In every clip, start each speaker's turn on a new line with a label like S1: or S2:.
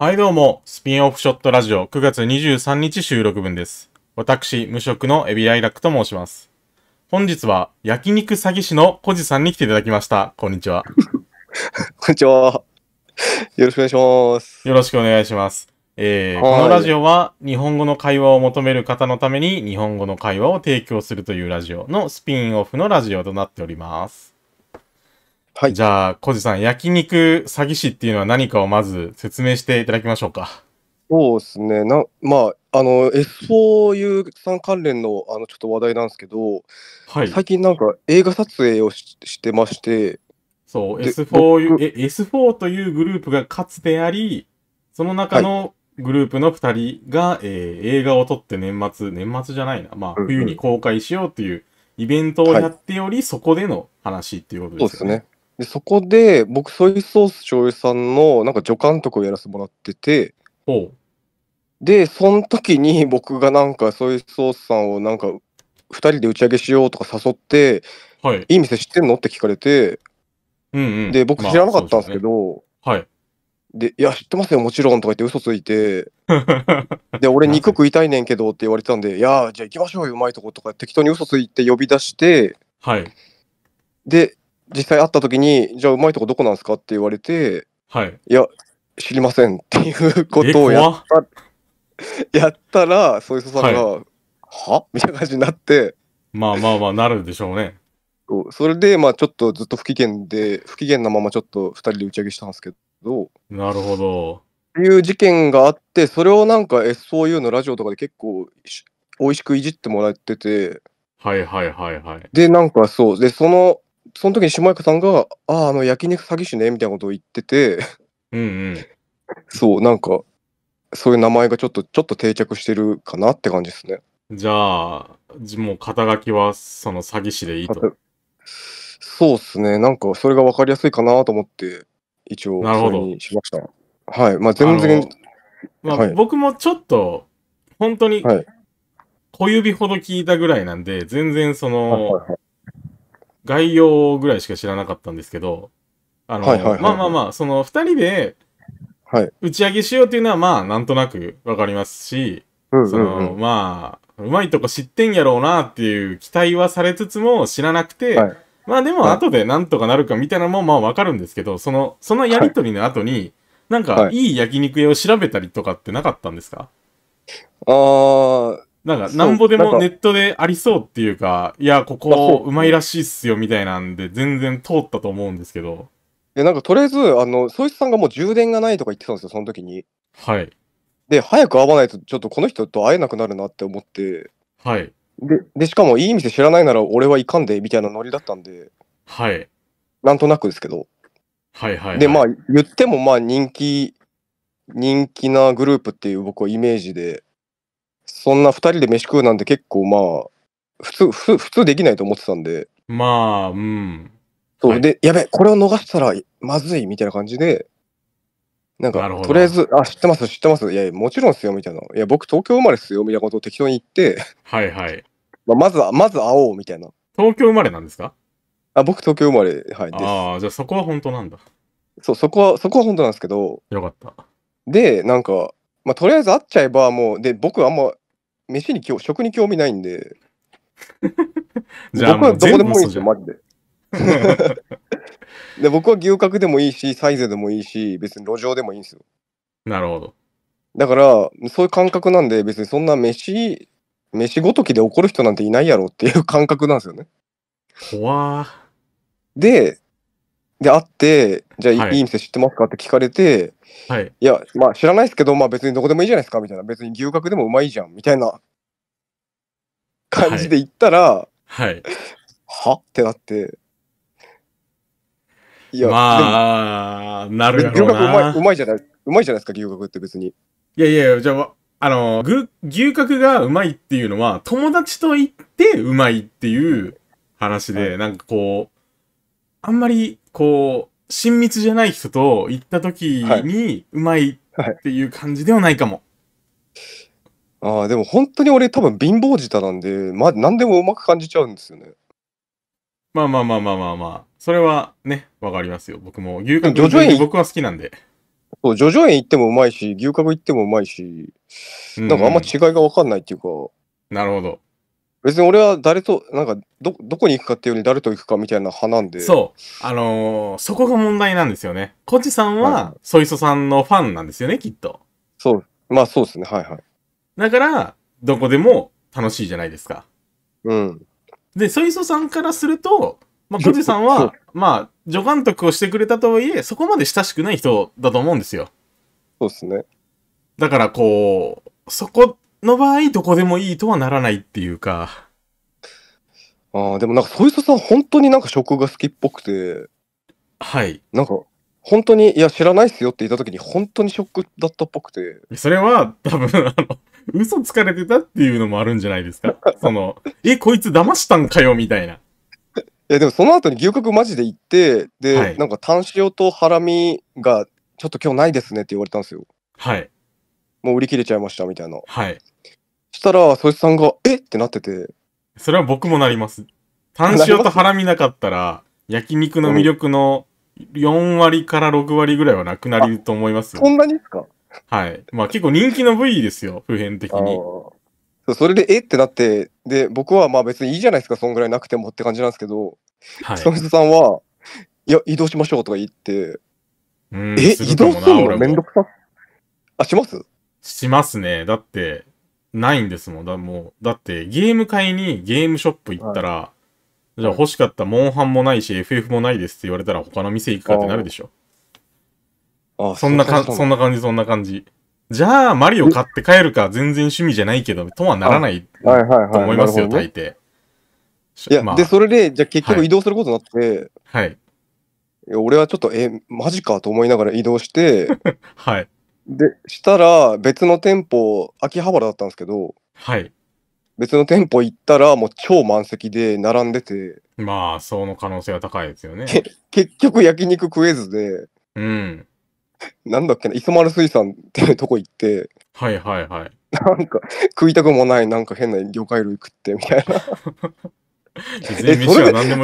S1: はいどうも、スピンオフショットラジオ9月23日収録分です。私、無職のエビライラックと申します。本日は焼肉詐欺師のコジさんに来ていただきました。こんにちは。こんにちは。よろしくお願いします。よろしくお願いします。えー、このラジオは日本語の会話を求める方のために日本語の会話を提供するというラジオのスピンオフのラジオとなっております。はい。じゃあ、コジさん、焼肉詐欺師っていうのは何かをまず説明していただきましょうか。
S2: そうですね。なまあ、あの、S4U さん関連の、あの、ちょっと話題なんですけど、はい。最近なんか映画撮影をししてまして、そう、S4U、え、S4 というグループ
S1: がかつてあり、その中のグループの2人が、はい、えー、映画を撮って年末、年末じゃないな、まあ、冬に公開しようというイベントをやっており、はい、そ
S2: こでの話っていうことですね。そうですね。で、そこで、僕、ソイソース醤油さんの、なんか助監督をやらせてもらってて、ほう。で、その時に 僕がなんかソイソースさんをなんか2人で打ち上げしようとか誘って、はい。いい店知ってんのって聞かれて、うんうん。で、僕知らなかったんですけ。ど、そうでで、いや、知ってますよ、もちろんとか言って嘘ついて、はい。で、俺肉食いたいねんけどって言われてたんで、いやー、じゃあ行きましょうよ、うまいとことか適当に嘘ついて呼び出して、はい。で、実際会った時に、じゃあうまいとこどこなんですかって言われて、はい。いや、知りませんっていうことをやった やったら、そういう人さんが、はい、はみたいな感じになって。まあまあまあ、なるでしょうね。それで、まあちょっとずっと不機嫌で、不機嫌なままちょっと2人で打ち上げしたんですけど。なるほど。っていう事件があって、それをなんか SOU のラジオとかで結構美味しくいじってもらってて。はいはいはいはい。で、なんかそう。で、そのその時に下役さんが、ああ、あの焼肉詐欺師ね、みたいなことを言ってて、うんうん。そう、なんか、そういう名前がちょっと、ちょっと定着してるかなって感じですね。
S1: じゃあ、もう肩書きはその詐欺師でいいと。
S2: そうっすね。なんか、それが分かりやすいかなと思って、一応、それにしました。はい。まあ、全然。まあ、僕
S1: もちょっと、本当に、小指ほど聞いたぐらいなんで、全然その、はいはいはい概要ぐらいしか知らなかったんですけど、あの、はいはいはい、まあまあまあ、その2人で、打ち上げしようっていうのは、まあ、なんとなくわかりますし、うんうんうん、その、まあ、うまいとこ知ってんやろうなっていう期待はされつつも知らなくて、はい、まあでも後でなんとかなるかみたいなのもまあわかるんですけど、その、そのやりとりの後に、なんかいい焼肉屋を調べたりとかってなかったんですか、
S2: はい、ああ、なんか、なんぼでもネッ
S1: トでありそうっていうか、いや、ここ、うまいらしいっすよ、
S2: みたいなんで、全然通ったと思うんですけど。で、なんか、とりあえず、あの、そいさんがもう充電がないとか言ってたんですよ、その時に。はい。で、早く会わないと、ちょっとこの人と会えなくなるなって思って。はい。で、でしかも、いい店知らないなら俺はいかんで、みたいなノリだったんで。はい。なんとなくですけど。
S3: はいはい、はい、で、ま
S2: あ、言っても、まあ、人気、人気なグループっていう僕はイメージで。そんな2人で飯食うなんて結構まあ、普通、普通、普通できないと思ってたんで。まあ、うん。そう、はい、で、やべ、これを逃したらまずいみたいな感じで、なんか、とりあえず、あ、知ってます、知ってます、いやいや、もちろんっすよ、みたいな。いや、僕、東京生まれっすよ、みたいなことを適当に言って、はいはい。まあ、まずは、まず会おう、みたいな。東京生まれなんですかあ、僕、東京生まれ、はい、です。ああ、じゃあそこは本当なんだ。そう、そこは、そこは本当なんですけど。よかった。で、なんか、まあ、とりあえず会っちゃえば、もう、で、僕、あんま、飯に今食に興味ないんで、じゃあ僕はどこでもいいんですよ、マジで。で僕は牛角でもいいし、サイゼでもいいし、別に路上でもいいんですよ。なるほど。だから、そういう感覚なんで、別にそんな飯、飯ごときで怒る人なんていないやろっていう感覚なんですよね。怖で、で会って、じゃあ、い、い店知ってますかって聞かれて、はい、いや、まあ知らないですけど、まあ別にどこでもいいじゃないですかみたいな、別に牛角でもうまいじゃんみたいな感じで言ったら、はい。はってなって、いや、まあ、なるほど。う牛角うまいうまいじゃない、うまいじゃないですか、牛角って別に。い
S1: やいや、じゃあ、あの、ぐ、牛角がうまいっていうのは、友達と行ってうまいっていう話で、はい、なんかこう、あんまりこう、親密じゃない人と行った時
S2: に、うまいっていう感じではないかも。はいはい、ああ、でも本当に俺多分貧乏舌なんで、まあ何でもうまく感じちゃうんですよね。まあまあまあまあまあまあ、
S1: それはね、わかりますよ。僕も牛角ジョジョ僕は好きなんで。
S2: そう、ジョジョ行ってもうまいし、牛角行ってもうまいし、なんかあんま違いがわかんないっていうか。うん、なるほど。別に俺は誰と、なんか、ど、どこに行くかっていうより誰と行くかみたいな派なんで。そ
S1: う。あのー、そこが問題なんですよね。コチさんは、ソイソさんのファンなんですよね、きっと。そう。まあそうですね、はいはい。だから、どこでも楽しいじゃないですか。うん。で、ソイソさんからすると、まあ、コジさんは、まあ、助監督をしてくれたとはいえ、そこまで親しくない人だと思うんですよ。そうですね。だから、こう、そこの場合、どこで
S2: もいいとはならないっていうか。ああ、でもなんか、そいつさん、本当になんか食が好きっぽくて。はい。なんか、本当に、いや、知らないっすよって言った時に、本当にショックだったっぽくて。
S1: それは、多分、あの、
S2: 嘘つかれてたっていうのもあるんじゃないですか。その、え、こいつ騙したんかよ、みたいな。いやでもその後に牛角マジで行ってで、はい、なんか炭塩とハラミがちょっと今日ないですねって言われたんですよはいもう売り切れちゃいましたみたいなはいしたら、そいつさんが、えってなってて。
S1: それは僕もなります。タン塩とハラミなかったら、焼肉の魅力の4割から6割ぐらいはなくなると
S2: 思いますよ。そんなにですかはい。まあ結構人気の部位ですよ、普遍的に。それで、えってなって、で、僕はまあ別にいいじゃないですか、そんぐらいなくてもって感じなんですけど、はい、その人さんは、いや、移動しましょうとか言って、え、移動するのめんどくさあ、します
S1: しますね。だって、ないんですもん。だもうだってゲーム会にゲームショップ行ったら、はい、じゃあ欲しかったモンハンもないし、FF もないですって言われたら他の店行くかってなるでしょ。ああそんなかそんな感じ、そんな感じ。じゃあ、マリオ買って帰るか全然趣味じゃないけど、とはならないと思いますよ、大
S2: 抵。いや、まあ、で、それで、じゃあ結局移動することになって、はい。はい、俺はちょっと、え、マジかと思いながら移動して、はい。で、したら、別の店舗、秋葉原だったんですけど、はい。別の店舗行ったら、もう超満席で並んでて、まあ、その
S1: 可能性は高いですよね。
S2: 結局焼肉食えずで、うん。なんだっけな、磯丸水産ってとこ行って、
S1: はいはいはい。
S2: なんか食いたくもない、なんか変な魚介類食ってみたいな。
S1: 別 で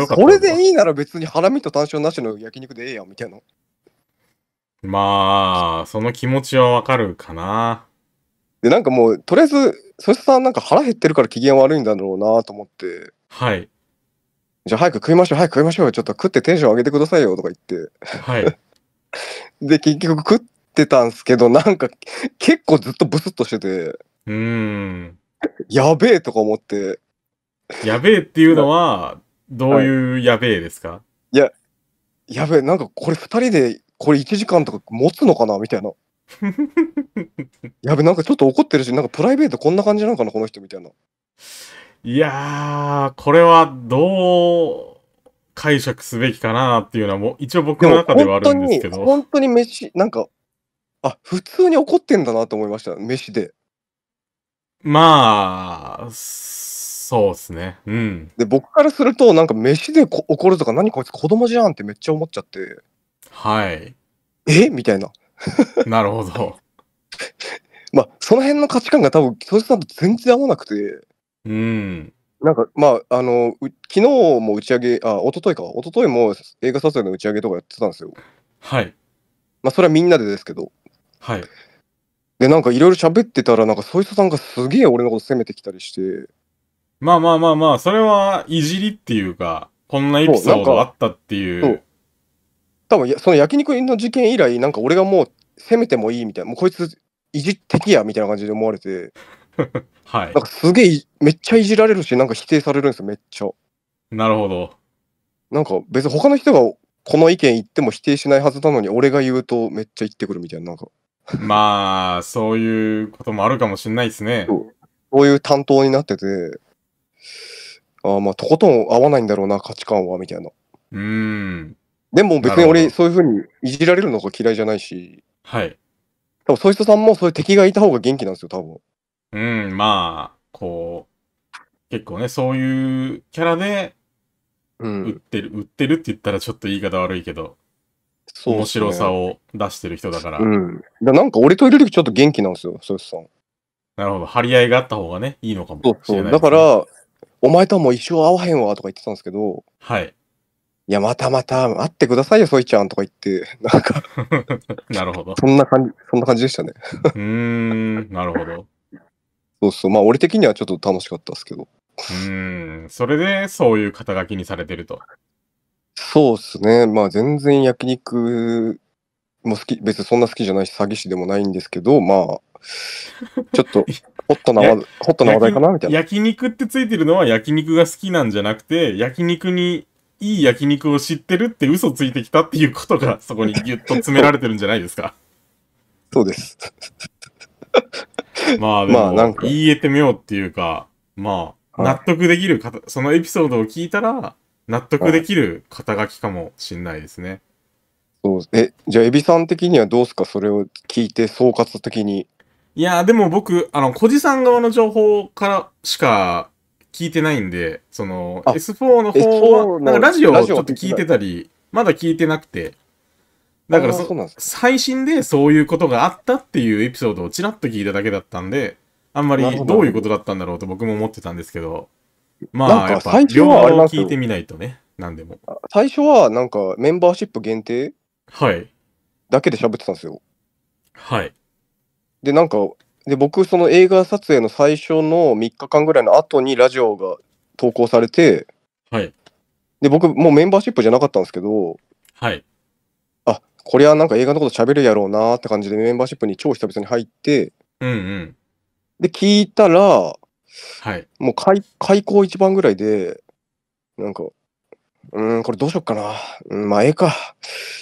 S1: かこれで
S2: いいなら別にハラミと単勝なしの焼肉でええやんみたいな。まあ、その気持ちはわかるかな。で、なんかもう、とりあえず、そいつさんなんか腹減ってるから機嫌悪いんだろうなと思って。はい。じゃあ早く食いましょう、早く食いましょうよ。ちょっと食ってテンション上げてくださいよとか言って。はい。で、結局食ってたんすけど、なんか結構ずっとブスッとしてて。うん。やべえとか思って。やべえっていうのは、どういうやべえですか、はい、いや、やべえ、なんかこれ2人でこれ1時間とか持つのかなみたいな。やべ、なんかちょっと怒ってるし、なんかプライベートこんな感じなのかな、この人みたいな。
S1: いやー、これはどう解釈すべきかなっていうのは、もう一応僕の中ではあるんですけど。本当本
S2: 当に飯、なんか、あ、普通に怒ってんだなと思いました、飯で。まあ、そうですね。うん。で、僕からすると、なんか飯で怒るとか、何こいつ子供じゃんってめっちゃ思っちゃって。はい。えみたいな。なるほど。まあ、その辺の価値観が多分、教授さんと全然合わなくて。うん。なんか、まあ、あの、昨日も打ち上げ、あ、一昨日か、一昨日も映画撮影の打ち上げとかやってたんですよ。はい。まあ、それはみんなでですけど。はい。で、なんかいろいろ喋ってたら、なんか、そいつさんがすげえ俺のこと責めてきたりして。まあまあまあまあ、それはいじりっていうか、こんなエピソードあっ
S1: たっていう。
S2: 多分その焼肉の事件以来なんか俺がもう攻めてもいいみたいなもうこいついじ敵やみたいな感じで思われて はいなんかすげえめっちゃいじられるしなんか否定されるんですよめっちゃなるほどなんか別に他の人がこの意見言っても否定しないはずなのに俺が言うとめっちゃ言ってくるみたいななんか
S1: まあそういうこともあるかもしれないですねそ
S2: ういう担当になっててああまあとことん合わないんだろうな価値観はみたいなうんでも別に俺そういうふうにいじられるのが嫌いじゃないし、はい。多分そういう人さんもそういう敵がいた方が元気なんですよ、多分。
S1: うん、まあ、こう、結構ね、そういうキャラで、うん、売ってる、売ってるって言ったらちょっと言い方悪いけど、そう、ね、面白さを出してる人だから。うん。
S2: だなんか俺といる時ちょっと元気なんですよ、そういう人さん。
S1: なるほど、張り合いがあった方がね、いい
S2: のかもしれない、ね、そうそう、だから、お前とはもう一生会わへんわとか言ってたんですけど、はい。いや、またまた、会ってくださいよ、ソイちゃんとか言って、なんか
S1: なるほど。そんな
S2: 感じ、そんな感じでしたねうん、なるほど。そうそう、まあ、俺的にはちょっと楽しかったですけど。うん、
S1: それで、そういう肩書きにされてると。
S2: そうっすね。まあ、全然焼肉も好き、別にそんな好きじゃないし、詐欺師でもないんですけど、まあ、ちょっと、ホットな話、ホットな話題かなみたい
S1: な。焼肉ってついてるのは焼肉が好きなんじゃなくて、焼肉にいい焼肉を知ってるって嘘ついてきたっていうことが、そこにぎゅっと詰められてるんじゃないですか。そうです。まあでも、まあ、言えてみようっていうか、まあ、納得できる方、そのエピソードを聞いたら、納得できる
S2: 肩書きかもしんないですね。そうえ、じゃあ、エビさん的にはどうすかそれを聞いて、総括的に。
S1: いや、でも僕、あの、小じさん側の情報からしか聞いてないんで、その、S4 の方は、なんかラジオをちょっと聞いてたり、まだ聞いてなくて、だから最新でそういうことがあったっていうエピソードをちらっと聞いただけだったんで、あんまりどういうことだったんだろ
S2: うと僕も思ってたんですけど、
S1: まあ、やっぱ、両方聞いてみないとね、なんでも。
S2: 最初は、なんか、メンバーシップ限定はい。だけで喋ってたんですよ。はい。で、なんか、で、僕、その映画撮影の最初の3日間ぐらいの後にラジオが投稿されて、はい。で、僕、もうメンバーシップじゃなかったんですけど、はい。あ、こりゃなんか映画のこと喋るやろうなって感じでメンバーシップに超久々に入って、うんうん。で、聞いたら、はい。もう開開口一番ぐらいで、なんか、うん、これどうしよっかな。うん、まあ、ええか。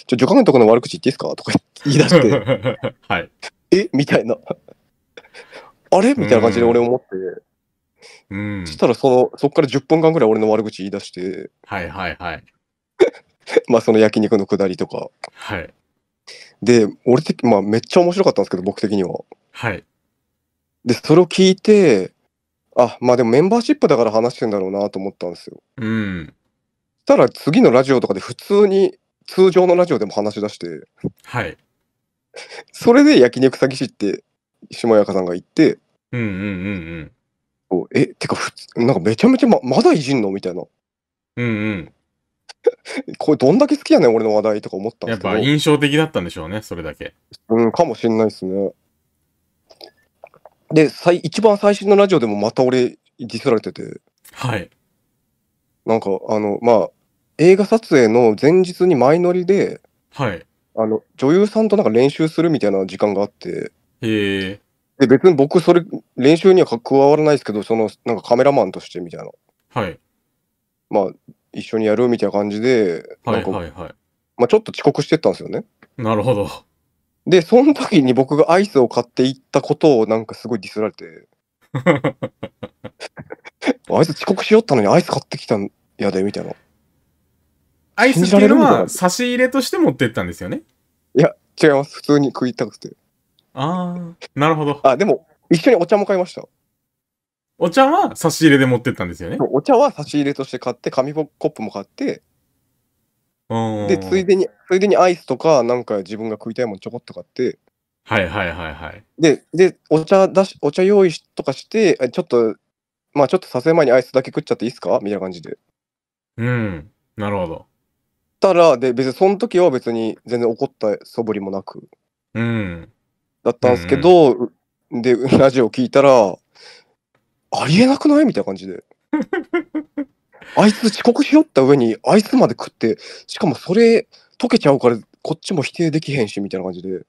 S2: ちょ、助監督の悪口言っていいですかとか言い出し
S3: て。はい。
S2: えみたいな。あれみたいな感じで俺思って、うん、そしたらその、そこから10分間ぐらい俺の悪口言い出して、はいはいはい。まあその焼肉のくだりとか。はい。で、俺的、まあめっちゃ面白かったんですけど、僕的には。はい。で、それを聞いて、あ、まあでもメンバーシップだから話してんだろうなと思ったんですよ。うん。したら次のラジオとかで普通に通常のラジオでも話し出して。はい。それで焼肉詐欺師って下谷さんが言って、
S3: うんうんうん
S2: うん。え、ってかなんかめちゃめちゃままだいじんのみたいな。うん。うんうん これどんだけ好きやねん、俺の話題とか思ったんでやっすけど。ぱ
S1: 印象的だったんでしょうね、それだけ。
S2: うん、かもしれないですね。で、一番最新のラジオでもまた俺、ディスられてて、はい。なんか、あの、まあ、映画撮影の前日に前乗りで、はい。あの、女優さんとなんか練習するみたいな時間があって、へえ。で、別に僕、それ、練習には加わらないですけど、その、なんかカメラマンとしてみたいな。はい。まあ、一緒にやるみたいな感じで、はいはいはい。まあ、ちょっと遅刻してったんですよね。なるほど。で、その時に僕がアイスを買っていったことを、なんかすごいディスられて。あいつ遅刻しよったのにアイス買ってきたんやで、みたいな。
S1: アイスっていうのは差し入れとして持ってったんですよねいや、違います。普通に食いたく
S2: て。ああ、なるほど。あ、でも、一緒にお茶も買いました。お茶は差し入れで持ってったんですよね。お茶は差し入れとして買って、紙コップも買って、で、ついでに、ついでにアイスとか、なんか自分が食いたいもんちょこっと買って、
S1: はいはいはいはい。
S2: で、で、お茶出し、お茶用意とかして、ちょっと、まあちょっと撮影前にアイスだけ食っちゃっていいっすかみたいな感じで。うん、なるほど。たら、で、別にその時は別に全然怒った素振りもなく。うん。だったんですけど、うんで、ラジオ聞いたら、ありえなくないみたいな感じで。あいつ遅刻しよった上に、あいつまで食って、しかもそれ溶けちゃうから、こっちも否定できへんし、みたいな感じで。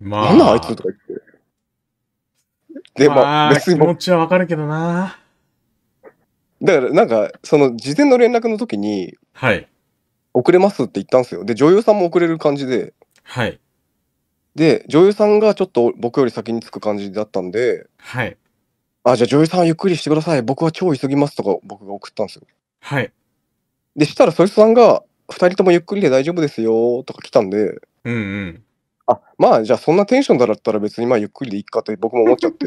S2: まあ。なんだあいつとか言って。
S3: で、まあ、まあ、別
S2: に。
S1: 気持ちはわかるけどな。
S2: だから、なんか、その事前の連絡の時に、はい。遅れますって言ったんですよ。で、女優さんも遅れる感じで、はい。で女優さんがちょっと僕より先に着く感じだったんで「はい、あじゃあ女優さんゆっくりしてください僕は超急ぎます」とか僕が送ったんですよ。はい、でしたらそいつさんが「2人ともゆっくりで大丈夫ですよ」とか来たんでうんうん。「あまあじゃあそんなテンションだったら別にまあゆっくりでいいか」って僕も思っちゃって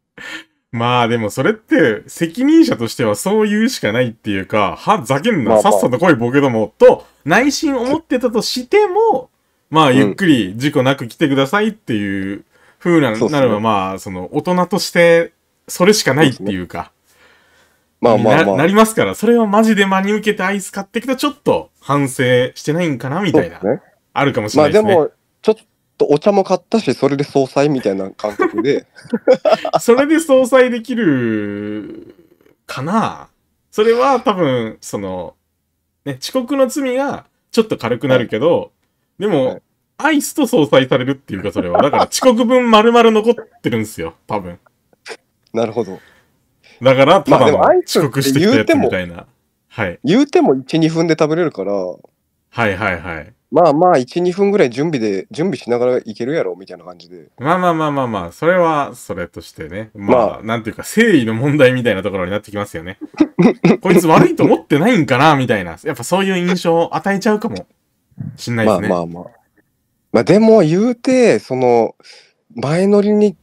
S1: まあでもそれって責任者としてはそう言うしかないっていうか、は、ざけんまあまな、あさっさと来い僕どもと内心思ってたとしても、まあ、ゆっくり事故なく来てくださいっていう風な、うん、なれば、まあ、その、大人として、それしかないっていうか。うね、まあまあまあな。なりますから、それをマジで真に受けてアイス買ってきたちょっと反省してないんかなみたいな。ね、あるかもしれないですね。まあでも、
S2: ちょっとお茶も買ったし、それで総裁みたいな感覚で。それで総裁できる、かなそれは多分、そ
S1: の、ね、遅刻の罪がちょっと軽くなるけど、はいでも、はい、アイスと相殺されるっていうか、それは。だから遅刻分丸々残ってるんですよ、多分。なるほど。だ
S2: から、
S3: ただの遅刻してきたやつみたい
S1: な。は
S2: い。言うても1、2分で食べれるから。はい
S1: はいはい。
S2: まあまあ、1、2分ぐらい準備で、準備しながらいけるやろ、みたいな感じで。
S1: まあまあまあまあまあ、それは、それとしてね。まあ、まあ、なんていうか、誠意の問題みたいなところになってきますよね。
S2: こいつ悪いと思ってないん
S1: かな、みたいな。やっぱそういう印象を与えちゃうかも。しんないですね。まあまあまあ。
S2: まあでも言うて、その、前乗りに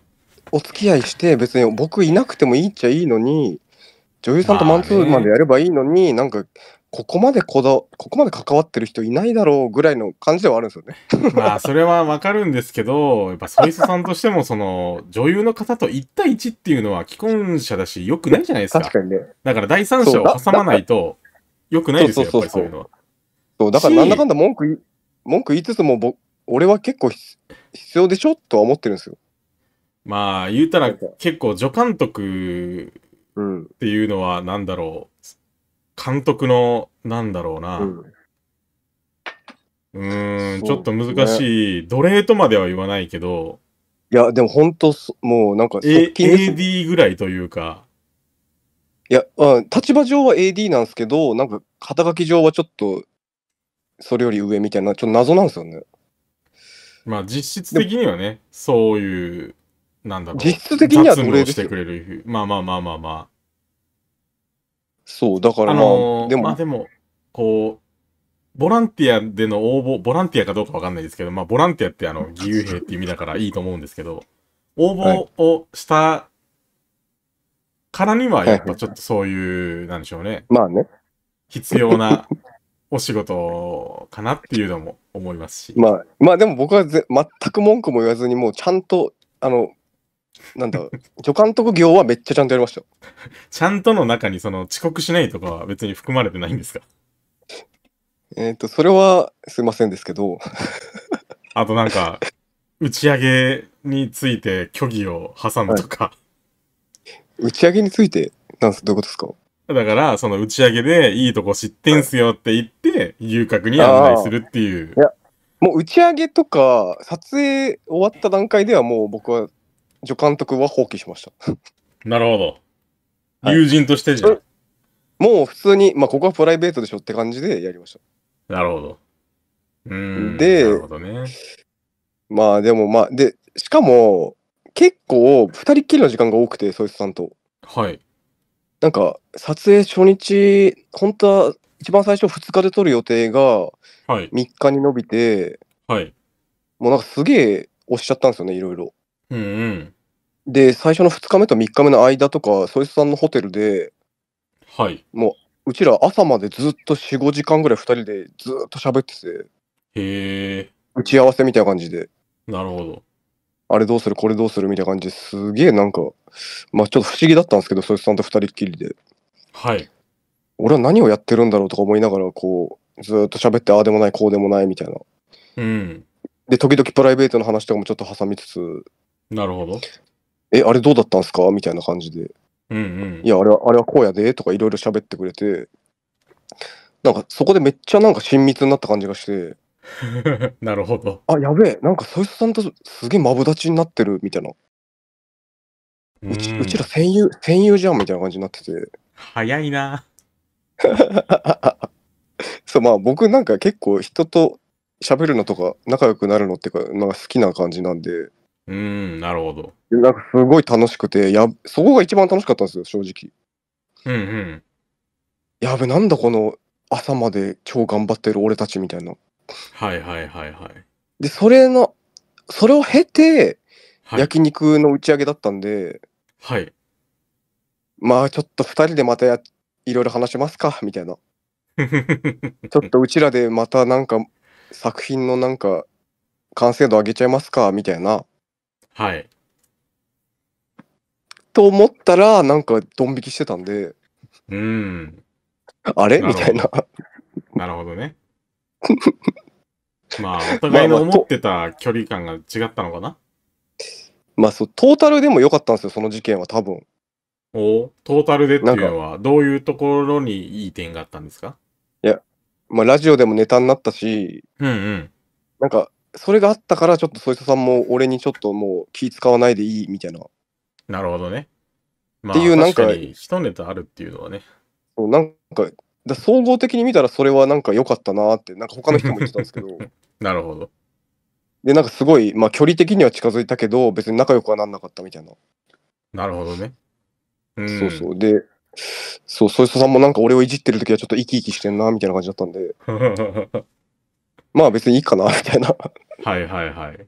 S2: お付き合いして別に僕いなくてもいいっちゃいいのに女優さんとマンツーマンでやればいいのに、なんかここまでこだここまで関わってる人いないだろうぐらいの感じではあるんですよね まあ
S1: それはわかるんですけどやっぱソイソさんとしてもその女優の方と1対1っていうのは既婚者だしよくないじゃないですか確かにねだから第三者を挟まないとよくないですよやっぱりそういうのは
S2: そう、だからなんだかんだ文句、文句言いつつも、ぼ俺は結構必要でしょとは思ってるんですよ。
S1: まあ、言うたら結構助監督っていうのは何だろう。うん、監督の何だろうな。うん、うんちょっと難し
S2: い、奴隷とまでは言わないけど。いや、でも本当、もうなんか、A、AD ぐらいというか。いや、うん、立場上は AD なんですけど、なんか肩書き上はちょっとそれより上みたいな、ちょっと謎なんですよね。
S1: まあ実質的にはね、そういう、なんだろう、実質的には奴隷してくれる。まあまあまあまあまそう、だからまあ、のーでまあも、でも、こう、ボランティアでの応募、ボランティアかどうかわかんないですけど、まあボランティアってあの、義勇兵って意味だからいいと思うんですけど、応募をしたからには、やっぱちょっとそういう、なんでしょうね、まあね、必
S2: 要なお仕事かなっていうのも思いますし。まあ、まあでも僕は全く文句も言わずに、もうちゃんと、あの、なんだ、助監督業はめっちゃちゃんとやりましたよ。
S1: ちゃんとの中にその遅刻しないとかは別に含まれてないんです
S2: かえっと、それはすいませんですけど。あ
S1: となんか、打ち上げについて虚偽を挟むとか、
S2: はい、打ち上げについて、なんす、どういうことですか
S1: だから、その打ち上げでいいとこ知ってんすよって言って、遊郭に案内するっていう。
S2: いや、もう打ち上げとか、撮影終わった段階ではもう僕は、助監督は放棄しました。なるほど。友人としてじゃん。もう普通に、まあ、ここはプライベートでしょって感じでやりました。なるほど。うん。で、ね、まあでもまあ、で、しかも、結構、二人っきりの時間が多くて、そいつさんと。はい。なんか、撮影初日、本当は一番最初2日で撮る予定がはい3。日に伸びて、はい。もうなんかすげえ押しちゃったんですよね、いろいろ。
S3: うんうん。
S2: で、最初の2日目と3日目の間とか、そいつさんのホテルで、はい。うちら朝までずっと4、5時間ぐらい2人でずっと喋ってて、へえ。打ち合わせみたいな感じで。なるほど。あれどうする、これどうするみたいな感じですげえなんか、まあちょっと不思議だったんですけど、そいつさんと二人っきりで。はい。俺は何をやってるんだろうとか思いながら、こう、ずっと喋って、ああでもない、こうでもないみたいな。うん。で、時々プライベートの話とかもちょっと挟みつつ。なるほど。え、あれどうだったんすかみたいな感じで。うんうん。いや、あれは、あれはこうやで、とかいろいろ喋ってくれて。なんかそこでめっちゃなんか親密になった感じがして。
S1: なるほど。
S2: あ、やべえ。なんか、そいつさんとすげえマブダチになってるみたいな。うちうちら戦友、戦友じゃんみたいな感じになってて。
S1: 早いな。
S2: そう、まあ僕なんか結構人と喋るのとか仲良くなるのってか、なんか好きな感じなんで。うん、なるほど。なんかすごい楽しくて、や、そこが一番楽しかったんですよ、正直。うんうん。やべ、なんだこの朝まで超頑張ってる俺たちみたいな。はいはいはいはい。で、それの、それを経て、焼肉の打ち上げだったんで、はい。まあ、ちょっと2人でまたや、いろいろ話しますか、みたいな。ちょっとうちらでまたなんか、作品のなんか、完成度上げちゃいますか、みたいな。はい。と思ったら、なんか、ドン引きしてたんで。うん。あれみたいな。なるほどね。まあ、お互いの思ってた
S1: 距離感が違ったのかな
S2: まあ、そう、トータルでも良かったんですよ、その事件は多
S1: 分。おトータルでっていうのは、どういうところにいい点があったんですか
S2: いや、まあ、ラジオでもネタになったし、うんうん。なんか、それがあったから、ちょっとそいつさんも俺にちょっともう気使わないでいいみたいな。なるほどね。まあ、っていう、なんか。
S1: 一ネタあるっていうのはね。
S2: そうなんか、だ総合的に見たらそれはなんか良かったなってなんか他の人も言ってたんですけど なるほどでなんかすごい、まあ、距離的には近づいたけど別に仲良くはなんなかったみたいななるほどね、うん、そうそうでそうそいつさんもなんか俺をいじってる時はちょっと生き生きしてんなみたいな感じだったんで まあ別にいいかなみたいなはいはいはい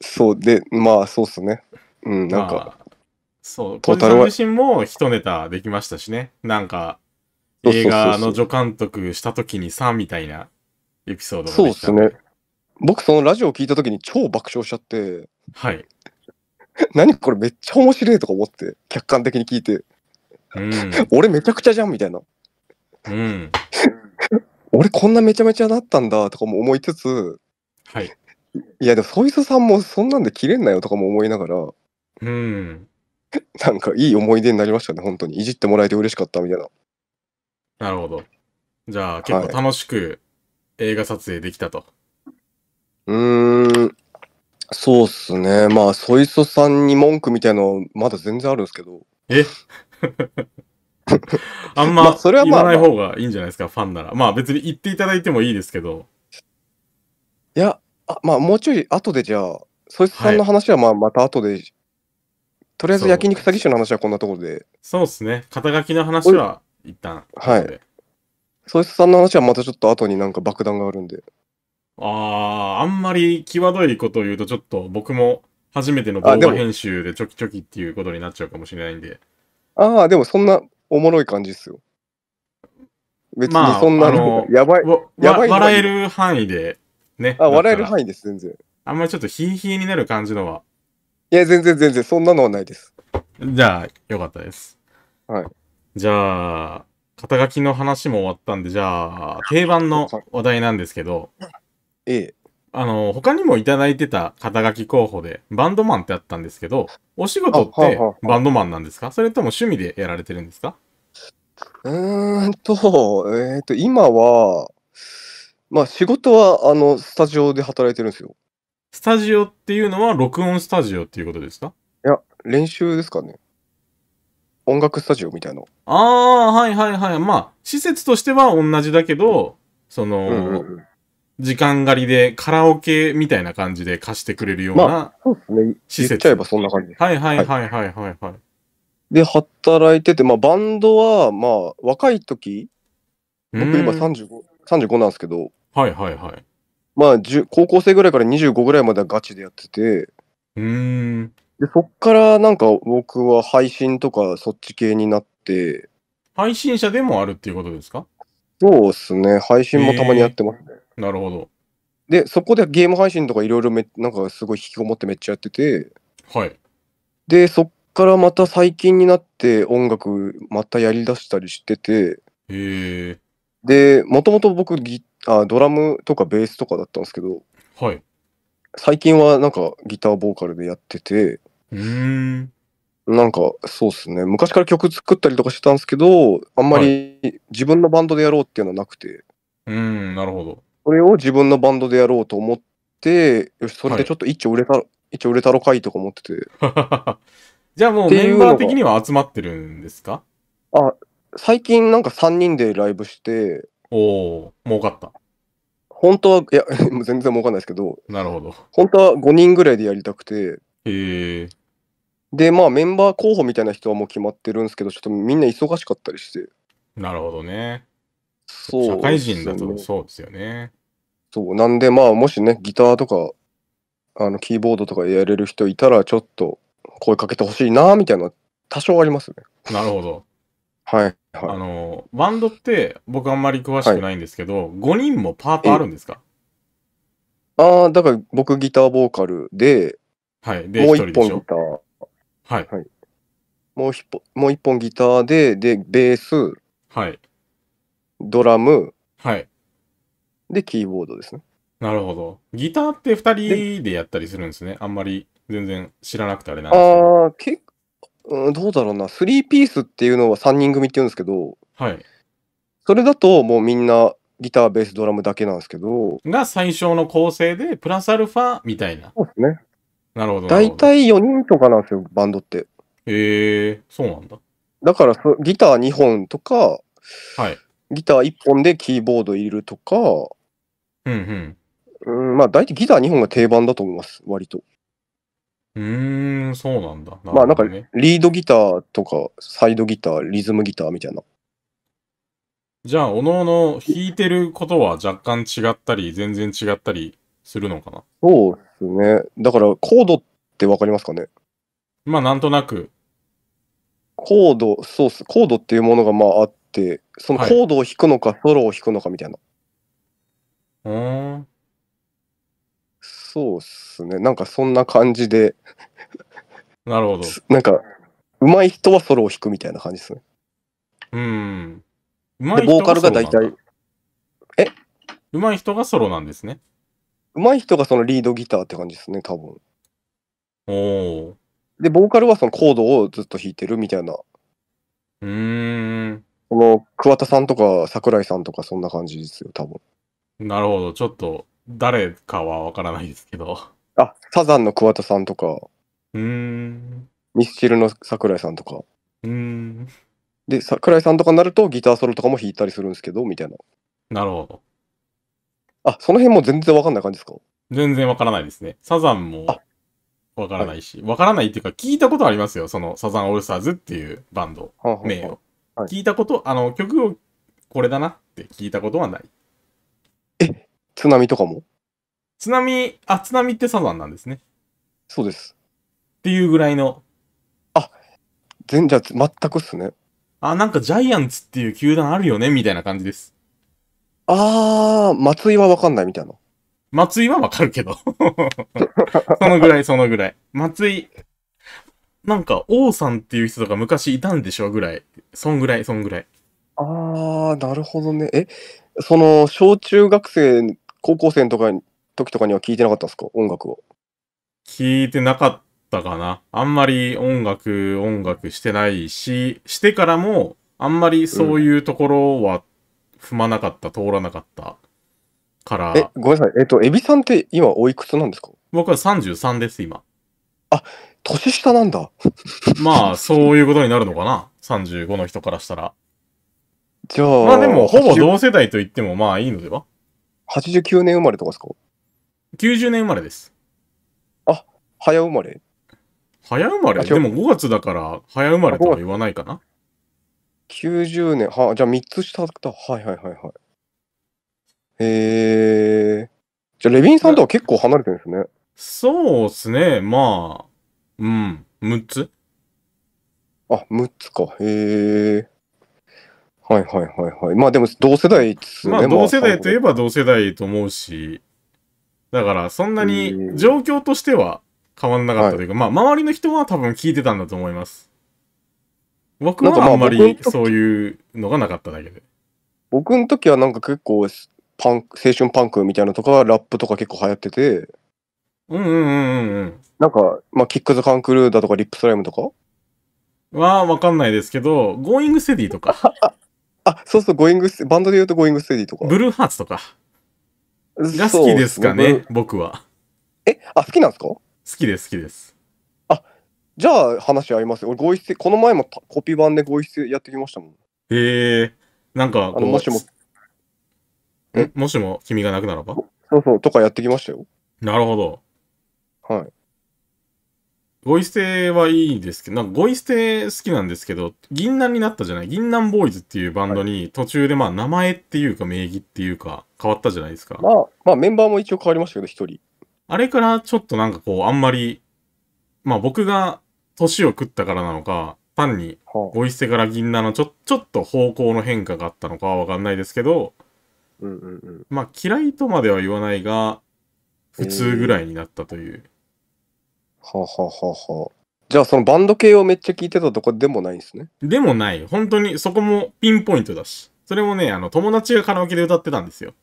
S2: そうでまあそうっすねうんなんか、まあ、そうトータルは自
S1: 身も一ネタできましたしねなんか
S2: 映画の
S1: 助監督した時にさ、みたいなエピソードそうです
S2: ね。僕、そのラジオを聞いた時に超爆笑しちゃって、はい。何これめっちゃ面白いとか思って、客観的に聞いて、うん、俺めちゃくちゃじゃんみたいな。うん。俺こんなめちゃめちゃだったんだとかも思いつつ、はい。いや、でも、そいつさんもそんなんで切れんなよとかも思いながら、
S3: うん。
S2: なんかいい思い出になりましたね、本当に。いじってもらえて嬉しかったみたいな。なるほど。じゃあ、結構
S1: 楽しく映画撮影できたと。はい、
S2: うーん、そうっすね。まあ、ソイソさんに文句みたいの、まだ全然あるんですけど。
S3: え あんま言わない方が
S2: いいんじゃないです
S1: か、ファンなら。まあ、別に言っていただいてもいいですけど。
S2: いや、あまあ、もうちょい後でじゃあ、ソイソさんの話はまあまた後で、はい、とりあえず焼肉詐欺師の話はこんなところで。
S1: そうですね。肩書きの話は
S2: 一旦。はい。そいつさんの話はまたちょっと後になんか爆弾があるんで。
S1: ああ、あんまり際
S2: どいことを言うとちょっと僕も初めての動画編
S1: 集でちょきちょきっていうことになっちゃうかも
S2: しれないんで。ああ、でもそんなおもろい感じっすよ。別にそんなの、ま あ、やばい、やばい笑える範囲でね。あ、笑える範囲です、全然。
S1: あんまりちょっとヒーヒーになる感じのは。いや、全然全然、そんなのはないです。じゃあ、よかったです。はい。じゃあ、肩書きの話も終わったんで、じゃあ、定番の話題なんですけど、ええ。あの、他にもいただいてた肩書き候補で、バンドマンってあったんですけど、
S2: お仕事って
S1: バンドマンなんですかそれとも趣味でやられてるんですか
S2: うーんと、えっ、ー、と、今は、まあ仕事は、あの、スタジオで働いてるんですよ。スタジオっていうのは録音スタジオっていうことですかいや、練習ですかね。音楽スタジオみたいな。
S1: ああ、はいはいはい。まあ、施設としては同じだけど、その、うんうんうん、時間狩りでカラオケみたいな感じで貸してくれるような、まあ、そうですね。施設。言っちゃえばそんな感じではいはいはいはいはい、はい。
S2: で、働いてて、まあ、バンドは、まあ、若い時僕今35、35なんですけど、はいはいはい。まあ、高校生ぐらいから25ぐらいまではガチでやってて、うん。で、そっからなんか僕は配信とかそっち系になって。
S1: 配信者でもあるっていうことですか
S2: そうっすね。配信もたまにやってますね。えー、なるほど。で、そこでゲーム配信とかいろいろめ、なんかすごい引きこもってめっちゃやってて。はい。で、そっからまた最近になって音楽またやりだしたりしてて。へえ。で、もともと僕ギあ、ドラムとかベースとかだったんですけど。はい。最近はなんかギターボーカルでやってて。うん。なんか、そうっすね。昔から曲作ったりとかしてたんですけど、あんまり自分のバンドでやろうっていうのはなくて。はい、うん、なるほど。それを自分のバンドでやろうと思って、よし、それでちょっと一丁売れた、はい、一売れたろかいとか思ってて。じゃあもうメンバー的には
S1: 集まってるんですか
S2: あ、最近なんか3人でライブして。おお儲かった。本当は、いや、全然儲かんないですけど。なるほど。本当は5人ぐらいでやりたくて。へえ。で、まあメンバー候補みたいな人はもう決まってるんですけど、ちょっとみんな忙しかったりして。なるほどね。そう、ね、社会人だとそうですよね。そう、なんでまあもしね、ギターとか、あの、キーボードとかやれる人いたら、ちょっと声かけてほしいな、みたいな、多少ありますね。なるほど。はい、はい。あの、
S1: バンドって僕あんまり詳しくないんですけど、はい、5人もパートあるんですか
S2: ああ、だから僕ギターボーカルで、はい、でもう1本ギター。はい。はい、もう本、もう一本ギターで、で、ベース、はい。ドラム、はい。で、キーボードですね。
S1: なるほど。ギターって2人でやったりするんですね。あんまり全然知らなくてあれなんですけ
S2: ど。ああ、結構、うん、どうだろうな。3ピースっていうのは3人組っていうんですけど、はい。それだともうみんなギター、ベース、ドラムだけなんですけど。
S1: が最小の構成で、プラスアルファみたいな。そうですね。なるほど。大
S2: 体4人とかなんですよ、バンドって。へえー、そうなんだ。だからそ、ギター2本とか、はい。ギター1本でキーボードいるとか、うんうん。うん、まあ大体ギター2本が定番だと思います、割と。うーん、そうなんだ。ね、まあなんか、リードギターとか、サイドギター、リズムギターみたいな。
S1: じゃあ、おのおの弾いてることは若干違ったり、全然違ったりするのかな。
S2: そうですね。だから、コードってわかりますかね
S1: まあ、なんとなく。
S2: コード、そうっす。コードっていうものがまああって、そのコードを弾くのか、ソロを弾くのかみたいな。
S3: はい、うん。そう
S2: っすね。なんかそんな感じで
S3: なるほど。なんか、
S2: 上手い人はソロを弾くみたいな感じですね。
S3: うん。うまい人がソロなんだ。ボーカ
S2: ルが大体。え上手い人がソロなんですね。上手い人がそのリードギターって感じですね、多分。おお。で、ボーカルはそのコードをずっと弾いてるみたいな。うーん。この桑田さんとか桜井さんとかそんな感じですよ、多分。
S1: なるほど。ちょっと、誰かはわからないですけど。
S2: あ、サザンの桑田さんとか、うーん。ミスチルの桜井さんとか。うーん。で、桜井さんとかになるとギターソロとかも弾いたりするんですけど、みたいな。なるほど。あ、その辺も全然わかんない感じですか
S1: 全然わからないですね。サザンもわからないし、わ、はい、からないっていうか、聞いたことありますよ、そのサザンオールスターズっていうバンド、はあはあ、名を、はい、聞いたこと、あの、曲をこれだなって聞
S2: いたことはない。え、津波とかも津
S1: 波、あ、津波ってサザンなんですね。そうです。っていうぐらいの。あ、全然、全くっすね。あ、なんかジャイアンツっていう球団あるよねみたいな感じです。
S2: あー、松井はわかんないみたいな。
S1: 松井はわかるけど。そのぐらい、そのぐらい。松井、なんか、王さんっていう人とか昔いたんでしょぐらい。そんぐらい、そ
S2: んぐらい。あー、なるほどね。え、その、小中学生、高校生とかに、時とかには聞いてなかったんですか音楽を。
S1: 聞いてなかったかな。あんまり音楽、音楽してないし、してからも、あんまりそういうところは踏まな
S2: かった、通らなかったから。え、ごめんなさい。えっ、と、エビさんって今おいくつなんですか
S1: 僕は33です、今。あ、
S2: 年下なんだ。まあ、そう
S1: いうことになるのかな。35の人からしたら。じゃあ。まあでも、ほぼ同世代と言ってもまあいいのでは
S2: ?89 年生まれとかですか
S1: ?90 年生まれです。
S2: あ、早生まれ早生まれでも5月だから、早生まれとは言わないかな90年。はじゃあ3つ下だった。はいはいはいはい。へえ。じゃあ、レビンさんとは結構離れてるんですね。そうっすね。まあ、うん、6つ。あ、6つか。へえ。はいはいはいはい。まあでも同世代
S3: すね。まあ同世代といえ
S1: ば同世代と思うし、だからそんなに状況としては変わんなかったというか、まあ周りの人は多分聞いてたんだと思います。僕はあんまりそういうのがなかっただけで。
S2: 僕の時はなんか結構パンク、青春パンクみたいなとか、ラップとか結構流行ってて。うんうんうんうん。なんか、まあ、キックズ・カンクルーダとか、リップスライムとか
S1: は、わかんないですけど、ゴーイング・ステディとか。あ、そうそう、ゴーイングセディとかあそうそうゴーイングバンドで言うとゴーイング・セディとか。ブルーハーツとか。が好きですかね、僕は。
S2: え、あ、好きなんですか好
S1: きです、好きです。
S2: じゃあ話合いますよ。俺、合意室、この前もコピー版で合意室やってきましたもん。
S1: へえ、なんかあのもしも、もしも君がなくならばそうそう、とかやってきましたよ。なるほど。はい。ゴイステはいいですけど、なんかゴイステ好きなんですけど、銀杏になったじゃない銀杏ボーイズっていうバンドに途中でまあ名前っていうか名義っていうか変わったじゃないですか。
S2: まあ、まあ、メンバーも一応変わりましたけど、一人。あ
S1: れからちょっとなんかこう、あんまりまあ僕が年を食ったからなのか、単にボイステから銀杏のちょちょっと方向の変化があったのかはわかんないですけど、うんうん
S2: まあ嫌いとまでは言わないが、普通ぐらいになったという。えー、はあ、はははあ、じゃあそのバンド系をめっちゃ聞いてたとこでもないんですね。
S1: でもない。本当にそこもピンポイントだし。それもね、あの友達がカラオケで歌ってたんですよ。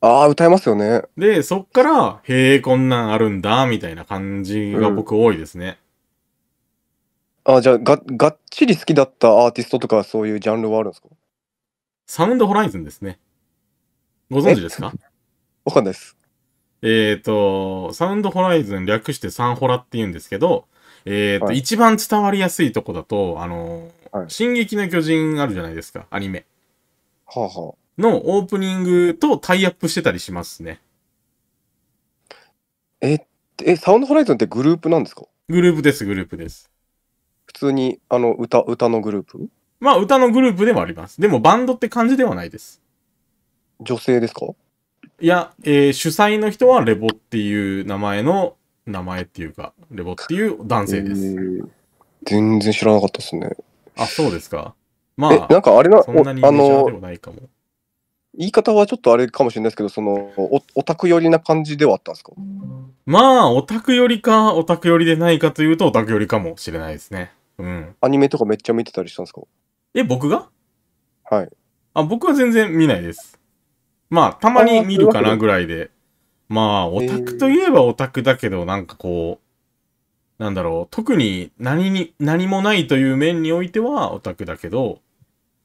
S1: ああ、歌えますよね。で、そっから、へえ、こんなんある
S2: んだ、みたいな感じが僕多いですね。うん、あじゃあが、がっちり好きだったアーティストとかそういうジャンルはあるんですか
S1: サウンドホライズンですね。
S2: ご存知ですかわかんないです。
S1: えっ、ー、と、サウンドホライズン略してサンホラって言うんですけど、えっ、ー、と、はい、一番伝わりやすいとこだと、あの、はい、進撃の巨人あるじゃないですか、アニメ。はあはあ。のオープニングとタイアップしてたりしますね。え、
S2: え、サウンドホライズンってグループなんですかグループです、グループです。普通に、あの、歌、歌のグループ
S1: まあ、歌のグループでもあ
S2: ります。でも、バンドって感じではないです。女性ですか
S1: いや、えー、主催の人はレボっていう名前の、名前っていうか、レボっていう男性で
S2: す。えー、全然知らなかったですね。あ、そうですか。
S1: まあ、なんかあれな、そんなに印象でもないかも。
S2: 言い方はちょっとあれかもしれないですけど、そのオタク寄りな感じではあったんですか
S1: まあ、オタク寄りか、オタク寄りでないかというと、オタク寄りかもしれないですね。うん。アニメ
S2: とかめっちゃ見てたりしたんですかえ、
S1: 僕がはい。あ、僕は全然見ないです。まあ、たまに見るかなぐらいで。まあ、オタクといえばオタクだけど、なんかこう、なんだろう、特に何に、何もないという面においてはオタクだけど、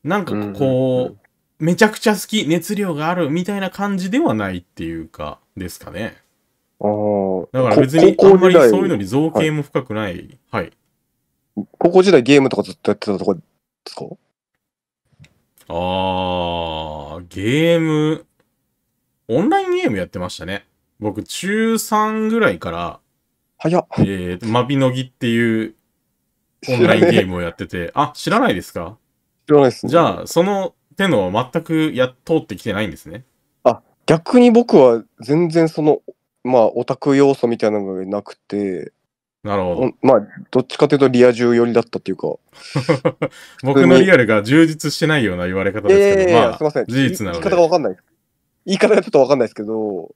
S1: なんかこう、めちゃくちゃ好き、熱量があるみたいな感じではないっていうか、ですかね。
S2: ああ。だから別に、あんまりそういうのに造形も深くない。はい。高校時代ゲームとかずっとやってたとこですかああ、ゲ
S1: ーム、オンラインゲームやってましたね。僕、中3ぐらいから、早っ。えー、マビノギっていうオンラインゲームをやってて、あ、知らないですか知らないですね。じゃあ、そのってのは全くや通ってきてないんですね。
S2: あ逆に僕は全然そのまあオタク要素みたいなのがなくて。なるほど。まあ、どっちかというとリア充寄りだったっていうか。僕のリアルが充実してないような言われ方ですけど、まあ、すみません。事実なので。言い方がわかんない。言い方がちょっとわかんないですけど、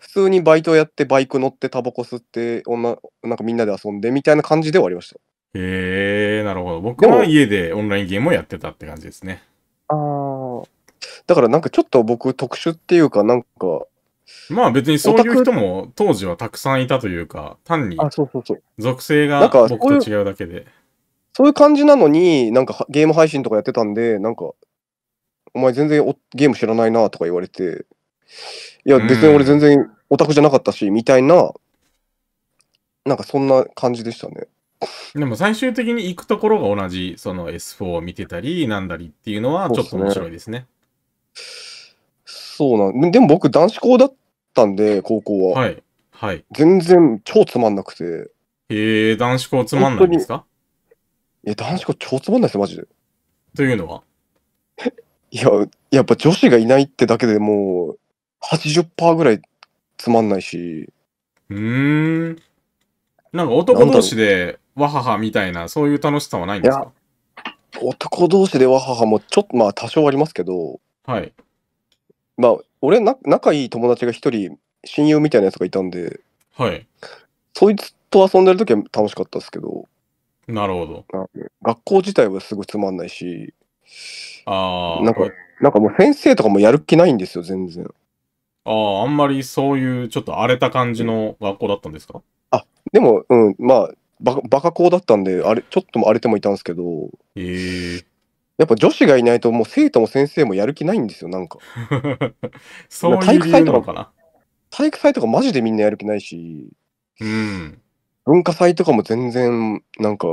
S2: 普通にバイトやってバイク乗ってタバコ吸って女、なんかみんなで遊んでみたいな感じではありました。
S1: へえ、なるほど。僕は家でオンラインゲームをやってたって感じですね。
S2: ああ。だからなんかちょっと僕特殊っていうかなんか、まあ別にそういう人も
S1: 当時はたくさんい
S2: たというか、単にあ、そうそうそう。
S1: 属性が僕と違うだけで。
S2: そういう感じなのに、なんかゲーム配信とかやってたんで、なんか、お前全然おゲーム知らないなとか言われて、いや別に俺全然オタクじゃなかったし、みたいな、なんかそんな感じでしたね。
S1: でも最終的に行くところが同じ、その S4 を見てたり、なんだりっていうのは、ちょっと面白い
S2: ですね。そうなんでも僕、男子校だったんで、高校は。はい。はい。全然、超つまんなくて。
S1: へえ、男子校つまんないんです
S2: かえ、男子校超つまんないですよ、マジで。というのはいや、やっぱ女子がいないってだけでもう、80%ぐらいつまんないし。うーん。
S1: なんか男同士でわははみたいな、そういう楽しさはないんですか
S2: 男同士でわははもちょっとまあ多少ありますけど、はい。まあ、俺な、仲いい友達が一人、親友みたいなやつがいたんで、はい。そいつと遊んでる時は楽しかったですけど、なるほど。学校自体はすごいつまんないし、ああ。なんか、なんかもう先生とかもやる気ないんですよ、全然。
S1: ああ、あんまりそういうちょっと荒れた感じの学校だった
S2: んですかあ、でも、うん、まあ、バカ校だったんで、あれ、ちょっとも荒れてもいたんですけど、えー、やっぱ女子がいないと、もう生徒も先生もやる気ないんですよ、なんか。
S3: そういう理由のかな
S2: 体育祭とかマジでみんなやる気ないし、うん、文化祭とかも全然、なんか、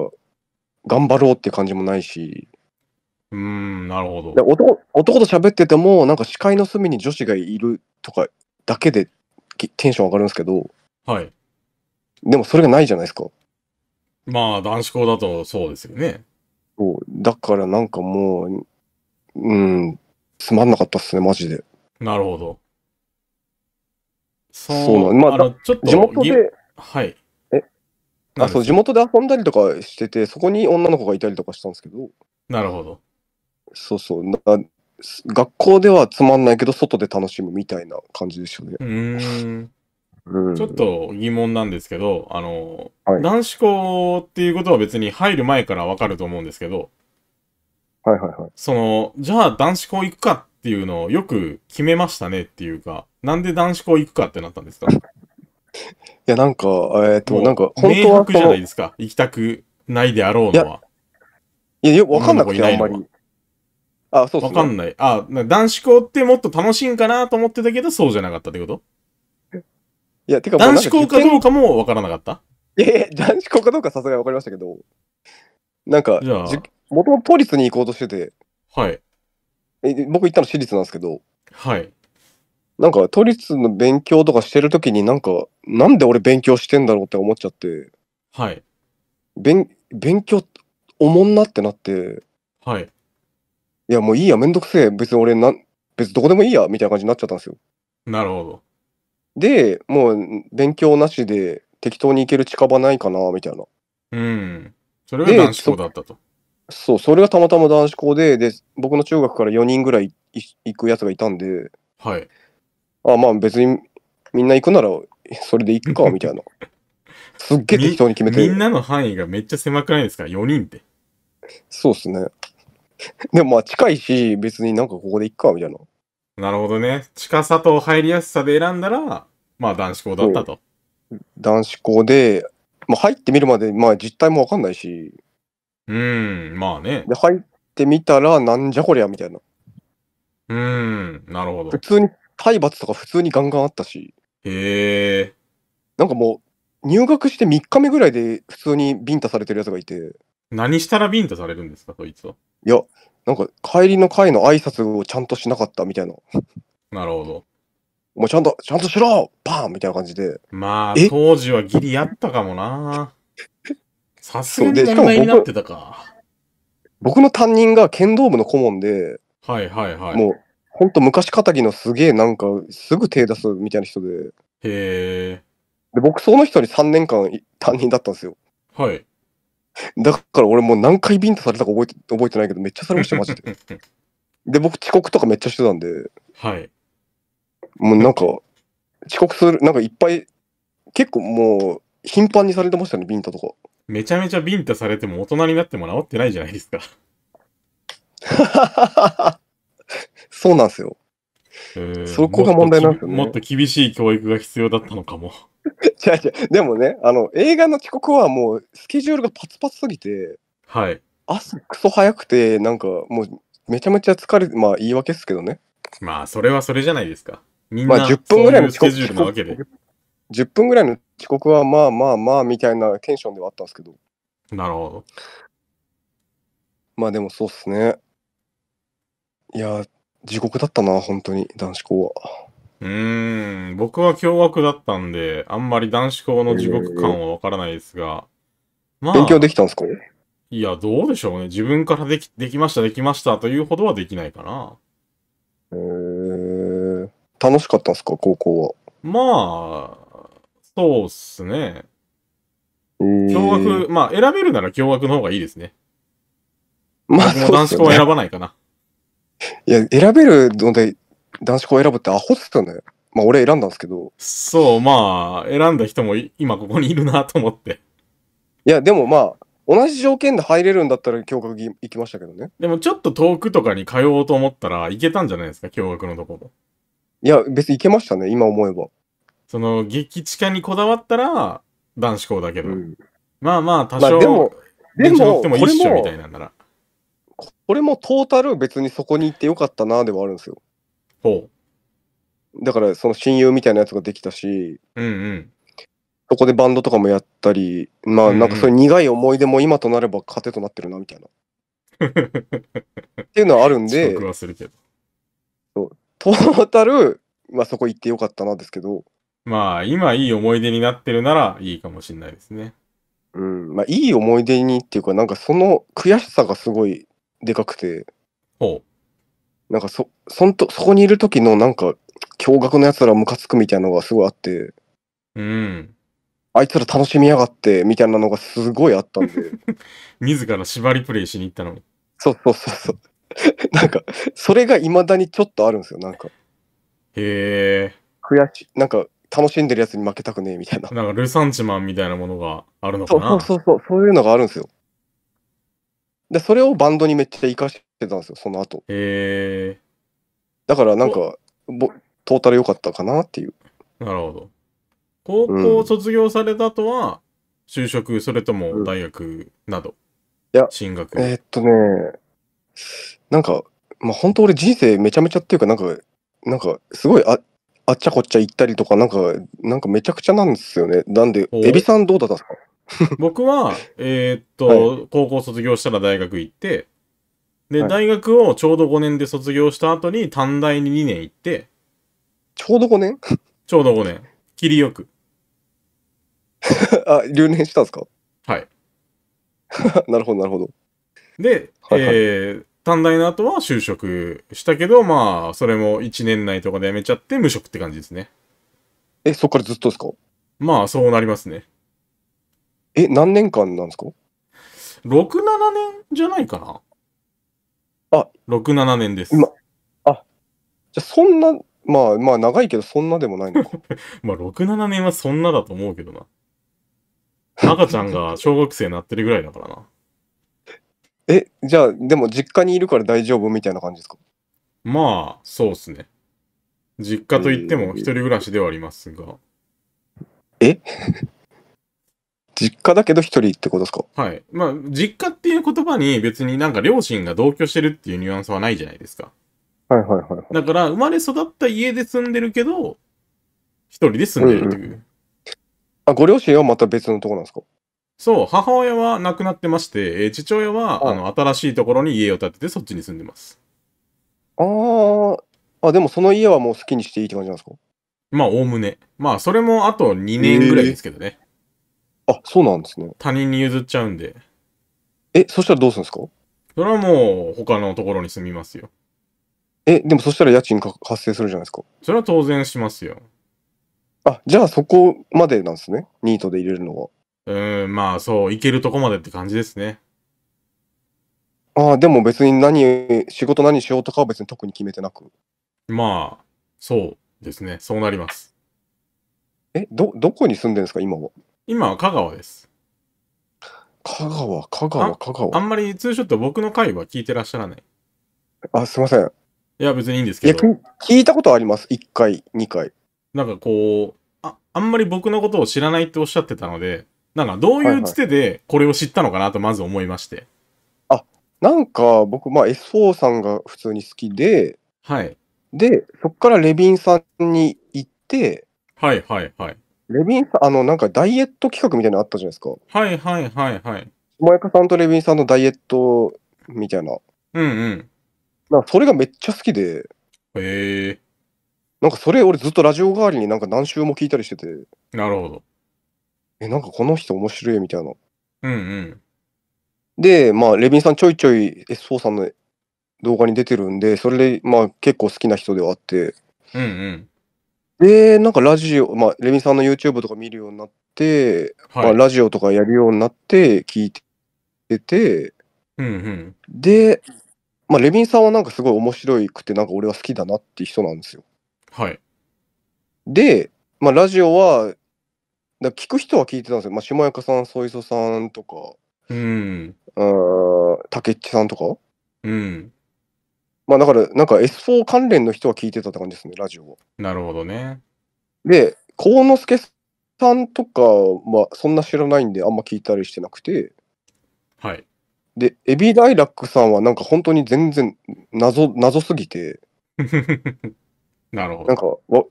S2: 頑張ろうって感じもないし、うん、なるほど。で男男と喋ってても、なんか視界の隅に女子がいるとかだけでテンション上がるんですけど、はい。でもそれがないじゃないですか。
S1: まあ、男子校だとそうですよね。
S2: そう。だからなんかもう、うん、つまんなかったっすね、マジで。なるほど。そうそうなんまあ、ちょっと地元で、はい。えあそう、地元で遊んだりとかしてて、そこに女の子がいたりとかしたんですけど。なるほど。そうそう。学校ではつまんないけど、外で楽しむみたいな感じでしたね。うん。ちょっと疑問
S1: なんですけど、あの、はい、男子校っていうことは別に入る前からわかると思うんですけど、はいはいはい。その、じゃあ男子校行くかっていうのをよく決めましたねっていうか、なんで男子校行くかってなったんですか い
S2: や、なんか、えー、っと、なんか、本当は。明じゃないです
S1: か。行きたく
S2: ないであろうのは。
S1: いや、よくわかんなくて、あんまり。あ、そうそう、ね。わかんない。あ、男子校ってもっと楽しいんかなと思ってたけど、そうじゃなかったってこといや、てか男子校かどうか
S2: もわからなかったいやいや、男子校かどうかさすがにわかりましたけど、なんか、もともと都立に行こうとしてて、はい。え僕行ったの私立なんですけど、はい。なんか都立の勉強とかしてるときになんか、なんで俺勉強してんだろうって思っちゃって、はい。勉勉強、おもんなってなって、はい。いや、もういいや、めんどくせえ。別に俺なん、別どこでもいいや、みたいな感じになっちゃったんですよ。なるほど。で、もう勉強なしで適当に行ける近場ないかな、みたいな。うん。
S1: それが男子校だったと。
S2: そう、それがたまたま男子校で、で、僕の中学から4人ぐらい行くやつがいたんで、はい。あ、まあ別にみんな行くならそれで行くか、みたいな。すっげえ適当に決めてみ。みん
S1: なの範囲がめっちゃ狭くないですか ?4 人って。
S2: そうっすね。でもまあ近いし、別になんかここで行くか、みたいな。な
S1: るほどね。近さと入りやすさで選んだら、まあ男子校だったと。
S2: 男子校で、まあ、入ってみるまで、まあ、実態もわかんないし。うん、まあね。で、入ってみたら、なんじゃこりゃみたいな。
S1: うん、な
S2: るほど。普通に体罰とか普通にガンガンあったし。へえ。なんかもう、入学して3日目ぐらいで普通にビンタされてるやつがいて。何したらビンタさ
S1: れるんですか、そいつは。
S2: いや、なんか帰りの会の挨拶をちゃんとしなかったみたいな。なるほど。お前ちゃんと、ちゃんとしろパーンみたいな感じで。まあ、当時
S1: はギリやったかもな。さすがに問題になってたか。
S2: 僕の担任が剣道部の顧問で、は
S1: いはいはい。もう、
S2: ほんと昔かたぎのすげえなんか、すぐ手出すみたいな人で。へえ。で、僕その人に3年間担任だったんですよ。はい。だから俺もう何回ビンタされたか覚えて覚えてないけど、めっちゃされました、マジで。で、僕遅刻とかめっちゃしてたんで。はい。もうなんか、遅刻する、なんかいっぱい、結構もう、頻繁にされてましたね、ビンタとか。
S1: めちゃめちゃビンタされても大人になっても治ってないじゃない
S2: ですか。そうなんですよ。
S1: そこが問題なんですよねも。もっと厳しい教育が必要だったのかも。
S2: いやいや、でもね、あの、映画の遅刻はもう、スケジュールがパツパツすぎて、はい。朝クソ早くて、なんかもう、めちゃめちゃ疲れて、まあ言い訳ですけどね。
S1: まあ、それはそれじゃないですか。
S2: みんな、まあ、10分ぐらいのスケジュールなわけで。10 分ぐらいの遅刻はまあまあまあみたいなテンションではあったんですけど。なるほど。まあでもそうっすね。いや、地獄だったな、本当に、男子校は。
S1: うーん、僕は驚愕だったんで、あんまり男子校の地獄感はわからないですが、まあ、勉強できたんですかいや、どうでしょうね。自分からでき、できました、できましたというほどはできないかな。
S2: へえー、楽しかったんですか、高校は。
S1: まあ、そうっすね。
S2: 驚
S1: 愕、まあ、選べるなら驚愕の方がいいですね。
S2: まあ、男子校は選ばないかな。いや、選べるので男子校選ぶってアホですよね。まあ俺選んだんですけど。そう、まあ、選んだ人も今ここにいるなと思って。いや、でもまあ、同じ条件で入れるんだったら共学行きましたけどね。
S1: でもちょっと遠くとかに通おうと思ったら行けたんじゃないですか、共学のところ。
S2: いや、別に行けましたね、今思えば。
S3: そ
S1: の、激地下にこだわったら、男子校だけど。うん、
S2: まあまあ、多少、でも、でも、みたいなんなら。俺もトータル別にそこに行ってよかったなではあるんですよ。ほう。だからその親友みたいなやつができたし、うんうん。そこでバンドとかもやったり、まあなんかそういう苦い思い出も今となれば糧となってるなみたいな。っていうのはあるんで、そうトータル、まあそこ行ってよかったなですけど。
S1: まあ今いい思い出になってるならいいかもしれないですね。
S2: うん、まあいい思い出にっていうか、なんかその悔しさがすごいでかくて、ほなんかそ、そんと、そこにいる時のなんか、驚愕のやつらムカつくみたいなのがすごいあって、う。ん。あいつら楽しみやがってみたいなのがすごいあったんで、
S1: 自ら縛りプレイしに行っ
S2: たのに。そうそうそうそう。なんか、それが未だにちょっとあるんですよ。なんか、へえ。悔しい、なんか、楽しんでるやつに負けたくねえみたいな。
S1: なんかルサン
S2: チマンみたいなものがあるのかそうな。そうそうそう、そういうのがあるんですよ。で、それをバンドにめっちゃ生かしてたんですよ、その後。へえ。だからなんか、ぼトータル良かったかなっていう。なるほど。
S1: 高校卒業された後は、就職、それとも大学など、いや、進学。
S2: えーっとね、なんか、まあ本当俺人生めちゃめちゃっていうか、なんか、なんか、すごいあ、あっちゃこっちゃ行ったりとか、なんか、なんかめちゃくちゃなんですよね。なんで、えエビさんどうだったんですか
S1: 僕は、えー、っと、はい、高校卒業したら大学行って、で、はい、大学をちょうど5年で卒業した後に短大に2年行って、
S2: ちょうど5年ちょうど5年。切りよく。あ、留年したんですかはい。なるほど、なるほど。
S1: で、はいはい、えー、短大の後は就職したけど、まあ、それも1年内とかで辞めちゃって無職って感じですね。え、そっからずっとですかまあ、そうなりますね。え、何年間なんですか ?6、7年じゃないかなあ、6、7年です。ま、あ、じゃあそんな、
S2: まあまあ長いけどそんなでもないのか。
S1: まあ、6、7年はそんなだと思うけどな。
S2: 赤ちゃんが小学生になってるぐらいだからな。え、じゃあでも実家にいるから大丈夫みたいな感じですかまあ、そうっすね。
S1: 実家といっても一人暮らしではありますが。
S2: え実家だけど一人ってことですか
S1: はい。まあ、実家っていう言葉に別になんか両親が同居してるっていうニュアンスはないじゃないですか。
S2: はいはいはい、
S3: は
S1: い。だから、生まれ育った家で住んでるけど、
S2: 一人で住んでるという、うんうん。あ、ご両親はまた別のとこなんですか
S1: そう、母親は亡くなってまして、えー、父親は、あの新しいところに家を建ててそっちに住んでます。
S2: ああ、でもその家はもう好きにしていいって感じなんですか
S1: まあ、おおむね。まあ、それもあと2年ぐらいですけどね。えー
S2: あ、そうなんですね。
S1: 他人に譲っちゃうんで。
S2: え、そしたらどうするんですかそ
S1: れはもう他のところに住みますよ。
S2: え、でもそしたら家賃か発生するじゃないですか。それは当然しますよ。あ、じゃあそこまでなんですね。ニートで入れるのは。
S1: うん、まあそう、行けるとこまでって感じですね。
S2: ああ、でも別に何、仕事何しようとかは別に特に決めてなく。まあ、そうですね。そうなります。え、ど、どこに住んでるんですか、今は。
S1: 今は香川です。
S3: 香川、香川、香川。
S1: あんまりツーショット僕の回は聞いてらっしゃらない。あ、すいません。いや、別にいいんですけど。
S2: 聞いたことあります。1回、2回。
S1: なんかこう、ああんまり僕のことを知らないっておっしゃってたので、なんかどういうつてでこれを知ったのかなとまず思いまして。はい
S2: はい、あ、なんか僕、まあ s o さんが普通に好きで、はい。で、そこからレビンさんに行って、
S1: はいはいはい。
S2: レビンさん、あの、なんかダイエット企画みたいなのあったじゃないですか。
S1: はいはいはいはい。
S2: 萌香さんとレビンさんのダイエットみたいな。うんうん。なんかそれがめっちゃ好きで。へえ。なんかそれ俺ずっとラジオ代わりになんか何週も聞いたりしてて。なるほど。え、なんかこの人面白いみたいな。うんうん。で、まあ、レビンさんちょいちょい S4 さんの動画に出てるんで、それで、まあ、結構好きな人ではあって。うんうん。で、なんかラジオ、まあ、レミさんの YouTube とか見るようになって、はい、まあ、ラジオとかやるようになって、聞いてて、うんうん、で、まあ、レミンさんはなんかすごい面白くて、なんか俺は好きだなっていう人なんですよ。はい。で、まあ、ラジオは、だ聞く人は聞いてたんですよ。まあ、下さん、ソイソさんとか、うん。けっちさんとか。うん。まあだから、なんか S4 関連の人は聞いてたって感じですね、ラジオを。なるほどね。で、幸之助さんとかはそんな知らないんで、あんま聞いたりしてなくて。はい。で、エビダイラックさんはなんか本当に全然謎、謎すぎて。
S3: なるほど。なん
S2: か、わ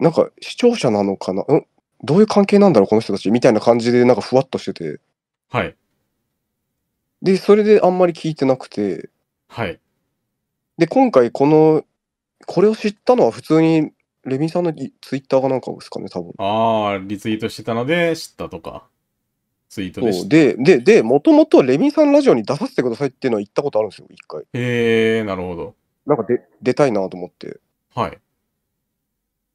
S2: なんか視聴者なのかな、んどういう関係なんだろう、この人たちみたいな感じで、なんかふわっとしてて。はい。で、それであんまり聞いてなくて。はい。で、今回この、これを知ったのは普通にレミさんのツイッターがなんかですかね、多分。
S1: ああ、リツイートしてたので知ったとか。ツイートで
S2: で、で、で、もともとレミさんラジオに出させてくださいっていうのは言ったことあるんですよ、一回。へえ、なるほど。なんかで出たいなと思って。はい。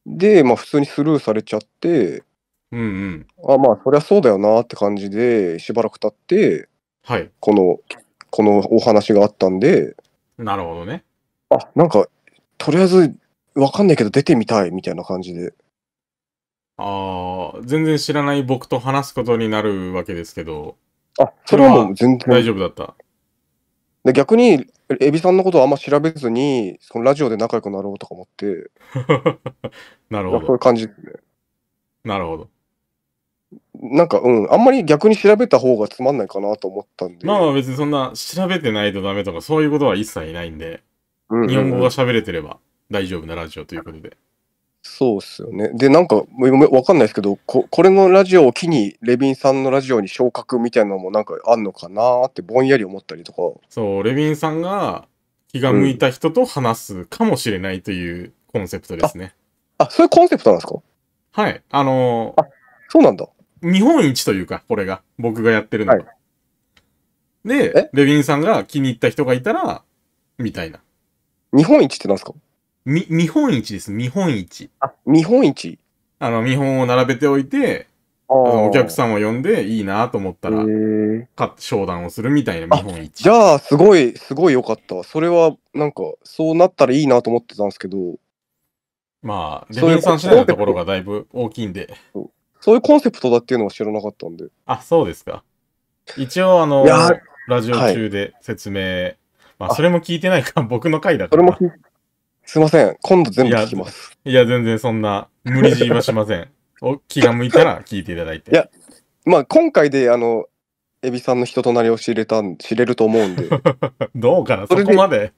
S2: で、まあ普通にスルーされちゃって、うんうん。あ、まあそりゃそうだよなって感じで、しばらく経って、はい。この、このお話があったんで、
S1: なるほどね。
S2: あ、なんか、とりあえず、わかんないけど出てみたいみたいな感じで。
S1: ああ、全然知らない僕
S2: と話すことになるわけですけど。あ、それはもう全然。大丈夫だった。で逆に、エビさんのことをあんま調べずに、そのラジオで仲良くなろうとか思って。なるほど。そういう感じですね。なるほど。なんか、うん、あんまり逆に調べた方がつまんないかなと思ったん
S1: で。まあまあ別にそんな、調べてないとダメとか、そういうことは一切ないんで。日本語が喋れてれば大丈夫なラジオと
S2: いうことで。そうっすよね。で、なんか、わかんないですけどこ、これのラジオを機に、レビンさんのラジオに昇格みたいなのもなんかあんのかなってぼんやり思ったりとか。そう、
S1: レビンさんが気が向いた人と話すかもしれないというコンセプトですね。
S2: うん、ああ、そういうコンセプトなんですか
S1: はい。あのー、あ、そうなんだ。日本一というか、これが、僕がやってるのが。はい、で、レビンさんが気に入った人がいたら、みたいな。日本一ってなんすかみ、見本市です。見本市。あ、見本市あの、見本を並べておいて、ああのお客さんを呼んでいいなと思ったら、勝えか商談をするみたいな見本市。
S2: じゃあ、すごい、すごい良かったそれは、なんか、そうなったらいいなと思ってたんですけど、まあ、レそういベうルさん次第のところがだ
S1: いぶ大きいんで。
S2: そういうコンセプトだっていうのは知らなかったんで。あ、そうですか。
S1: 一応、あのラジオ中で説明まあ、それも聞いてないか 僕の回だから。それもすいません。今度全部聞きます。いや、いや全然そんな、無理強いはしません。お気が向いたら聞いていただいて。いや、
S2: まあ、今回で、あの、エビさんの人となりを知れたん、知れると思うんで。
S1: どうかなそこまで。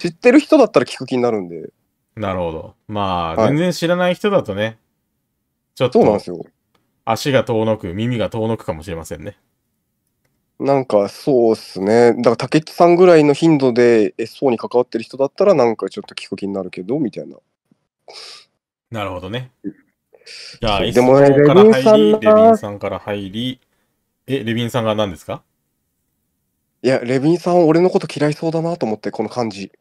S2: 知ってる人だったら聞く気になるんで。なるほ
S1: ど。まあ、はい、全然知らない人だとね、ちょっと、そうなんですよ。足が遠のく、耳が遠のくかもしれませんね。
S2: なんかそうっすね。だから竹内さんぐらいの頻度で SO に関わってる人だったらなんかちょっと聞く気になるけどみたいな。
S1: なるほどね。じゃあ、でもね、レビンレビンさんから入り、え、レビンさんが何ですか
S2: いや、レビンさん俺のこと嫌いそうだなと思って、この感じ。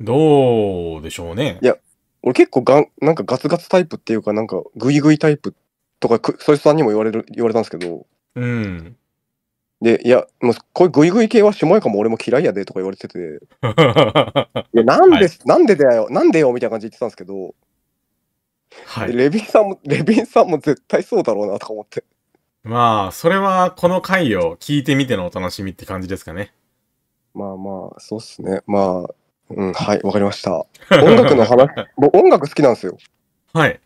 S2: どうでしょうね。いや、俺結構がなんかガツガツタイプっていうか、なんかグイグイタイプとか、そいつさんにも言われる、言われたんですけど。
S3: うん。
S2: で、いや、もう、こういうグイグイ系はしもやかも俺も嫌いやでとか言われてて、いやなんで、はいなんでだよ、なんでよみたいな感じで言ってたんですけど、はい、レビンさんも、レビンさんも絶対そうだろうなとか思って。
S1: まあ、それはこの回を聞いてみてのお楽しみって感じですかね。
S2: まあまあ、そうっすね。まあ、うん、はい、わかりました。音楽の話、音楽好きなんですよ。はい。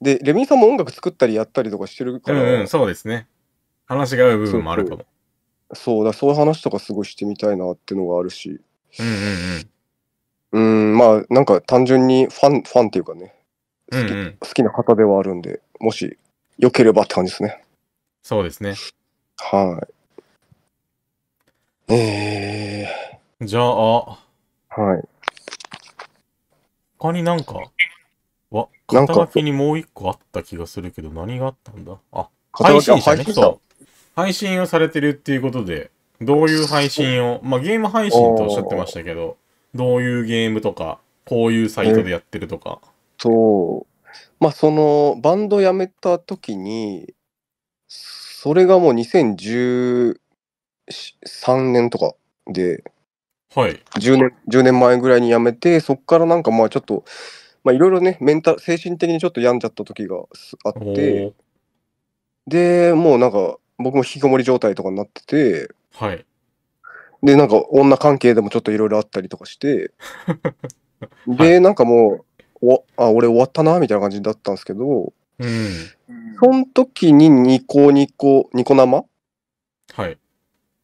S2: で、レビンさんも音楽作ったりやったりとかしてるかうんら、うん、そうですね。話が合う部分もあるかも。そうだ、そういう話とかすごいしてみたいなってのがあるし。うんうんうん。うん、まあ、なんか単純にファン、ファンっていうかね、好きうんうん、好きな方ではあるんで、もしよければって感じですね。
S1: そうですね。はい。えー。じゃあ、はい。他になんか、わ、肩書きにもう一個あった気がするけど、何があったんだあ、きに入ってた。配信をされてるっていうことで、どういう配信を、まあゲーム配信とおっしゃってましたけど、どういうゲームとか、こういうサイトでやって
S2: るとか。と、まあそのバンド辞めた時に、それがもう2013年とかで、はい。10年 ,10 年前ぐらいに辞めてそっからなんかまあちょっとまあいろいろねメンタル精神的にちょっと病んじゃった時があってでもうなんか僕も引きこもり状態とかになってて、はい。で、なんか女関係でもちょっといろいろあったりとかして、で、はい、なんかもう、あ、俺終わったな、みたいな感じだったんですけど、うん。その時にニコニコ、ニコ生はい。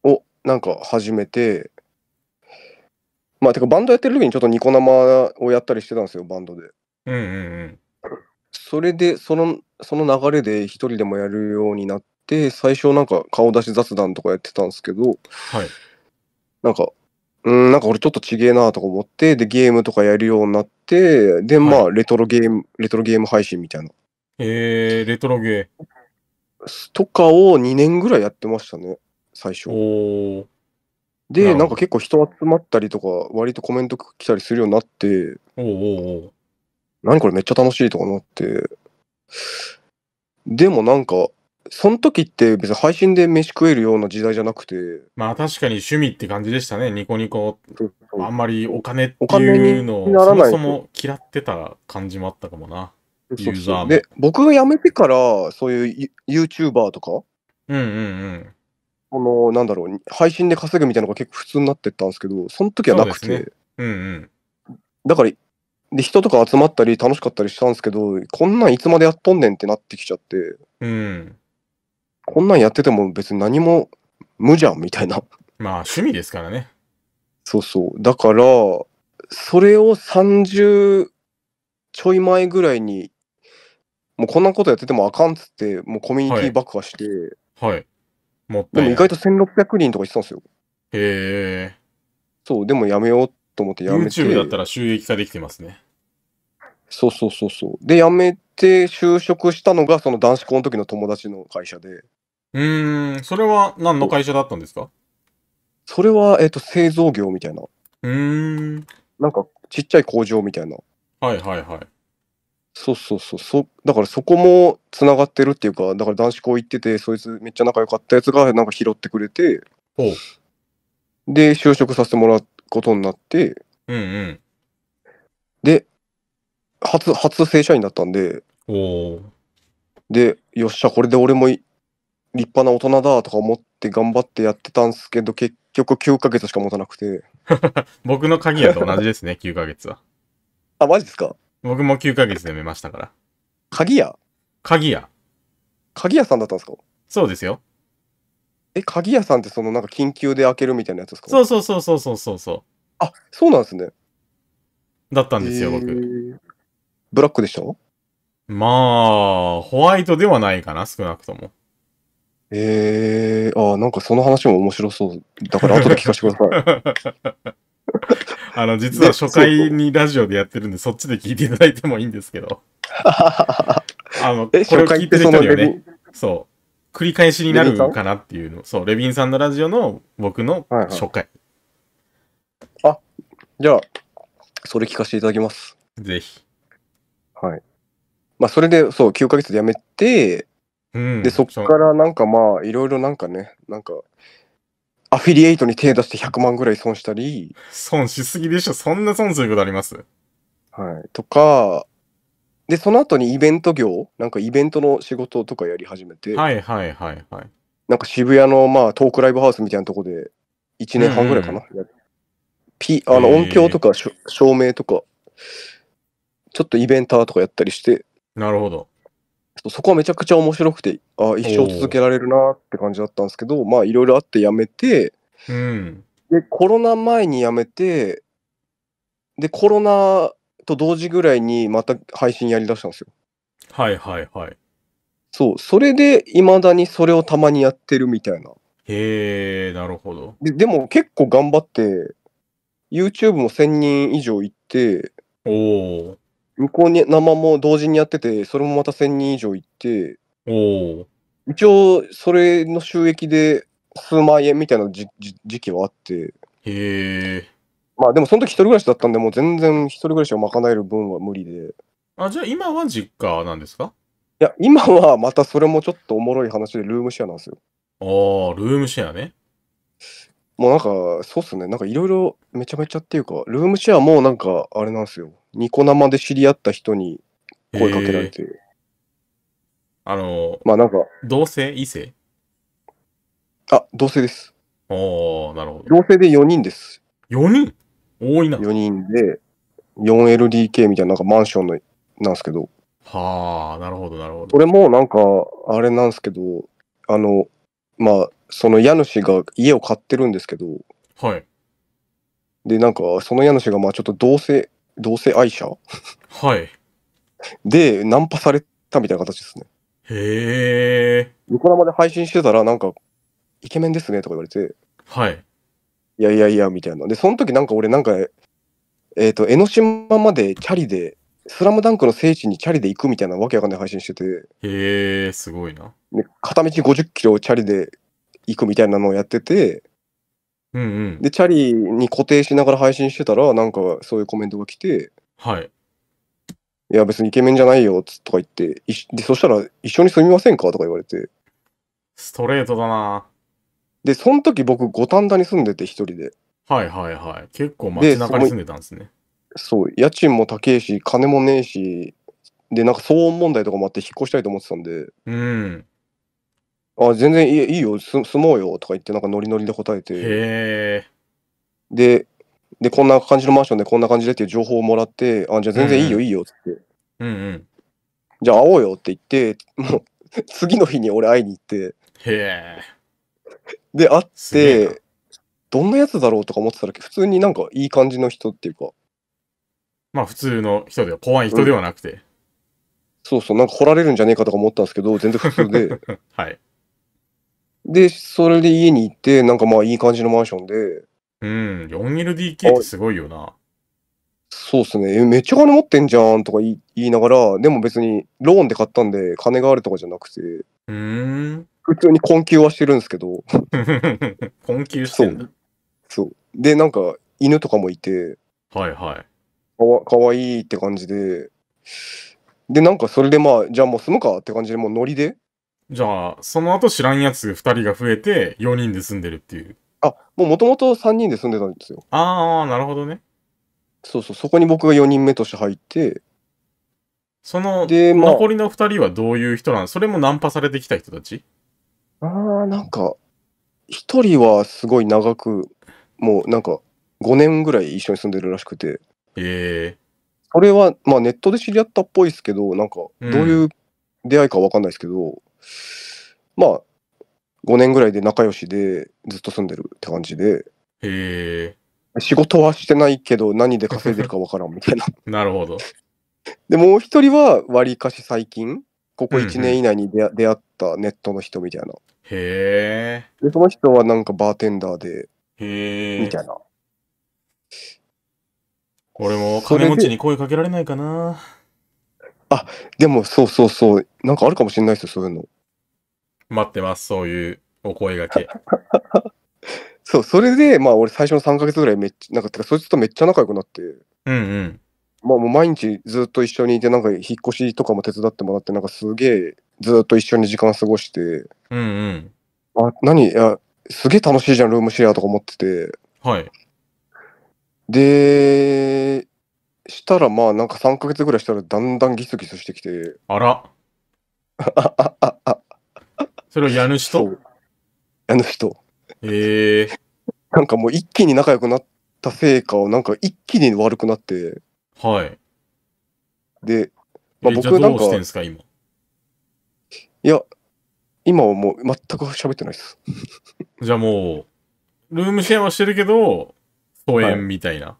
S2: を、なんか始めて、まあ、てかバンドやってる時にちょっとニコ生をやったりしてたんですよ、バンドで。うんうんうん。それで、その、その流れで一人でもやるようになって、最初なんか顔出し雑談とかやってたんですけど、はい。なんか、うん、なんか俺ちょっとちげえなとか思って、で、ゲームとかやるようになって、で、まあ、レトロゲーム、はい、レトロゲーム配信みたいな。へえー、レトロゲー。とかを2年ぐらいやってましたね、最初。で、なんか結構人集まったりとか、割とコメント来たりするようになって、おうお何これめっちゃ楽しいとかなって、でもなんか、その時って別に配信で飯食えるような時代じゃなくて。
S1: まあ確かに趣味って感じでしたね、ニコニコ。あんまりお金っていうのをそもそも嫌ってた感じもあったかもな。ユーザーで、
S2: 僕が辞めてから、そういう YouTuber とか、うんうんうん。この、なんだろう、配信で稼ぐみたいなのが結構普通になってったんですけど、その時はなくて。うね、うんうん。だから、で、人とか集まったり楽しかったりしたんですけど、こんなんいつまでやっとんねんってなってきちゃって。うん。こんなんやってても別に何も無じゃんみたいな。
S1: まあ趣味ですから
S2: ね。そうそう。だから、それを30ちょい前ぐらいに、もうこんなことやっててもあかんっつって、もうコミュニティ爆破して、はい。はい、もっでも意外と1600人とか言ってたんですよ。
S1: へ
S2: え。そう、でもやめようと思ってやめて。YouTube だっ
S1: たら収益化できてますね。
S2: そうそうそうそう。で、やめて就職したのが、その男子校の時の友達の会社で。う
S1: ん、それは何の会社だったんですか
S2: それは、えっ、と、製造業みたいな。うん。なんか、ちっちゃい工場みたいな。はいはいはい。そうそうそう。そだからそこもつながってるっていうか、だから男子校行ってて、そいつめっちゃ仲良かったやつがなんか拾ってくれて、で、就職させてもらうことになって、うんうん。で、初、初正社員だったんで、おで、よっしゃ、これで俺もい立派な大人だとか思って頑張ってやってたんですけど、結局9ヶ月しか持たなくて。
S1: 僕の鍵屋と同じですね、9 ヶ月は。あ、マジですか
S2: 僕も9ヶ月でめましたから。鍵屋鍵屋。鍵屋さんだったんですかそうですよ。え、鍵屋さんってそのなんか緊急で開けるみたいなやつですかそう
S1: そうそうそうそうそうそう。
S2: あ、そうなんですね。
S1: だったんですよ、え
S2: ー、僕。ブラックでした
S1: まあ、ホワイトではないかな、少なくとも。
S2: ええー、ああ、なんかその話も面白そう。だから後で聞かせて
S1: ください。
S3: あの、実は初回
S1: にラジオでやってるんで、そっちで聞いていただいてもいいんですけど。
S3: あの、これを聞いてる人にはね、
S1: そう、繰り返しになるかなっていうの。そう、レビンさんのラジオの僕の初回。
S2: はいはい、あ、じゃあ、それ聞かせていただきます。ぜひ。はい。まあ、それで、そう、9ヶ月でやめて、で、そっからなんかまあ、いろいろなんかね、なんか、アフィリエイトに手出して100万ぐらい損したり。損しすぎでしょ。そんな損することありますはい。とか、で、その後にイベント業、なんかイベントの仕事とかやり始めて。はいはいはいはい。なんか渋谷のまあトークライブハウスみたいなとこで1年半ぐらいかな。うん、あの音響とか、照明とか、ちょっとイベンターとかやったりして。なるほど。そそこはめちゃくちゃ面白くてあ一生続けられるなって感じだったんですけどまあいろいろあって辞めて、うん、でコロナ前に辞めてでコロナと同時ぐらいにまた配信やりだしたんですよ。
S1: はいはいはい。
S2: そう、それでいまだにそれをたまにやってるみたいな。へえ、なるほどで。でも結構頑張って、YouTube も1000人以上行って、おお。向こうに生も同時にやってて、それもまた1000人以上行って、お一応、それの収益で数万円みたいな時期はあって。へえ。まあでもその時一人暮らしだったんで、もう全然一人暮らしを賄える分は無理で。
S1: あ、じゃあ今は実家なんですか
S2: いや、今はまたそれもちょっとおもろい話でルームシェアなんですよ。あ
S1: あ、ルームシェアね。
S2: もうなんか、そうっすね。なんかいろいろめちゃめちゃっていうか、ルームシェアもなんかあれなんですよ。ニコ生で知り合った人に声かけられて、あの、まあなんか、同
S1: 性異性
S2: あ、同性です。おあ、なるほど。同性で4人です。4人多いな。4人で、4LDK みたいななんかマンションの、なんですけど、はあ、なるほど、なるほど。これもなんか、あれなんですけど、あの、まあ、その家主が家を買ってるんですけど、はい。で、なんか、その家主が、まあ、ちょっと同性、同性愛者はい。で、ナンパされたみたいな形ですね。へえ。横浜で配信してたら、なんか、イケメンですねとか言われて、はい。いやいやいや、みたいな。で、その時なんか俺なんか、えっ、と、江ノ島までチャリで、スラムダンクの聖地にチャリで行くみたいなわけわかんない配信してて、へえ、すごいな。片道50キロチャリで行くみたいなのをやってて、うんうん、でチャリに固定しながら配信してたらなんかそういうコメントが来て「はい、いや別にイケメンじゃないよ」とか言ってでそしたら「一緒に住みませんか?」とか言われてス
S1: トレートだな
S2: でその時僕五反田に住んでて一人ではい
S1: はいはい結構街中に住んでたんですね
S2: そう家賃も高えし金もねえしでなんか騒音問題とかもあって引っ越したいと思ってたんで
S1: うん
S2: あ、全然いいいいよ、す住もうよとか言って、なんかノリノリで答えて、へえ。で、で、こんな感じのマンションでこんな感じでっていう情報をもらって、あ、じゃあ全然いいよ、うんいいよって、うんうん。じゃあ会おうよって言って、もう 次の日に俺会いに行って、へえ。で、会って、どんなやつだろうとか思ってたら、普通になんかいい感じの人っていうか、まあ普通の
S1: 人では、怖い人ではなくて。
S2: そうそう、なんか来られるんじゃねえかとか思ったんですけど、全然普通で、はい。で、それで家に行って、なんかまあいい感じのマンションで。うん、4LDK ってすごいよな。そうっすね。え、めっちゃ金持ってんじゃんとか言いながら、でも別にローンで買ったんで金があるとかじゃなくて。
S3: うん。
S2: 普通に困窮はしてるんですけど。困窮してるそう。そう。で、なんか犬とかもいて。はいはい。かわかわいいって感じで。で、なんかそれでまあ、じゃあもう住むかって感じで、もうノリで。
S1: じゃあ、その後知らんやつ2人が増えて、4人で住んでるっていう。
S2: あ、もうもともと3人で住んでたんですよ。ああ、なるほどね。そうそう、そこに僕が4人目として入って、
S1: その、で、ま残りの2人はどういう人なのそれもナンパされてきた人たち
S3: ああ、なん
S2: か、1人はすごい長く、もうなんか、5年ぐらい一緒に住んでるらしくて。へえ。それは、まあネットで知り合ったっぽいですけど、なんか、どういう出会いかわかんないですけど、うんまあ、5年ぐらいで仲良しでずっと住んでるって感じで。へえ。仕事はしてないけど何で稼いでるかわからんみたいな。なるほど。で、もう一人は割かし最近、ここ1年以内に出,、出会ったネットの人みたいな。へえ。で、その人はなんかバーテンダーで、へえ。みたいな。俺も金持ちに
S1: 声かけられないかな。
S2: あ、でもそうそうそう。なんかあるかもしれないですよ、そういうの。待ってます、そういうお声がけ。そう、それで、まあ俺最初の3か月ぐらいめっちゃ、なんか、てかそいつとめっちゃ仲良くなって。うんうん。まあもう毎日ずっと一緒にいて、なんか引っ越しとかも手伝ってもらって、なんかすげえずっと一緒に時間過ごして。うんうん。あ、何いや、すげえ楽しいじゃん、ルームシェアとか思ってて。
S3: は
S1: い。
S2: で、したらまあなんか3か月ぐらいしたらだんだんギスギスしてきて。
S1: あら。ああああ。
S2: それを家主と家主と。へえ。なんかもう一気に仲良くなったせいか、なんか一気に悪くなって。はい。で、まあ、僕なんか。してんすか、今。いや、今はもう全く喋ってないです。じゃあも
S1: う、ルームシェアはしてるけど、
S2: 疎遠みたいな。は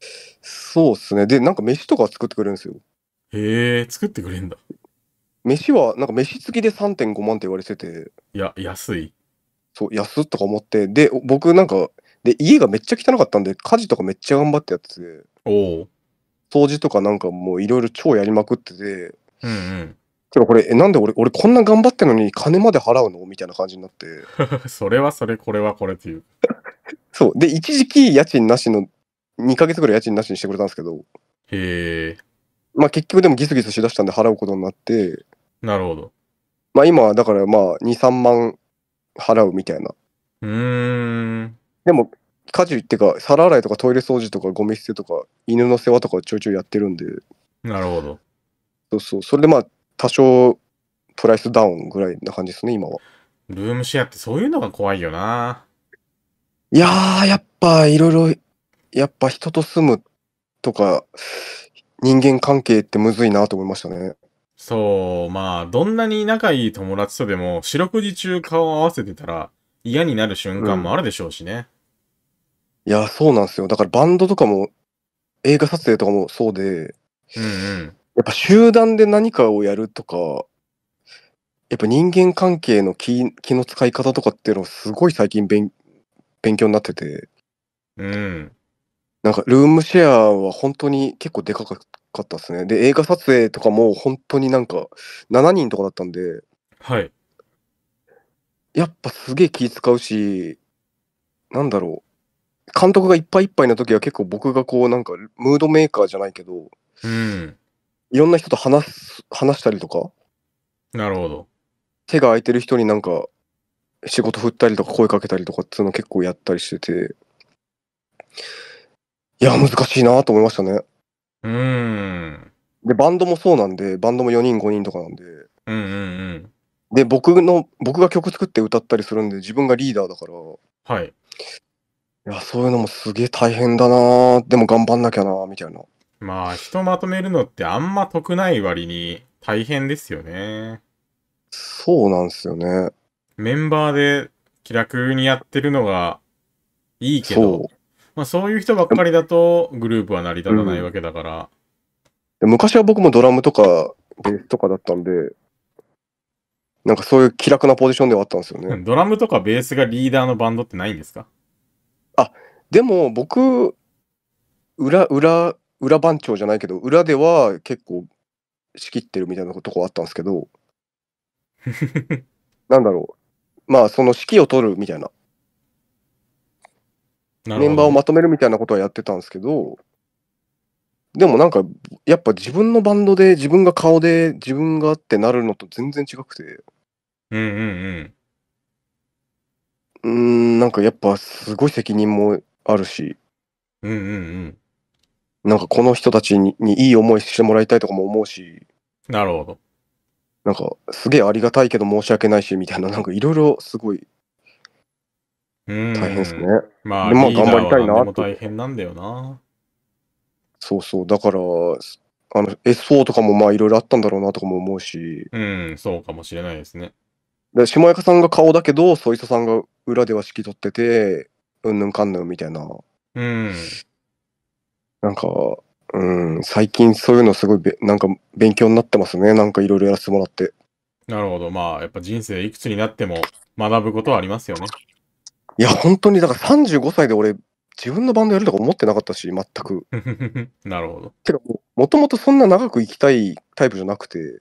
S2: い、そうっすね。で、なんか飯とか作ってくれるんですよ。へえ、作ってくれるんだ。飯は、なんか飯付きで3.5万って言われてて、いや、安い。そう、安っとか思って、で、僕なんか、で、家がめっちゃ汚かったんで、家事とかめっちゃ頑張ってやってて、おお。掃除とかなんかもういろいろ超やりまくってて、うんうん。これ、え、なんで俺、俺こんな頑張ってんのに金まで払うのみたいな感じになって。それはそれ、これはこれっていう。そう。で、一時期家賃なしの、2ヶ月ぐらい家賃なしにしてくれたんですけど、へえ。まあ結局でもギスギスしだしたんで払うことになって、なるほど。まあ今はだからまあ2、3万払うみたいな。うーん。でも家事っていうか皿洗いとかトイレ掃除とかゴミ捨てとか犬の世話とかちょいちょいやってるんで。なるほど。そうそう。それでまあ多少プライスダウンぐらいな感じですね、今は。
S1: ルームシェアってそういうのが怖いよな。
S2: いやー、やっぱいろいろ、やっぱ人と住むとか、人間関係ってむずいなと思いましたね。
S1: そう、まあ、どんなに仲いい友達とでも、四六時中顔を合わせてたら、嫌になる瞬間もあるでしょうしね。
S2: いや、そうなんですよ。だからバンドとかも、映画撮影とかもそうで、うんうん、やっぱ集団で何かをやるとか、やっぱ人間関係の気気の使い方とかっていうのをすごい最近勉勉強になってて、うん、なんかルームシェアは本当に結構でかかかったですね。で、映画撮影とかも本当になんか7人とかだったんで、はい。やっぱすげえ気使うし、なんだろう。監督がいっぱいいっぱいの時は結構僕がこうなんかムードメーカーじゃないけど、うん。いろんな人と話す、話したりとか、なるほど。手が空いてる人になんか仕事振ったりとか声かけたりとかっていうの結構やったりしてて、いや、難しいなと思いましたね。うん。で、バンドもそうなんで、バンドも4人5人とかなんで。うんうんうん。で、僕の、僕が曲作って歌ったりするんで、自分がリーダーだから。はい。いや、そういうのもすげえ大変だなでも頑張んなきゃなみたいな。まあ、人まとめるのってあ
S1: んま得ない割に大変ですよね。
S2: そうなんですよね。
S1: メンバーで気楽にやってるのがいいけど、まあ、そういう人ばっかりだと、グループは成り立たないわけだから。
S2: うん、昔は僕もドラムとか、ベースとかだったんで、なんかそういう気楽なポジションではあったんですよね。
S1: ドラムとかベースがリーダーのバンドってないんですか
S2: あ、でも僕、裏、裏、裏番長じゃないけど、裏では結構仕切ってるみたいなとこあったんですけど、なんだろう。まあ、その指揮を取るみたいなメンバーをまとめるみたいなことはやってたんですけど、でもなんか、やっぱ自分のバンドで自分が顔で自分がってなるのと全然違くて。うんうんうん。うん、なんかやっぱすごい責任もあるし。うんうんうん。なんかこの人たちにいい思いしてもらいたいとかも思うし。なるほど。なんかすげえありがたいけど申し訳ないしみたいな、なんかいろいろすごい大変ですね。まあ、でも頑張りたいなと。大
S1: 変なんだよな。
S2: そうそう、だから、あの S4 とかもまあいろいろあったんだろうなとかも思うし、
S1: うん、そうかもしれないですね。
S2: で、下中さんが顔だけど、そいつさんが裏では引き取ってて、うんぬんかんぬんみたいな。うん。なんか、うん、最近そういうのすごいべ、なんか勉強になってますね。なんかいろいろやらせてもらって。
S1: なるほど。まあ、やっぱ人生いくつになっても学ぶことはありますよね。
S2: いや、本当に、だから35歳で俺、自分のバンドやるとか思ってなかったし、全く。なるほど。てかも、もともとそんな長く行きたいタイプじゃなくて。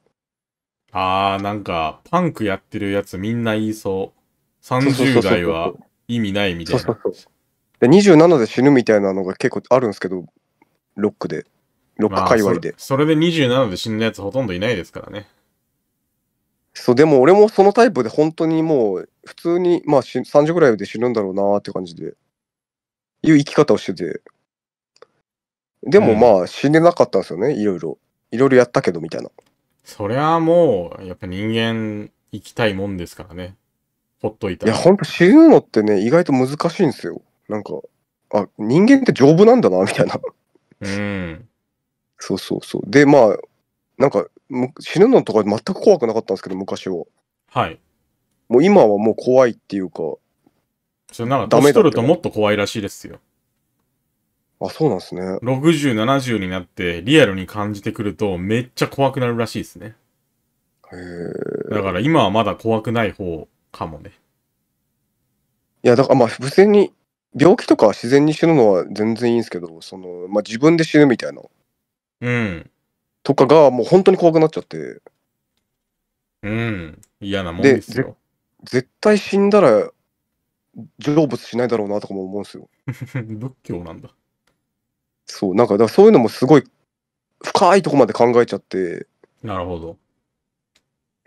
S1: あー、なんか、パンクやってるやつみんな言いそう。30代は意味ないみたいな。そうそうそう
S2: で27で死ぬみたいなのが結構あるんですけど、ロックで。ロック界隈で。まあ、
S1: それそれで27で死んだやつほとんどいないですからね。
S2: そう、でも俺もそのタイプで本当にもう、普通に、まあし3時ぐらいで死ぬんだろうなって感じで、いう生き方をしてて。でもまあ死んでなかったんですよね、いろいろ。いろいろやったけどみたいな。
S1: そりゃもう、やっぱ人間生きたいもんですから
S2: ね。ほっといたいや、ほんと死ぬのってね、意外と難しいんですよ。なんか、あ、人間って丈夫なんだな、みたいな。うん。そうそうそう。で、まあ、なんか、死ぬのとか全く怖くなかったんですけど、昔は。はい。もう今はもう怖いっていうか、それなんか、ダメだ年取るともっ
S1: と怖いらしいですよ。あ、そうなんですね。60、70になって、リアルに感じてくると、めっちゃ怖くなるらしいですね。へえ。だから今はまだ怖くない方
S2: かもね。いや、だからまあ、無線に、病気とか自然に死ぬのは全然いいんですけど、その、まあ自分で死ぬみたいな。
S3: うん。と
S2: かがもう本当に怖くなっちゃって。
S1: うん、嫌なもんですよ。
S2: 絶対死んだら成仏しないだろうなとかも思うんですよ。仏教なんだ。そう、なんかだそういうのもすごい深いとこまで考えちゃって。なるほど。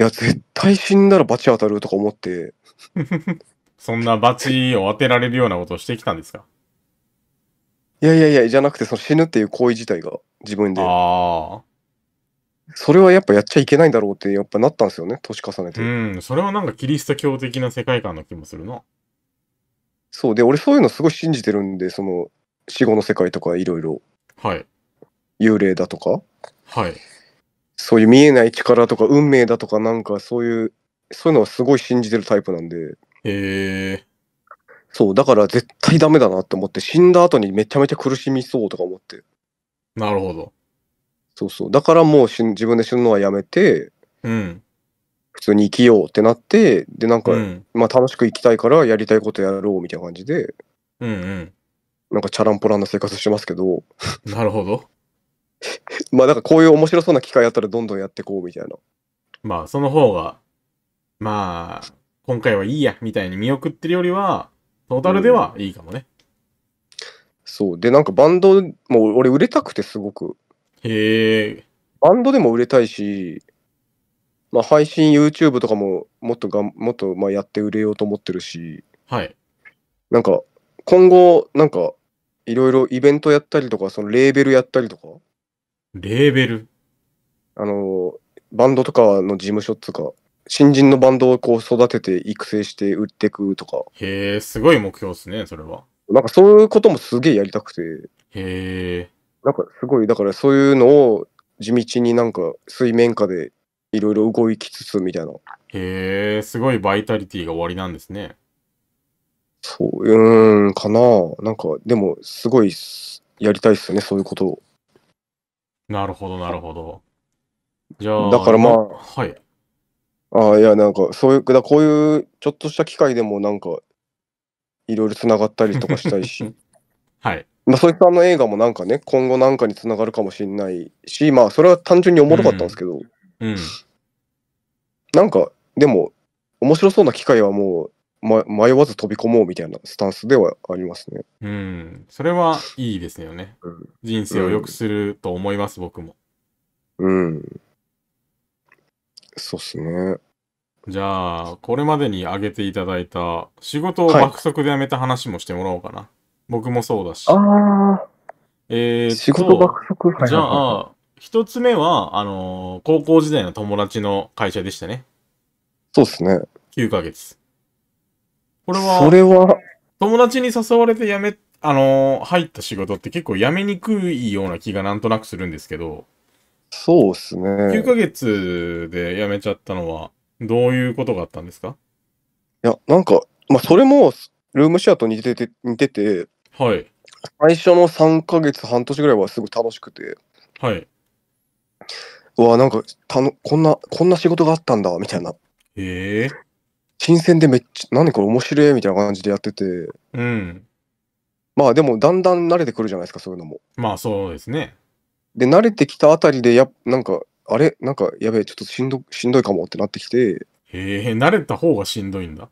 S2: いや、絶対死んだら罰当たるとか思って。
S1: そんな罰を当てられるようなことをしてきたんですか
S2: いやいやいや、じゃなくて、その死ぬっていう行為自体が自分で。ああ。それはやっぱやっちゃいけないんだろうってやっぱなったんですよね年重ね
S1: てうんそれはなんかキリスト教的な世界観の気もするな
S2: そうで俺そういうのすごい信じてるんでその死後の世界とかいろいろはい幽霊だとかはいそういう見えない力とか運命だとかなんかそういうそういうのはすごい信じてるタイプなんでへえそうだから絶対ダメだなって思って死んだ後にめちゃめちゃ苦しみそうとか思ってなるほどそうそう。だからもうし自分で死ぬのはやめて、うん。普通に生きようってなって、で、なんか、うん。まあ楽しく生きたいからやりたいことやろうみたいな感じで、うんなんかチャランポランな生活してますけど、なるほど。まあなんかこういう面白そうな機会あったらどんどんやってこうみたいな。まあ、その方が、まあ、
S1: 今回はいいや、みたいに見送ってるよりは、
S2: トータルではいいかもね。そう。で、なんかバンド、もう俺売れたくてすごく。
S1: へえ。
S2: バンドでも売れたいし、まあ、配信 YouTube とかももっとがもっとまあやって売れようと思ってるし、はい。なんか今後なんかいろいろイベントやったりとかそのレーベルやったりとかレーベルあのバンドとかの事務所っつうか新人のバンドをこう育てて育成して売っていくとか
S1: へえすごい目標っすねそれは
S2: なんかそういうこともすげえやりたくてへえなんかすごい、だからそういうのを地道になんか水面下でいろいろ動きつつみたいな。
S1: へえ、すごいバイタリティが終わりなんですね。
S2: そう、うん、かな。なんか、でも、すごいやりたいっすね、そういうことを。
S1: なるほど、なるほど。じゃあ、だからまあ、はい。
S2: ああ、いや、なんか、そういう、だこういうちょっとした機会でも、なんか、いろいろつながったりとかしたいし。
S3: はい。
S2: まあ、そういっあの映画もなんかね、今後なんかにつながるかもしれないし、まあ、それは単純におもろかったんですけど、うん。なんか、でも、面白そうな機会はもう、ま、迷わず飛び込もうみたいなスタンスではありますね。
S3: うん。
S1: それはいいですよね。人生を良くすると思います、うん、僕も。
S3: うん。そうっすね。
S1: じゃあ、これまでに挙げていただいた仕事を爆速で辞めた話もしてもらおうかな。はい僕もそうだし。ああ。
S2: えー、仕事爆速じゃあ、
S1: 一つ目は、あのー、高校時代の友達の会社でしたね。そうですね。9ヶ月。
S2: これは、それは、
S1: 友達に誘われて辞め、あのー、入った仕事って結構辞めにくいような気がなんとなくするんですけど、
S2: そうですね。9ヶ
S1: 月で辞めちゃったのは、どういうことがあったんですか
S2: いや、なんか、まあ、それも、ルームシェアと似てて、似てて、はい。最初の3ヶ月、半年ぐらいはすごい楽しくて。はい。うわ、なんかたの、こんな、こんな仕事があったんだ、みたいな。へえー。新鮮でめっちゃ、何これ面白いみたいな感じでやってて。うん。まあでも、だんだん慣れてくるじゃないですか、そういうのも。まあそうですね。で、慣れてきたあたりでや、なんか、あれなんか、やべえ、ちょっとしんどしんどいかもってなってきて。へえ、慣れた方がしんどいんだ。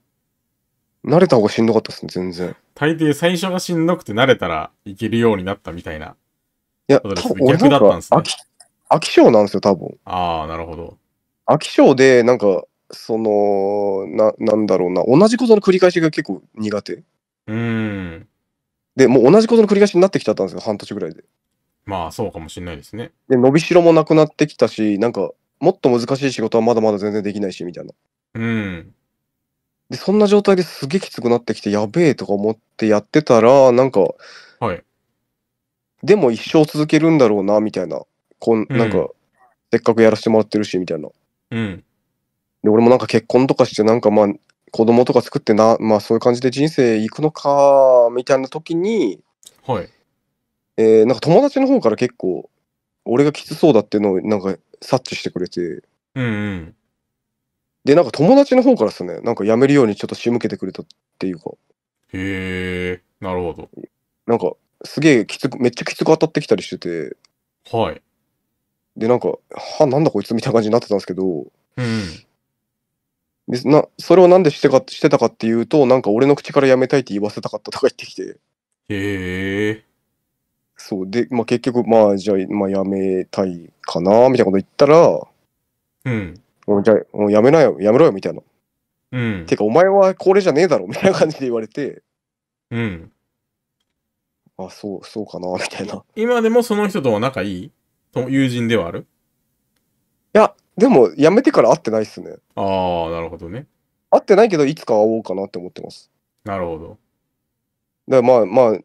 S2: 慣れた方がしんどかったですね、全然。
S1: 大抵最初がしんどくて慣れたらいけるようになったみたいな。
S2: いや、多分ったんす飽き、飽き性なんですよ、多分。ああ、なるほど。飽き性で、なんか、その、な、なんだろうな、同じことの繰り返しが結構苦手。うん。で、もう同じことの繰り返しになってきちゃったんですよ、半年ぐらいで。
S1: まあ、そうかもしれないですね。
S2: で、伸びしろもなくなってきたし、なんか、もっと難しい仕事はまだまだ全然できないし、みたいな。うん。で、そんな状態ですげえきつくなってきて、やべえとか思ってやってたら、なんか、はい。でも一生続けるんだろうな、みたいな。こん、んなんか、せっかくやらせてもらってるし、みたいな。うん。で、俺もなんか結婚とかして、なんかまあ、子供とか作ってな、まあそういう感じで人生行くのか、みたいな時に、はい。えーなんか友達の方から結構、俺がきつそうだっていうのをなんか察知してくれて、うんうん。で、なんか友達の方からですね、なんかやめるようにちょっと仕向けてくれたっていうか、へえ、なるほど。なんかすげえきつく、めっちゃきつく当たってきたりしてて、はい。で、なんか、は、なんだこいつみたいな感じになってたんですけど、うん。でなそれを何でしてかしてたかっていうと、なんか俺の口から辞めたいって言わせたかったとか言ってきて、
S3: へ
S2: え、そう、で、まあ結局、まあじゃあ、まあめたいかな、みたいなこと言ったら、うん。もうじゃもうやめなよ、やめろよ、みたいな。うん。てか、お前はこれじゃねえだろ、みたいな感じで言われて。うん。あ、そう、そうかな、みたいな。
S1: 今でもその人とは仲いい友人ではある
S2: いや、でも、やめてから会ってないっすね。ああ、なるほどね。会ってないけど、いつか会おうかなって思ってます。なるほど。だからまあまあ、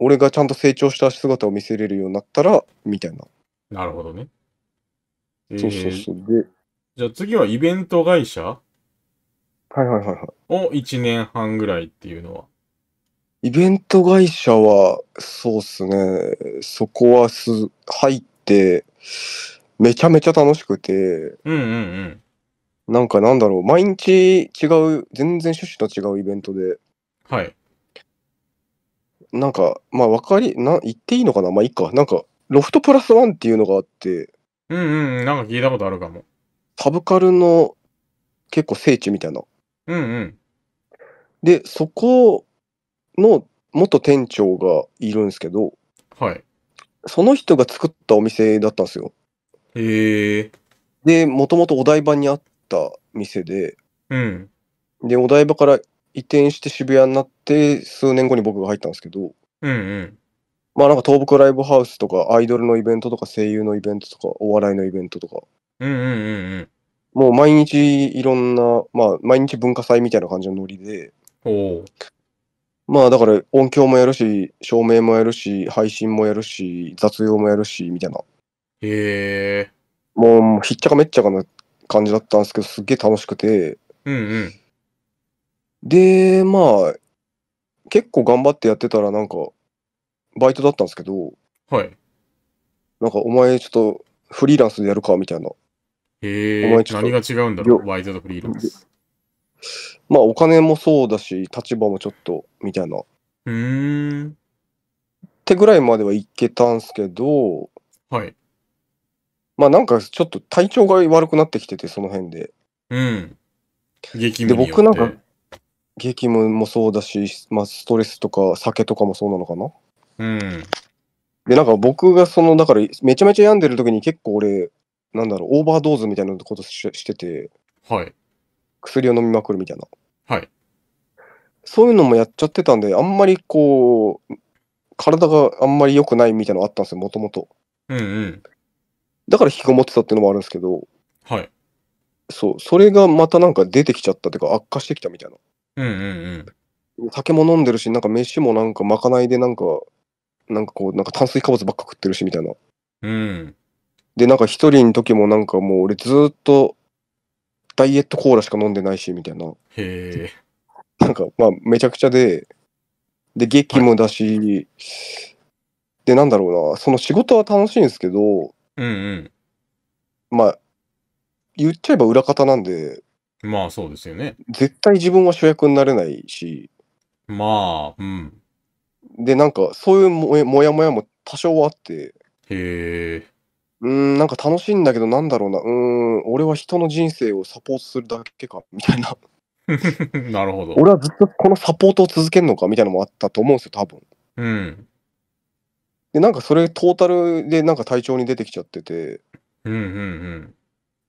S2: 俺がちゃんと成長した姿を見せれるようになったら、みたいな。なるほどね。えー、そうそうそう。で、
S1: じゃあ次はイベント会社はいはいはいはい。を1年半ぐらいっていうのは。
S2: イベント会社は、そうっすね。そこはす、入って、めちゃめちゃ楽しくて、うんうんうん。なんかなんだろう、毎日違う、全然趣旨と違うイベントで、はい。なんか、まあわかり、な、言っていいのかなまあいいか。なんか、ロフトプラスワンっていうのがあって、
S3: うんうん
S1: うん。なんか聞いたことあるかも。
S2: サブカルの結構聖地みたいな。うんうん。で、そこの元店長がいるんですけど、はい。その人が作ったお店だったんですよ。へえ。で、もともとお台場にあった店で、うん。で、お台場から移転して渋谷になって、数年後に僕が入ったんですけど、うんうん。まあなんか東北ライブハウスとか、アイドルのイベントとか、声優のイベントとか、お笑いのイベントとか、
S3: うんうんうんうん。
S2: もう毎日いろんな、まあ、毎日文化祭みたいな感じのノリで、まあだから音響もやるし、照明もやるし、配信もやるし、雑用もやるし、みたいな。
S1: へえ。
S2: もうひっちゃかめっちゃかな感じだったんですけど、すっげえ楽しくて。うんうん。で、まあ、結構頑張ってやってたら、なんか、バイトだったんですけど、はい。なんか、お前ちょっとフリーランスでやるかみたいな
S1: へえ、何が違うんだろう、ワイザーフリーランス。まあ、
S2: お金もそうだし、立場もちょっと、みたいな。うん。ってぐらいまではいけたんすけど、はい。まあ、なんかちょっと体調が悪くなってきてて、その辺で。
S3: うん。激務で、僕なん
S2: か、激務もそうだし、まあ、ストレスとか酒とかもそうなのかな。うん。で、なんか僕がその、だから、めちゃめちゃ病んでる時に結構俺、なんだろう、オーバードーズみたいなことしてて、はい。薬を飲みまくるみたいな。はい。そういうのもやっちゃってたんで、あんまりこう、体があんまり良くないみたいなのあったんですよ、もともと。うんうん。だから引きこもってたっていうのもあるんですけど、はい。そう、それがまたなんか出てきちゃったっていうか、悪化してきたみたいな。
S3: うんうん
S2: うん。酒も飲んでるし、なんか飯もなんかまかないでなんか、なんかこう、なんか炭水化物ばっか食ってるしみたいな。うん。で、なんか一人の時もなんかもう俺ずっとダイエットコーラしか飲んでないし、みたいな。へえ。なんかまあめちゃくちゃで、で、激務だし、はい、で、なんだろうな、その仕事は楽しいんですけど、うんうん。まあ、言っちゃえば裏方なんで、ま
S1: あそうですよね。
S2: 絶対自分は主役になれないし。まあ、うん。で、なんか、そういうもやもやも多少はあって。へえ。うん、なんか楽しいんだけど、なんだろうな。うーん、俺は人の人生をサポートするだけか、みたいな。なるほど。俺はずっとこのサポートを続けるのか、みたいなのもあったと思うんですよ、多分。うん。で、なんかそれトータルでなんか体調に出てきちゃってて。うんうんうん。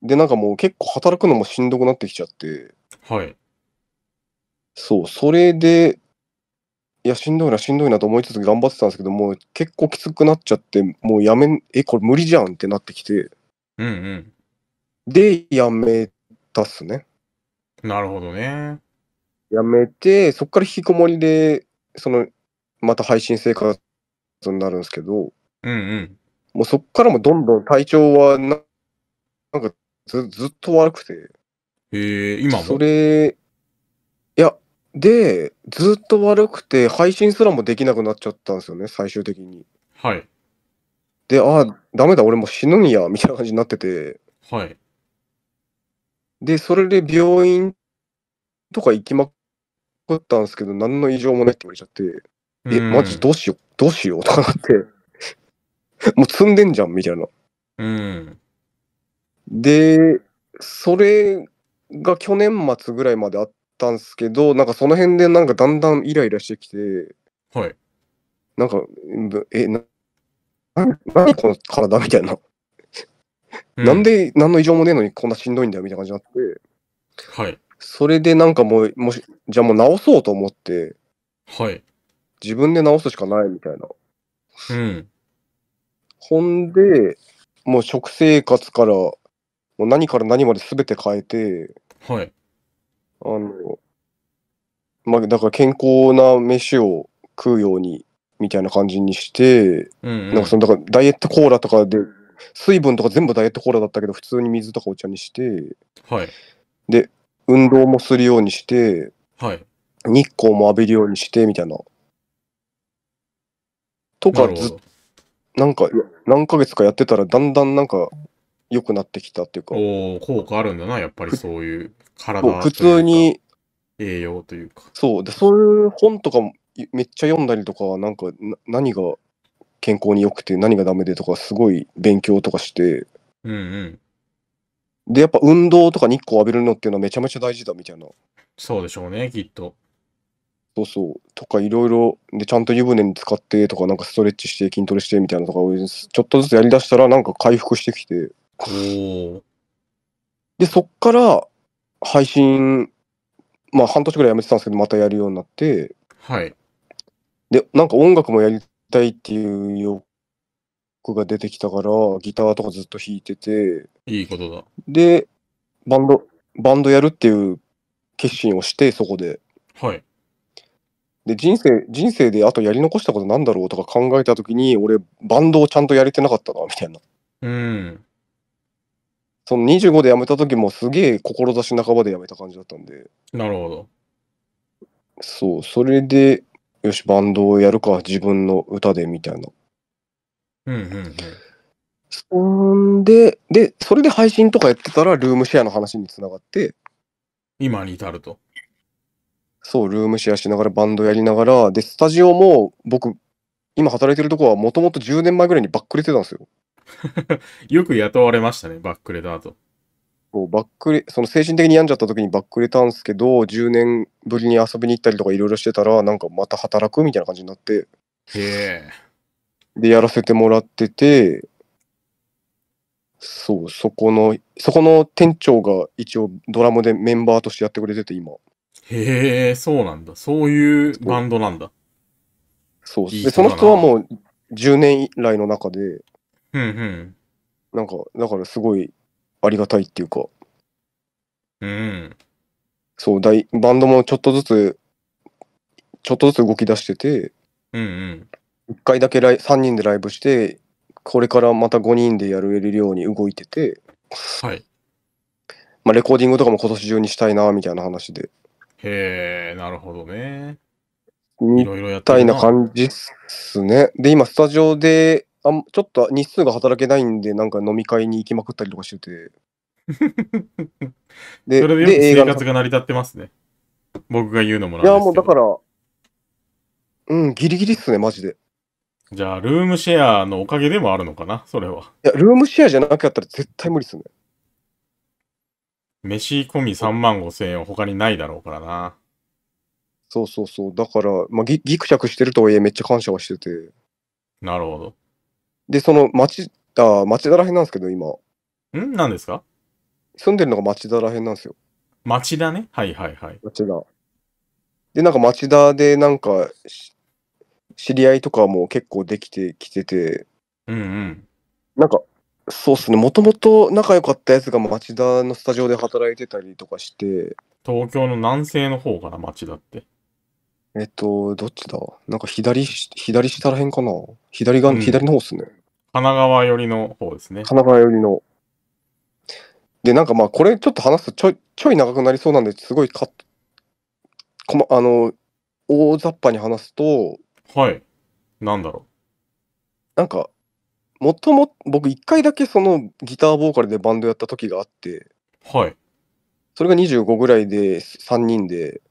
S2: で、なんかもう結構働くのもしんどくなってきちゃって。はい。そう、それで、いや、しんどいな、しんどいなと思いつつ頑張ってたんですけど、もう結構きつくなっちゃって、もうやめん、え、これ無理じゃんってなってきて、うんうん。で、やめたっすね。なるほどね。やめて、そっから引きこもりで、その、また配信生活になるんですけど、うんうん。もうそっからもどんどん体調はな、なんかずずっと悪くて。へえ、今もそれ、いや、で、ずっと悪くて、配信すらもできなくなっちゃったんですよね、最終的に。はい。で、ああ、ダメだ、俺もう死ぬんや、みたいな感じになってて。はい。で、それで病院とか行きまくったんですけど、何の異常もないって言われちゃって、え、マジどうしよう、どうしようとかなって、もう積んでんじゃん、みたいな。うん。で、それが去年末ぐらいまであっったんですけど、なんかその辺でなんかだんだんイライラしてきて、はい。なんか、え、な、何この 体みたいな。なんで何の異常もねえのにこんなしんどいんだよみたいな感じになって、はい。それでなんかもう、もし、じゃあもう直そうと思って、はい。自分で直すしかないみたいな。うん。ほんで、もう食生活から、もう何から何まで全て変えて、はい。あの、まあ、だから健康な飯を食うように、みたいな感じにして、うんうん、なんかその、だからダイエットコーラとかで、水分とか全部ダイエットコーラだったけど、普通に水とかお茶にして、はい。で、運動もするようにして、はい。日光も浴びるようにして、みたいな。とかず、なんか、何ヶ月かやってたら、だんだんなんか、良くなってきたっていうか。おお効果あるんだな、やっぱりそういう体という普通に。栄養というか。そうで、そういう本とかもめっちゃ読んだりとか、なんか何が健康に良くて何がダメでとか、すごい勉強とかして。うんうん。で、やっぱ運動とか日光浴びるのっていうのはめちゃめちゃ大事だみたいな。そうでしょ
S1: うね、きっと。
S2: そうそう。とかいろいろ、で、ちゃんと湯船に使ってとか、なんかストレッチして筋トレしてみたいなとか、ちょっとずつやりだしたら、なんか回復してきて。で、そっから配信、まあ半年ぐらいやめてたんですけど、またやるようになって、はい。で、なんか音楽もやりたいっていう欲が出てきたから、ギターとかずっと弾いてて、いいことだ。で、バンド、バンドやるっていう決心をして、そこで。はい。で、人生、人生であとやり残したことなんだろうとか考えたときに、俺、バンドをちゃんとやれてなかったな、みたいな。うん。その25で辞めた時もすげえ志半ばで辞めた感じだったんで。なるほど。そう、それで、よし、バンドをやるか、自分の歌で、みたいな。うんうんうん。そ
S3: んで、
S2: で、それで配信とかやってたら、ルームシェアの話につながって。今に至ると。そう、ルームシェアしながらバンドやりながら、で、スタジオも僕、今働いてるとこはもともと10年前ぐらいにバックれてたんですよ。よく雇われましたね、バックレた後。そうバックレその精神的に病んじゃった時にバックレたんですけど10年ぶりに遊びに行ったりとかいろいろしてたらなんかまた働くみたいな感じになってへでやらせてもらっててそうそこのそこの店長が一応ドラムでメンバーとしてやってくれてて今
S1: へえそうなん
S2: だそういうバンドなんだそうでその人はもう10年以来の中でうんうん。なんか、だからすごいありがたいっていうか。うん。そう、だいバンドもちょっとずつ、ちょっとずつ動き出してて、うんうん。1回だけライ3人でライブして、これからまた5人でやれるように動いてて、はい。まあ、レコーディングとかも今年中にしたいな、みたいな話で。へえ、なるほどね。みたいな感じっすね。で、今、スタジオであちょっと日数が働けないんで、なんか飲み会に行きまくったりとかしてて。で、それで生活
S1: が成り立ってますね。
S2: 僕が言うのもなんですけど。いや、もうだから、うん、ギリギリっすね、マジで。
S1: じゃあ、ルームシェアのおかげでもあるのかな、それは。
S2: いや、ルームシェアじゃなきゃったら絶対無理っすね。
S1: 飯込み3万5千円は他にないだろうからな。
S2: そうそうそう。だから、まあ、ぎぎくしゃくしてるとはいえ、めっちゃ感謝はしてて。なるほど。で、その町、あ町田らへんなんですけど、今。ん何ですか住んでるのが町田らへんなんですよ。
S1: 町田ね。はいはい
S2: はい。町田。で、なんか町田で、なんか、知り合いとかも結構できてきてて、うんうん。なんか、そうっすね、もともと仲良かったやつが町田のスタジオで働いてたりとかして。東京の南西の方かな、町田って。えっと、どっちだなんか左、左下らへんかな左が、うん、左の方っすね。神奈川寄りの方ですね。神奈川寄りの。で、なんかまあ、これちょっと話すとちょい、ちょい長くなりそうなんで、すごいかこ、ま、あの、大雑把に話すと、はい。なんだろう。なんか、もとも、僕一回だけそのギターボーカルでバンドやった時があって、はい。それが25ぐらいで3人で、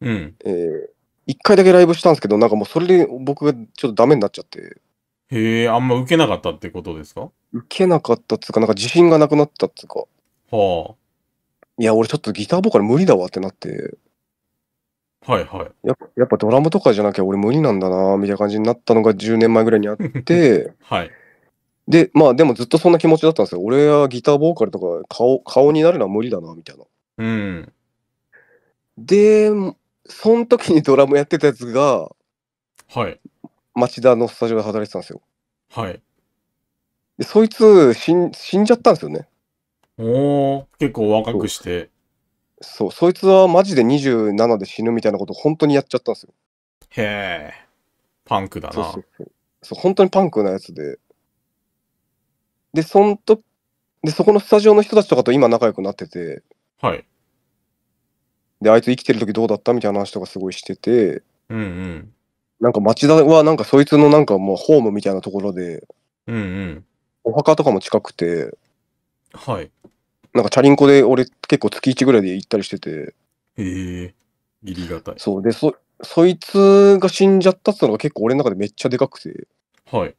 S2: うん。えー、一回だけライブしたんですけど、なんかもうそれで僕がちょっとダメになっちゃって。
S1: へえ、あんま受けなかったってことですか
S2: 受けなかったっつうか、なんか自信がなくなったっつうか、はあ。いや、俺ちょっとギターボーカル無理だわってなって、はいはい。やっぱやっぱドラムとかじゃなきゃ俺無理なんだな、みたいな感じになったのが10年前ぐらいにあって、はい。で、まあでもずっとそんな気持ちだったんですよ。俺はギターボーカルとか顔顔になるのは無理だな、みたいな。うん。で、その時にドラムやってたやつが、はい。町田のスタジオで働いてたんですよ。はい。で、そいつ死ん、死んじゃったんですよね。おお結構若くして。そう、そいつはマジで27で死ぬみたいなこと本当にやっちゃったんですよ。
S1: へえ。パンクだな。そうそう
S2: そう。そう、本当にパンクなやつで。で、そんと、で、そこのスタジオの人たちとかと今仲良くなってて、はい。で、あいつ生きてる時どうだったみたいな話とかすごいしてて、うんうん。なんか町田はなんかそいつのなんかもうホームみたいなところで、うんうん。お墓とかも近くて、はい。なんかチャリンコで俺結構月1ぐらいで行ったりしてて、へえ。ありがたい。そう。で、そ、そいつが死んじゃったってのが結構俺の中でめっちゃでかくて、はい。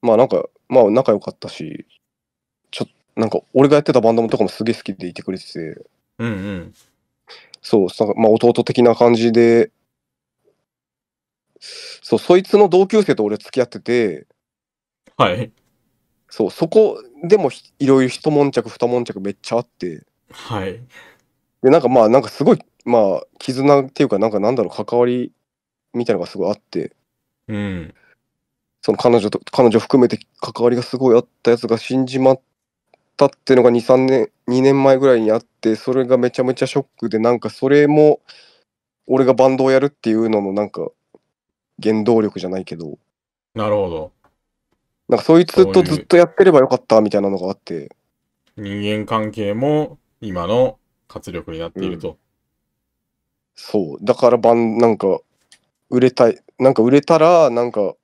S2: まあなんか、まあ仲良かったし、ちょ、なんか俺がやってたバンドもとかもすげえ好きでいてくれてて、うんうん。そう、まあ弟的な感じで、そう、そいつの同級生と俺付き合ってて、はい。そう、そこでもいろいろ一悶着二悶着めっちゃあって、はい。で、なんかまあ、なんかすごい、まあ、絆っていうか、なんかなんだろう、関わりみたいなのがすごいあって、うん。その彼女と、彼女含めて関わりがすごいあったやつが死んじまったっていうのが2、3年、2年前ぐらいにあって、それがめちゃめちゃショックで、なんかそれも、俺がバンドをやるっていうののなんか原動力じゃないけど、なるほど。なんかそいつとずっとやってればよかったみたいなのがあっ
S1: て、人間関係も今の活力になっていると。
S2: そう、だからバン、なんか、売れたい、なんか売れたら、なんか、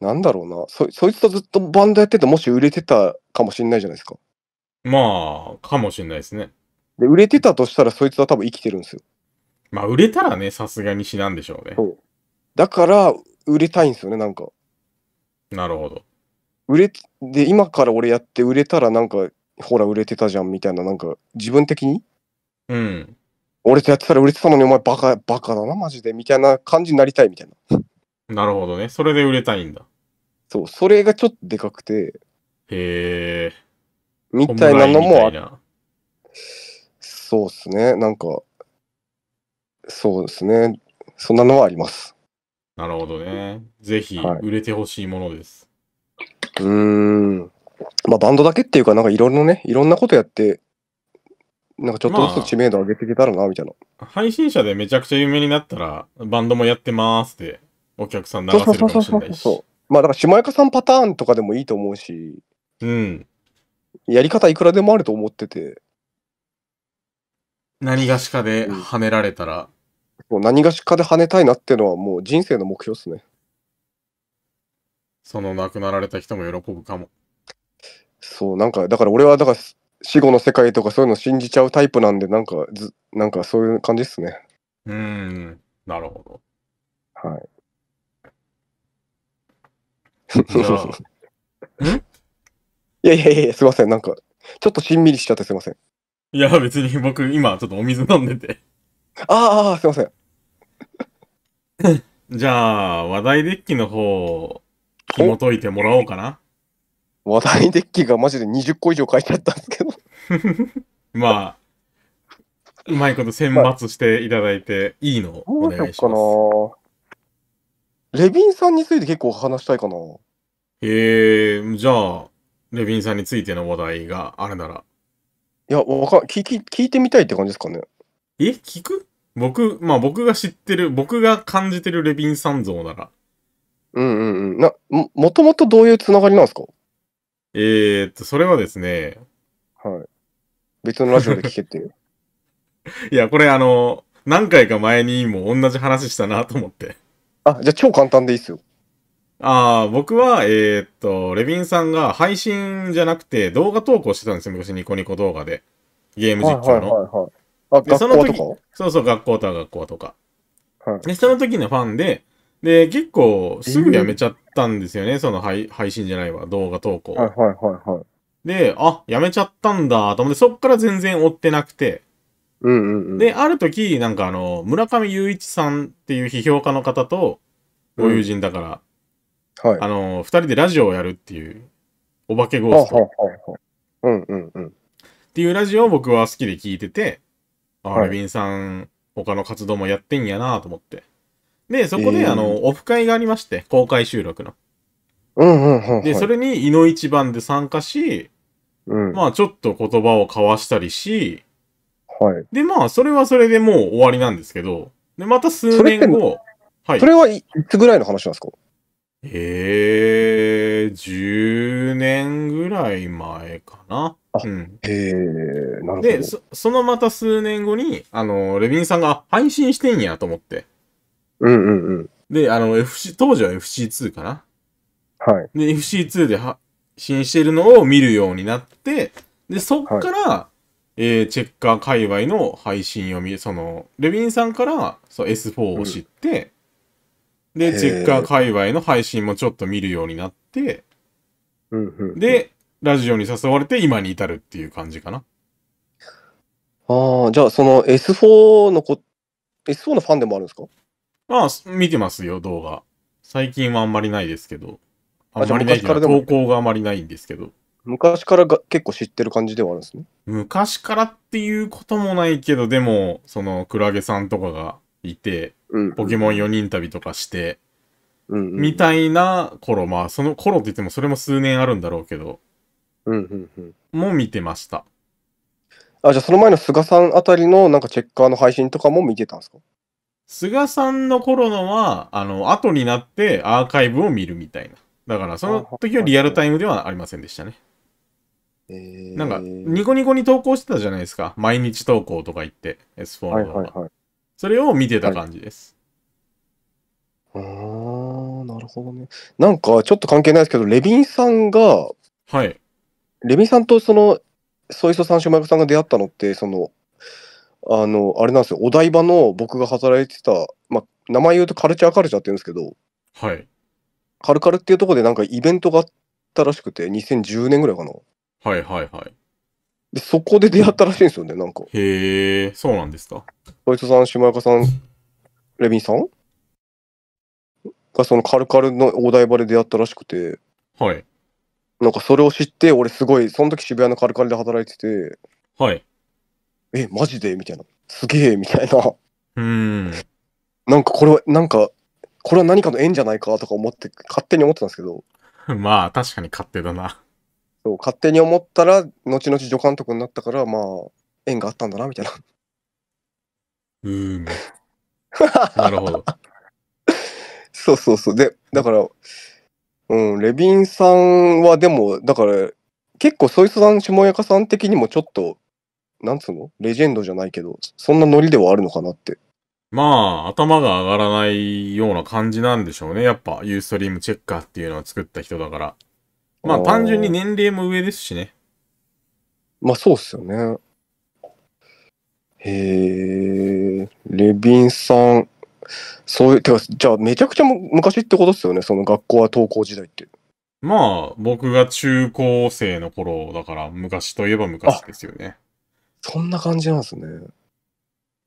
S2: なんだろうな、そそいつとずっとバンドやってて、もし売れてたかもしれないじゃないですか。
S1: まあ、かもしれないですね。で、売れてたとしたら、そいつ
S2: は多分生きてるんですよ。まあ、売れたらね、さすがに死なんでしょうね。そうだから売れたいんですよねなんかなるほど売れで今から俺やって売れたらなんかほら売れてたじゃんみたいななんか自分的にうん俺とやってたら売れてたのにお前バカバカだなマジでみたいな感じになりたいみたいな
S1: なるほどねそれで売れたいんだ
S2: そうそれがちょっとでかくてへえみたいなのもあそうっすねなんかそうですねそんなのはありますなるほど
S1: ね。ぜひ、売れてほしいものです。
S2: うん。まあ、バンドだけっていうか、なんかいろいろね、いろんなことやって、なんかちょっとずつ知名度上げていけたらな、みたいな。
S1: 配信者でめちゃくちゃ有名になったら、バンドもやってますって、お客
S3: さん流せるか
S2: もしれないし。う。まあ、だから、島岡さんパターンとかでもいいと思うし、うん。やり方いくらでもあると思ってて、
S3: 何が
S1: しかで跳ねられたら、
S2: もう何がしかで跳ねたいなっていうのはもう人生の目標っすね。その亡くなられた人も喜ぶかも。そう、なんか、だから俺は、だから死後の世界とかそういうの信じちゃうタイプなんで、なんか、ずなんかそういう感じっすね。
S1: うーん、なるほ
S2: ど。はい。じゃあん いやいやいや、すいません、なんか、ちょっとしんみりしちゃってすいません。
S1: いや、別に僕、今、ちょっとお水飲んでて
S2: ああ、すいません。じ
S1: ゃあ、話
S2: 題デッキの方、紐解いてもらおうかな。話題デッキがマジで20個以上書いてあったんですけど。まあ、
S1: うまいこと選抜していただいて、いいのをお願いします。
S2: レビンさんについて結構話したいかな。へえー、じゃあ、
S1: レビンさんについての話題があるなら。
S2: いや、わか聞き聞いてみたいって感じですかね。
S1: え聞く僕、まあ僕が知ってる、僕が感じてるレヴィン三像なら。
S2: うんうんうん。な、も、もともとどういうつながりなんですかえー、っと、それはですね。はい。別のラジオで聞けっていう。
S1: いや、これあの、何回か前にも同じ話したなと思って。
S2: あ、じゃあ超簡単でいいっすよ。
S1: ああ、僕は、えー、っと、レビンさんが配信じゃなくて動画投稿してたんですよ、昔ニコニコ動画で。ゲーム実況の。はいはいはいはい、あ、学校とかそうそう、学校と学校とか。はい、で、その時のファンで、で、結構すぐやめちゃったんですよね、その配配信じゃないわ、動画投稿。は
S2: いはいはいはい。
S1: で、あ、やめちゃったんだと思って、そっから全然追ってなくて。うんうんうん、で、ある時、なんかあの、村上雄一さんっていう批評家の方と、ご友人だから、うんはい、あの、二人でラジオをやるっていう、お化けゴースト。っていうラジオを僕は好きで聞いてて、アレビンさん、他の活動もやってんやなと思って。で、そこで、あの、オフ会がありまして、公開収録の。
S3: うんうんうん、はい、で、それ
S1: に、いの一番で参加し、うん、まあ、ちょっと言葉を交わしたりし、はい。で、まあ、それはそれでもう終わりなんですけど、で、また数年後、はい。それはいつぐらいの話なんですかええー、10年ぐらい前かな。うん、へえ、なるほど。でそ、そのまた数年後に、あの、レビンさんが配信してんやと思って。
S3: うんうんうん。
S1: で、あの、FC、当時は FC2 かな。はい。で、FC2 で発信してるのを見るようになって、で、そっから、はい、えー、チェッカー界隈の配信を見、その、レビンさんからそう S4 を知って、うん、で、チェッカー界隈の配信もちょっと見るようになって、うんうん、で、ラジオに誘われて今に至るっていう感じかな。
S2: ああ、じゃあその S4 のこ、S4 のファンでもあるんですか
S1: まあ、見てますよ、動画。最近はあんまりないですけど。
S2: あんまりない投
S1: 稿があまりないんですけど。昔
S2: からが結構知ってる感じではあるんですね。
S1: 昔からっていうこともないけど、でも、その、クラゲさんとかがいて、うんうん、ポケモン4人旅とかして、うんうん、みたいな頃、まあ、その頃って言ってもそれも数年あるんだろうけど、う
S2: んうんも見てました。あ、じゃあその前の菅さんあたりのなんかチェッカーの配信とかも見てたんですか
S1: 菅さんの頃のは、あの、後になってアーカイブを見るみたいな。だから、その時はリアルタイムではありませんでしたね。
S3: えー、なんか、ニ
S1: コニコに投稿してたじゃないですか。毎日投稿とか言って、S4 のは方いが、はいはい。それを見てた感じです。あー
S2: なるほどね。なんかちょっと関係ないですけど、レビンさんがはい。レミさんとその、ソイソ三種カさんが出会ったのって、その、あの、あれなんですよ、お台場の僕が働いてた、まあ、名前言うとカルチャーカルチャーって言うんですけど、はい。カルカルっていうとこでなんかイベントがあったらしくて、2010年ぐらいかな。はいはいはい。で、そこで出会ったらしいんですよね、なんか。へえ、そうなんですか。ソイソさん、島カさん、レミさんがそのカルカルのお台場で出会ったらしくて、はい。なんかそれを知って、俺すごい、その時渋谷のカルカルで働いてて、はい。え、マジでみたいな。すげえみたいな。うん。なんかこれは、なんか、これは何かの縁じゃないかとか思って、勝手に思ってたんですけど。
S1: まあ、確かに勝手だな。
S2: そう、勝手に思ったら、後々助監督になったから、まあ、縁があったんだな、みたいな。うん。なるほど。そうそうそう。で、だから、うん、レビンさんはでも、だから、結構そいつさん、下かさん的にもちょっと、なんつうのレジェンドじゃないけど、そんなノリではあるのかなって。
S1: まあ、頭が上がらないような感じなんでしょうね。やっぱ、ユーストリームチェッカーっていうのを作った人だから。まあ、単純に年齢も上ですし
S2: ね。まあ、そうっすよね。へえ、レビンさん、そういう、てか、じゃあめちゃくちゃ昔ってことですよね、その学校は登校時代って。
S1: まあ、僕が中高生の頃だから、昔といえば昔ですよね。
S2: そんな感じなんですね。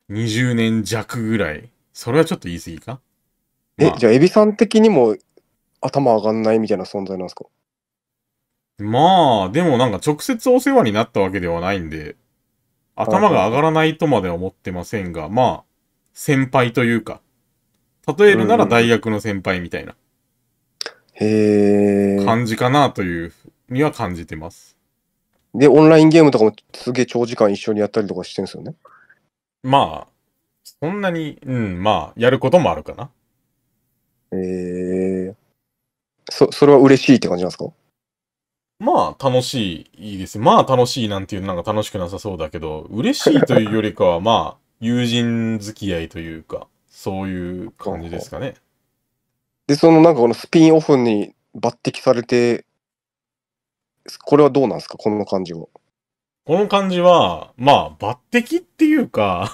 S1: 20年弱ぐらい。それはちょっと言い過ぎか
S2: え、まあ、じゃあ、エビさん的にも頭上がんないみたいな存在なんですかまあ、でもな
S1: んか直接お世話になったわけではないんで、頭が上がらないとまでは思ってませんが、まあ、先輩というか、例えるなら大学の先輩みたいな
S2: へえ。感
S1: じかなというふには感じてます。
S2: で、オンラインゲームとかもすげえ長時間一緒にやったりとかしてるんですよね。
S1: まあ、そんなに、うん、まあ、やることもあるかな。
S2: へえ。そ、それは嬉しいって感じなんですかまあ、楽し
S1: い、いいです。まあ、楽しいなんていうなんか楽しくなさそうだけど、嬉しいというよりかは、まあ、
S2: 友人付き合いというか、そういう感じですかね。で、そのなんかこのスピンオフに抜擢されて、これはどうなんですかこの感じは。
S1: この感じは、まあ、抜擢っていうか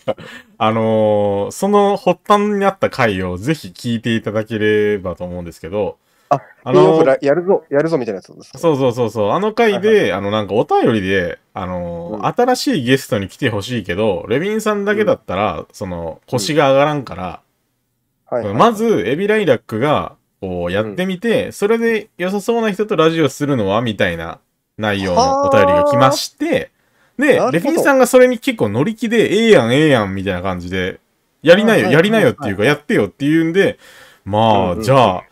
S1: あのー、その発端にあった回をぜひ聞いていただければと思うんですけど、あ、あの
S2: やるぞ、やるぞみたいなやつです、
S1: かそうそうそうそう。あの回で、はいはい、あの、なんかお便りで、あのーうん、新しいゲストに来てほしいけど、レビンさんだけだったら、うん、その、腰が上がらんから、うんはいはい、まず、エビライラックが、こう、やってみて、それで良さそうな人とラジオするのはみたいな内容のお便りが来まして、で、レビンさんがそれに結構乗り気で、ええー、やん、ええー、やん、みたいな感じで、やりなよ、やりなよっていうか、やってよっていうんで、まあ、じゃあ、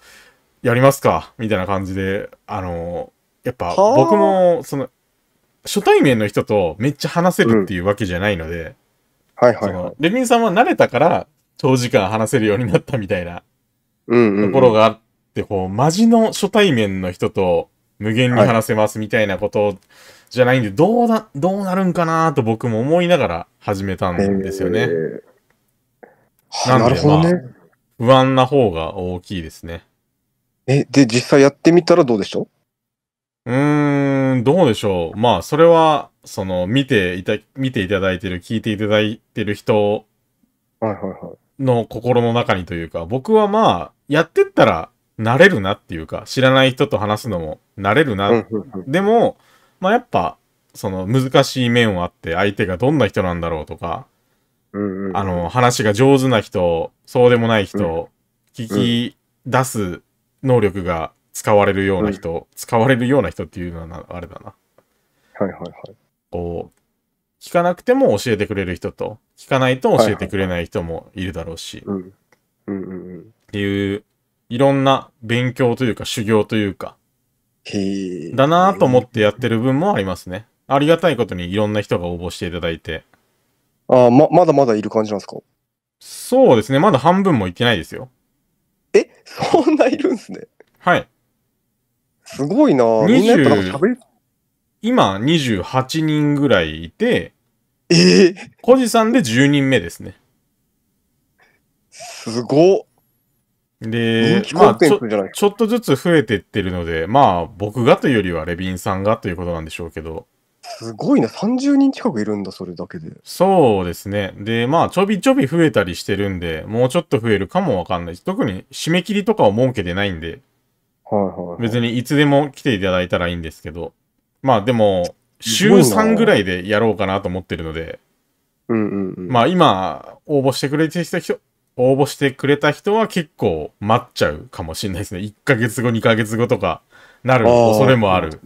S1: やりますかみたいな感じで、あの、やっぱ僕も、その、初対面の人とめっちゃ話せるっていうわけじゃないので、はいはい、レミンさんは慣れたから長時間話せるようになったみたいなところがあって、こう、マジの初対面の人と無限に話せますみたいなことじゃないんで、どうだ、どうなるんかなと僕も思いながら始めたんですよね。なんで、まあ、不安な方が大き
S2: いですね。え、で、実際やってみたらどうでしょ
S3: うー
S1: ん、どうでしょう。まあ、それは、その、見ていた、見ていただいてる、聞いていただいてる人の心の中にというか、僕はまあ、やってったら慣れるなっていうか、知らない人と話すのも慣れるな。でも、まあやっぱ、その難しい面はあって、相手がどんな人なんだろうとか、あの、話が上手な人、そうでもない人、聞き出す能力が使われるような人、うん、使われるような人っていうのはあれだな。はいはいはい。こう、聞かなくても教えてくれる人と、聞かないと教えてくれない人もいるだろうし、うううんんんっていう、いろんな勉強というか修行というか、へだなと思ってやってる分もありますね。ありがたいことにいろんな人が応募していただいて。
S2: ああ、ま、まだまだいる感じなんですかそ
S1: うですね。まだ半分もいってないですよ。
S2: え、そんないるんすね。はい。すごいなぁ。みんなやっぱなんか喋る。
S1: 今、28人ぐらいいて、ええコ児さんで10人目ですね。すごっ。でまあちょ、ちょっとずつ増えてってるので、まあ、僕がというよりは、レビンさんがということなんでしょうけど、
S2: すごいね。30人近くいるんだ、それだけで。
S1: そうですね。で、まあ、ちょびちょび増えたりしてるんで、もうちょっと増えるかもわかんないし、特に締め切りとかを設けてないんで、はいはいはい、別にいつでも来ていただいたらいいんですけど、まあでも、週3ぐらいでやろうかなと思ってるので、うんうんうん、まあ今、応募してくれてた人、応募してくれた人は結構待っちゃうかもしれないですね。1ヶ月後、2ヶ月後とかなる恐れもある。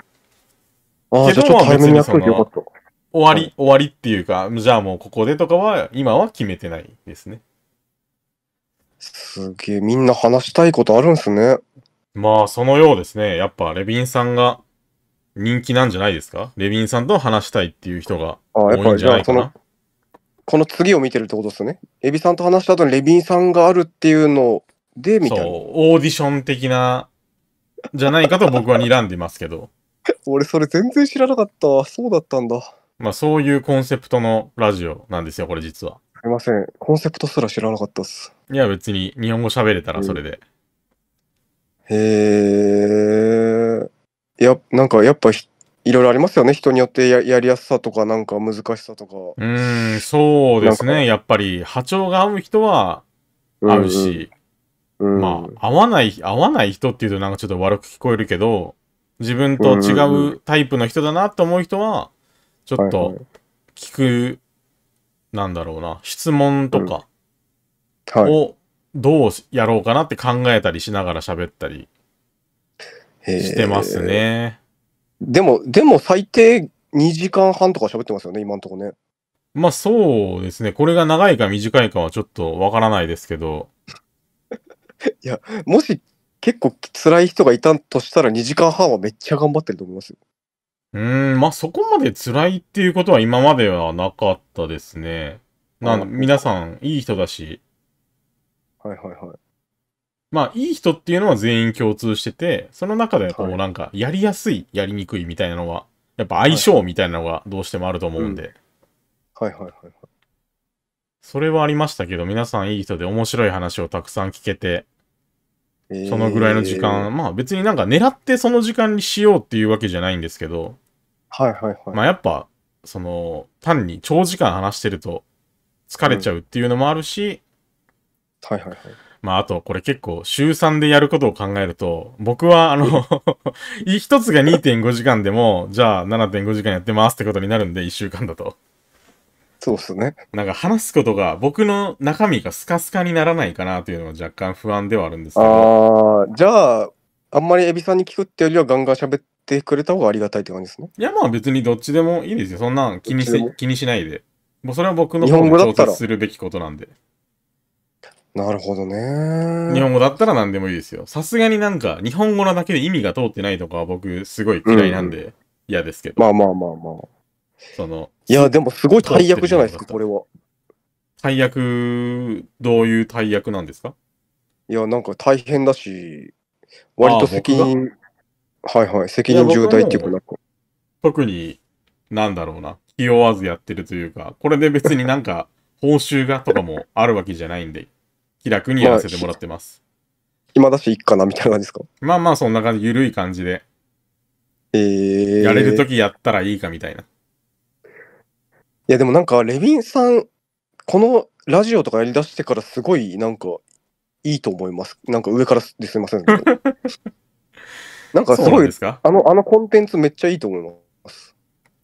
S3: ああ、じゃあちょっと早めにやっといてよかった。終
S1: わり、終わりっていうか、じゃあもうここでとかは、今は決めてないですね。
S2: すげえ、みんな話したいことあるんすね。
S1: まあ、そのようですね。やっぱ、レビンさんが人気なんじゃないですかレビンさんと話したいっていう人が多いんじゃないかな。あ
S2: あこの次を見てるってことですね。エビさんと話した後にレビンさんがあるっていうので、みたいな。そう、オ
S1: ーディション的な、じゃないかと僕は睨んでますけど。
S2: 俺それ全然知らなかった。そうだったんだ。
S1: まあそういうコンセプトのラ
S3: ジ
S2: オなんですよ、これ実は。すいません。コンセプトすら知らなかったっす。
S1: いや別に日本語喋れたらそれで。
S2: うん、へえ。や、なんかやっぱいろいろありますよね。人によってやりやすさとか、なんか難しさとか。
S1: うん、そうですね。やっぱり波長が合う人は
S3: 合うし、
S1: うんうん、まあ合わない、合わない人っていうとなんかちょっと悪く聞こえるけど、自分と違うタイプの人だなと思う人は、ちょっと聞く、はいはい、なんだろうな、質問とかをどうやろうかなって考えたりしながら喋ったりしてますね。
S2: でも、でも最低2時間半とか喋ってますよね、今んとこね。まあそ
S1: うですね。これが長いか短いかはちょっとわからないですけど。
S2: いや、もし結構辛い人がいたとしたら2時間半はめっちゃ頑張ってると思いますよ。
S1: うーん、まあ、そこまで辛いっていうことは今まではなかったですね。な、う皆さん、いい人だし。はいはいはい。まあ、いい人っていうのは全員共通してて、その中でこう、なんか、やりやすい、やりにくいみたいなのは、やっぱ相性みたいなのがどうしてもあると思うんで。はいはいはいはい。それはありましたけど、皆さんいい人で面白い話をたくさん聞けて、そのぐらいの時間、えー、まあ別になんか狙ってその時間にしようっていうわけじゃないんですけど、はいはいはい。まあやっぱ、その、単に長時間話してると疲れちゃうっていうのもあるし、うん、はいはいはい。まああとこれ結構週3でやることを考えると、僕はあの 一つが2.5時間でも、じゃあ7.5時間やってますってことになるんで、1週間だと。そうっすね。なんか話すことが、僕の中身がスカスカにならないかなというのは若干不安ではあるんですけど。
S2: ああ、じゃあ、あんまりエビさんに聞くってよりはガンガン喋ってくれた方がありがたいって感じですね。
S1: いや、まあ別にどっちでもいいですよ。そんなん気にせ気にしないで。もうそれは僕の日本語達するべきことなんで。
S2: なるほどね。日本語
S1: だったら何でもいいですよ。さすがになんか日本語なだけで意味が通ってないとかは僕すごい嫌いなんで嫌で
S2: すけど。まあまあまあまあ。その。いや、でもすごい大役じゃないですか、
S1: これは。大役、どういう大役なんですか
S2: いや、なんか大変だし、
S1: 割と責任、
S3: はいはい、
S2: 責任重大っていうか、
S1: 特に、なんだろうな、気負わずやってるというか、これで別になんか、報酬がとかもあるわけじゃないんで、気楽にやらせてもらってます。
S2: 暇だし、いっかな、みたいな感じですか
S1: まあまあ、そんな感じ、ゆるい感じで。
S2: えー、やれるとき
S1: やったらいいかみたいな。
S2: やでもなんかレヴィンさんこのラジオとかやりだしてからすごいなんかいいと思いますなんか上からですいませんけど なんかすごいであのあのコンテンツめっちゃいいと思います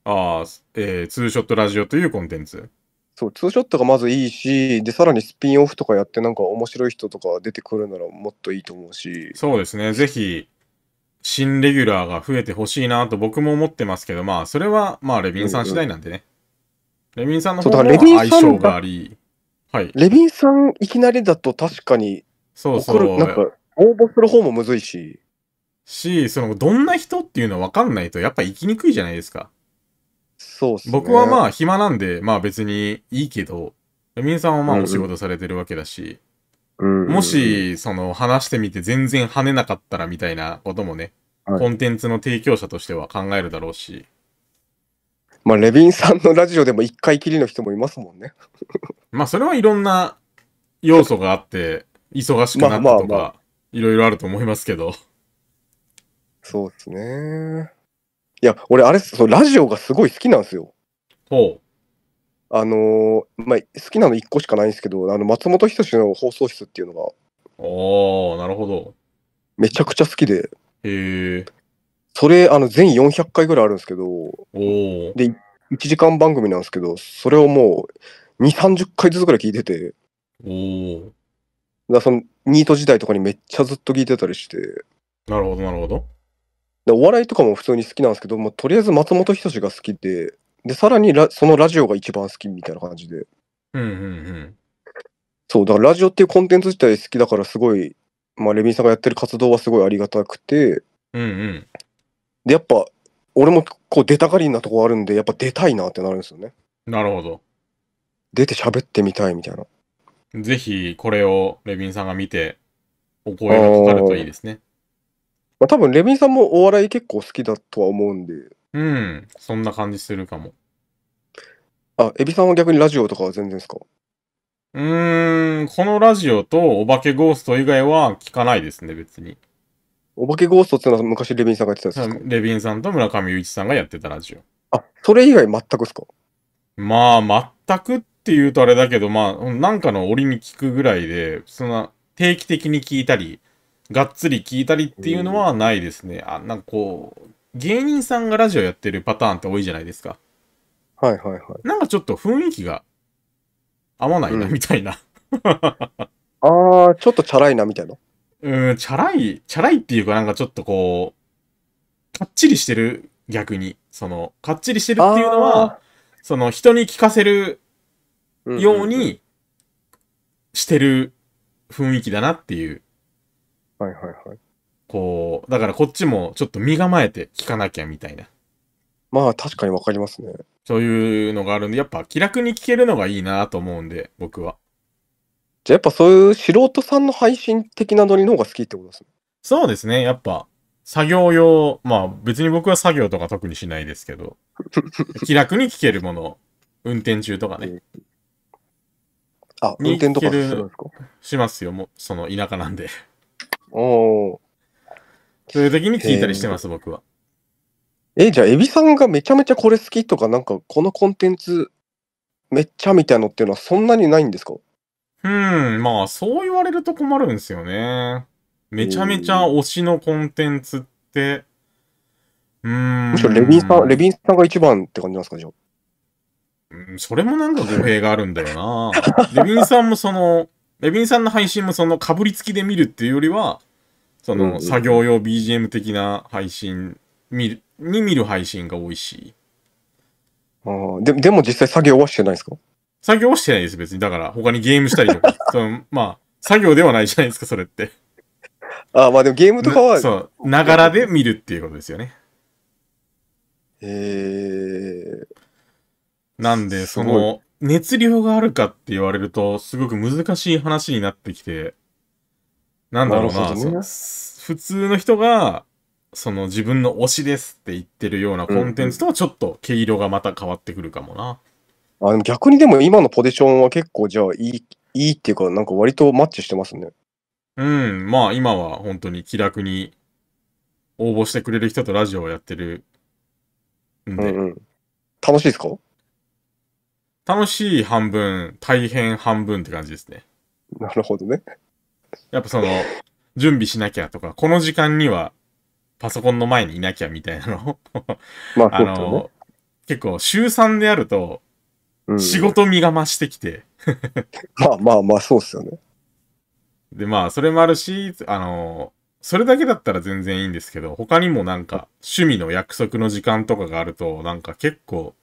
S2: ああ、えー、ツーショットラジオというコンテンツそうツーショットがまずいいしでさらにスピンオフとかやってなんか面白い人とか出てくるならもっといいと思うしそうで
S1: すねぜひ新レギュラーが増えてほしいなと僕も思ってますけ
S2: どまあそれはまあレ
S1: ヴィンさん次第なんでね、うんレビンさんの方相性があ
S2: り。はい。レビンさんいきなりだと確かに、そうそう。なんか、応募する方もむずいし。
S1: し、その、どんな人っていうの分かんないと、やっぱ行きにくいじゃないですか。そうすね。僕はまあ、暇なんで、まあ別にいいけど、レビンさんはまあお仕事されてるわけだし、
S3: うんうん、もし、
S1: その、話してみて全然跳ねなかったらみたいなこともね、はい、コンテンツの提供者としては考えるだろうし。
S2: まあ、レビンさんのラジオでも一回きりの人もいますもんね。
S1: まあ、それはいろんな要素があって、忙しくなったとか、いろいろあ
S2: ると思いますけど。そうですね。いや、俺、あれ、そうラジオがすごい好きなんですよ。ほう。あのー、まあ、好きなの1個しかないんですけど、あの松本人志の放送室っていうのが。ああ、なるほど。めちゃくちゃ好きで。へえ。それ、あの、全400回ぐらいあるんですけど、で、1時間番組なんですけど、それをもう、2、30回ずつぐらい聞いてて、だその、ニート時代とかにめっちゃずっと聞いてたりして。なるほど、なるほど。お笑いとかも普通に好きなんですけど、まあ、とりあえず松本人志が好きで、で、さらにラそのラジオが一番好きみたいな感じで。うんうんうん。そう、だからラジオっていうコンテンツ自体好きだから、すごい、まあ、レミンさんがやってる活動はすごいありがたくて、うんうん。で、やっぱ、俺もこう出たがりなとこあるんで、やっぱ出たいなってなるんですよね。なるほど。出て喋ってみたいみたいな。
S1: ぜひ、これをレビンさんが見て、お声がかかるといいで
S2: すね。まあ、多分、レビンさんもお笑い結構好きだとは思うんで。うん、そんな感じするかも。あ、エビさんは逆にラジオとかは全然ですか
S1: うーん、このラジオとお化けゴースト以外は聞かないですね、
S2: 別に。お化けゴーストっていうのは昔レビンさんがやってたですかレ
S1: ビンさんと村上雄一さんがやってたラジオ。あ、それ以外全くですかまあ、全くっていうとあれだけど、まあ、なんかの折に聞くぐらいで、そんな定期的に聞いたり、がっつり聞いたりっていうのはないですね。あ、なんかこう、芸人さんがラジオやってるパターンって多いじゃないですか。はいはいはい。なんかちょっと雰囲気が合わないな、みたいな。う ん、あちょっとチャラいな、みたいな。うん、チャラい、チャラいっていうかなんかちょっとこう、かっちりしてる、逆に。その、かっちりしてるっていうのは、その人に聞かせるようにしてる雰囲気だなっていう。はいはいはい。こう、だからこっちもちょっと身構えて聞かなきゃみたいな。
S2: まあ確かにわかりますね。
S1: そういうのがあるんで、やっぱ気楽に聞けるのがいいなと思うんで、僕は。じゃあやっぱ
S2: そういう素人さんの配信的なノリの方が好きってことです
S1: ね。そうですね。やっぱ、作業用、まあ別に僕は作業とか特にしないですけど、気楽に聞けるもの、運転中とかね。
S2: あ、運転とかするんですか
S1: しますよ、もうその田舎なんで。
S2: おお。そういう時に聞いたりしてます、僕は。え、じゃあ、エビさんがめちゃめちゃこれ好きとか、なんかこのコンテンツめっちゃみたいのっていうのはそんなにないんですか
S1: うん、まあ、そう言われると困るんですよね。めちゃめちゃ推しのコンテンツって、
S2: うん。むしろレビンさん、レビンさんが一番って感じなんですか、じゃあ。
S1: うん、それもなんか語弊があるんだよな。レビンさんもその、レビンさんの配信もその、かぶりつきで見るっていうよりは、その、作業用 BGM 的な配信見る、に見る配信が多い
S2: し。ああ、で、でも実際作業はしてないですか
S1: 作業してないです、別に。だから、他にゲームしたりとか。そのまあ、作業ではないじゃないですか、それって。ああ、
S2: まあでもゲームとかは。そう、ながらで
S1: 見るっていうことですよね。えなんで、その、熱量があるかって言われると、すごく難しい話になってきて、なんだろうな、な普通の人が、その自分の推しですって言ってるようなコンテンツとはちょっと毛色がまた変わってくるかもな。
S2: あ、逆にでも今のポジションは結構じゃあいい、いいっていうか、なんか割とマッチしてますね。
S1: うん、まあ今は本当に気楽に応募してくれる人とラジオをやってる
S2: んで。うんうん、楽しいですか
S1: 楽しい半分、大変半分って感じですね。
S2: なるほどね。
S1: やっぱその、準備しなきゃとか、この時間にはパソコンの前にいなきゃみたいなのをまあ、あの、ね、結構週3でやると、仕事身が増してきて。
S2: まあまあまあ、そうっすよね。
S1: で、まあ、それもあるし、あの、それだけだったら全然いいんですけど、他にもなんか、趣味の約束の時間とかがあると、なんか結構、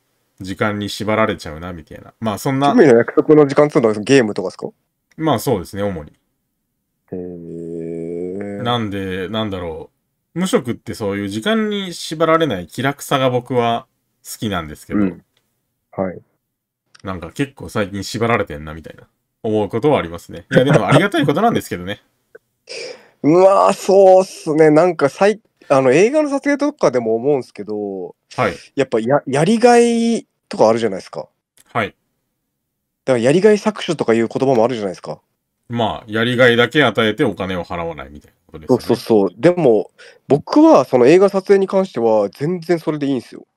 S1: 時間に縛られちゃうな、みたいな。
S2: まあ、そんな趣、味の約束の時間っていうのはゲームとかですか
S1: まあそうですね、主に。へえ。なんで、なんだろう。無職ってそういう時間に縛られない気楽さが僕は好きなんですけど、うんはい。なんか結構最近縛られてんなみたいな思うことはありますね。いやでもありがたいことなんですけどね。
S2: ま あそうっすね。なんか最あの映画の撮影とかでも思うんすけど、はい、やっぱややりがいとかあるじゃないですか。はい。だからやりがい搾取とかいう言葉もあるじゃないですか。
S1: まあ、やりがいだけ与えてお金を払わないみたいな
S2: ことです、ね、そうそうそう。でも、僕はその映画撮影に関しては、全然それでいいんですよ。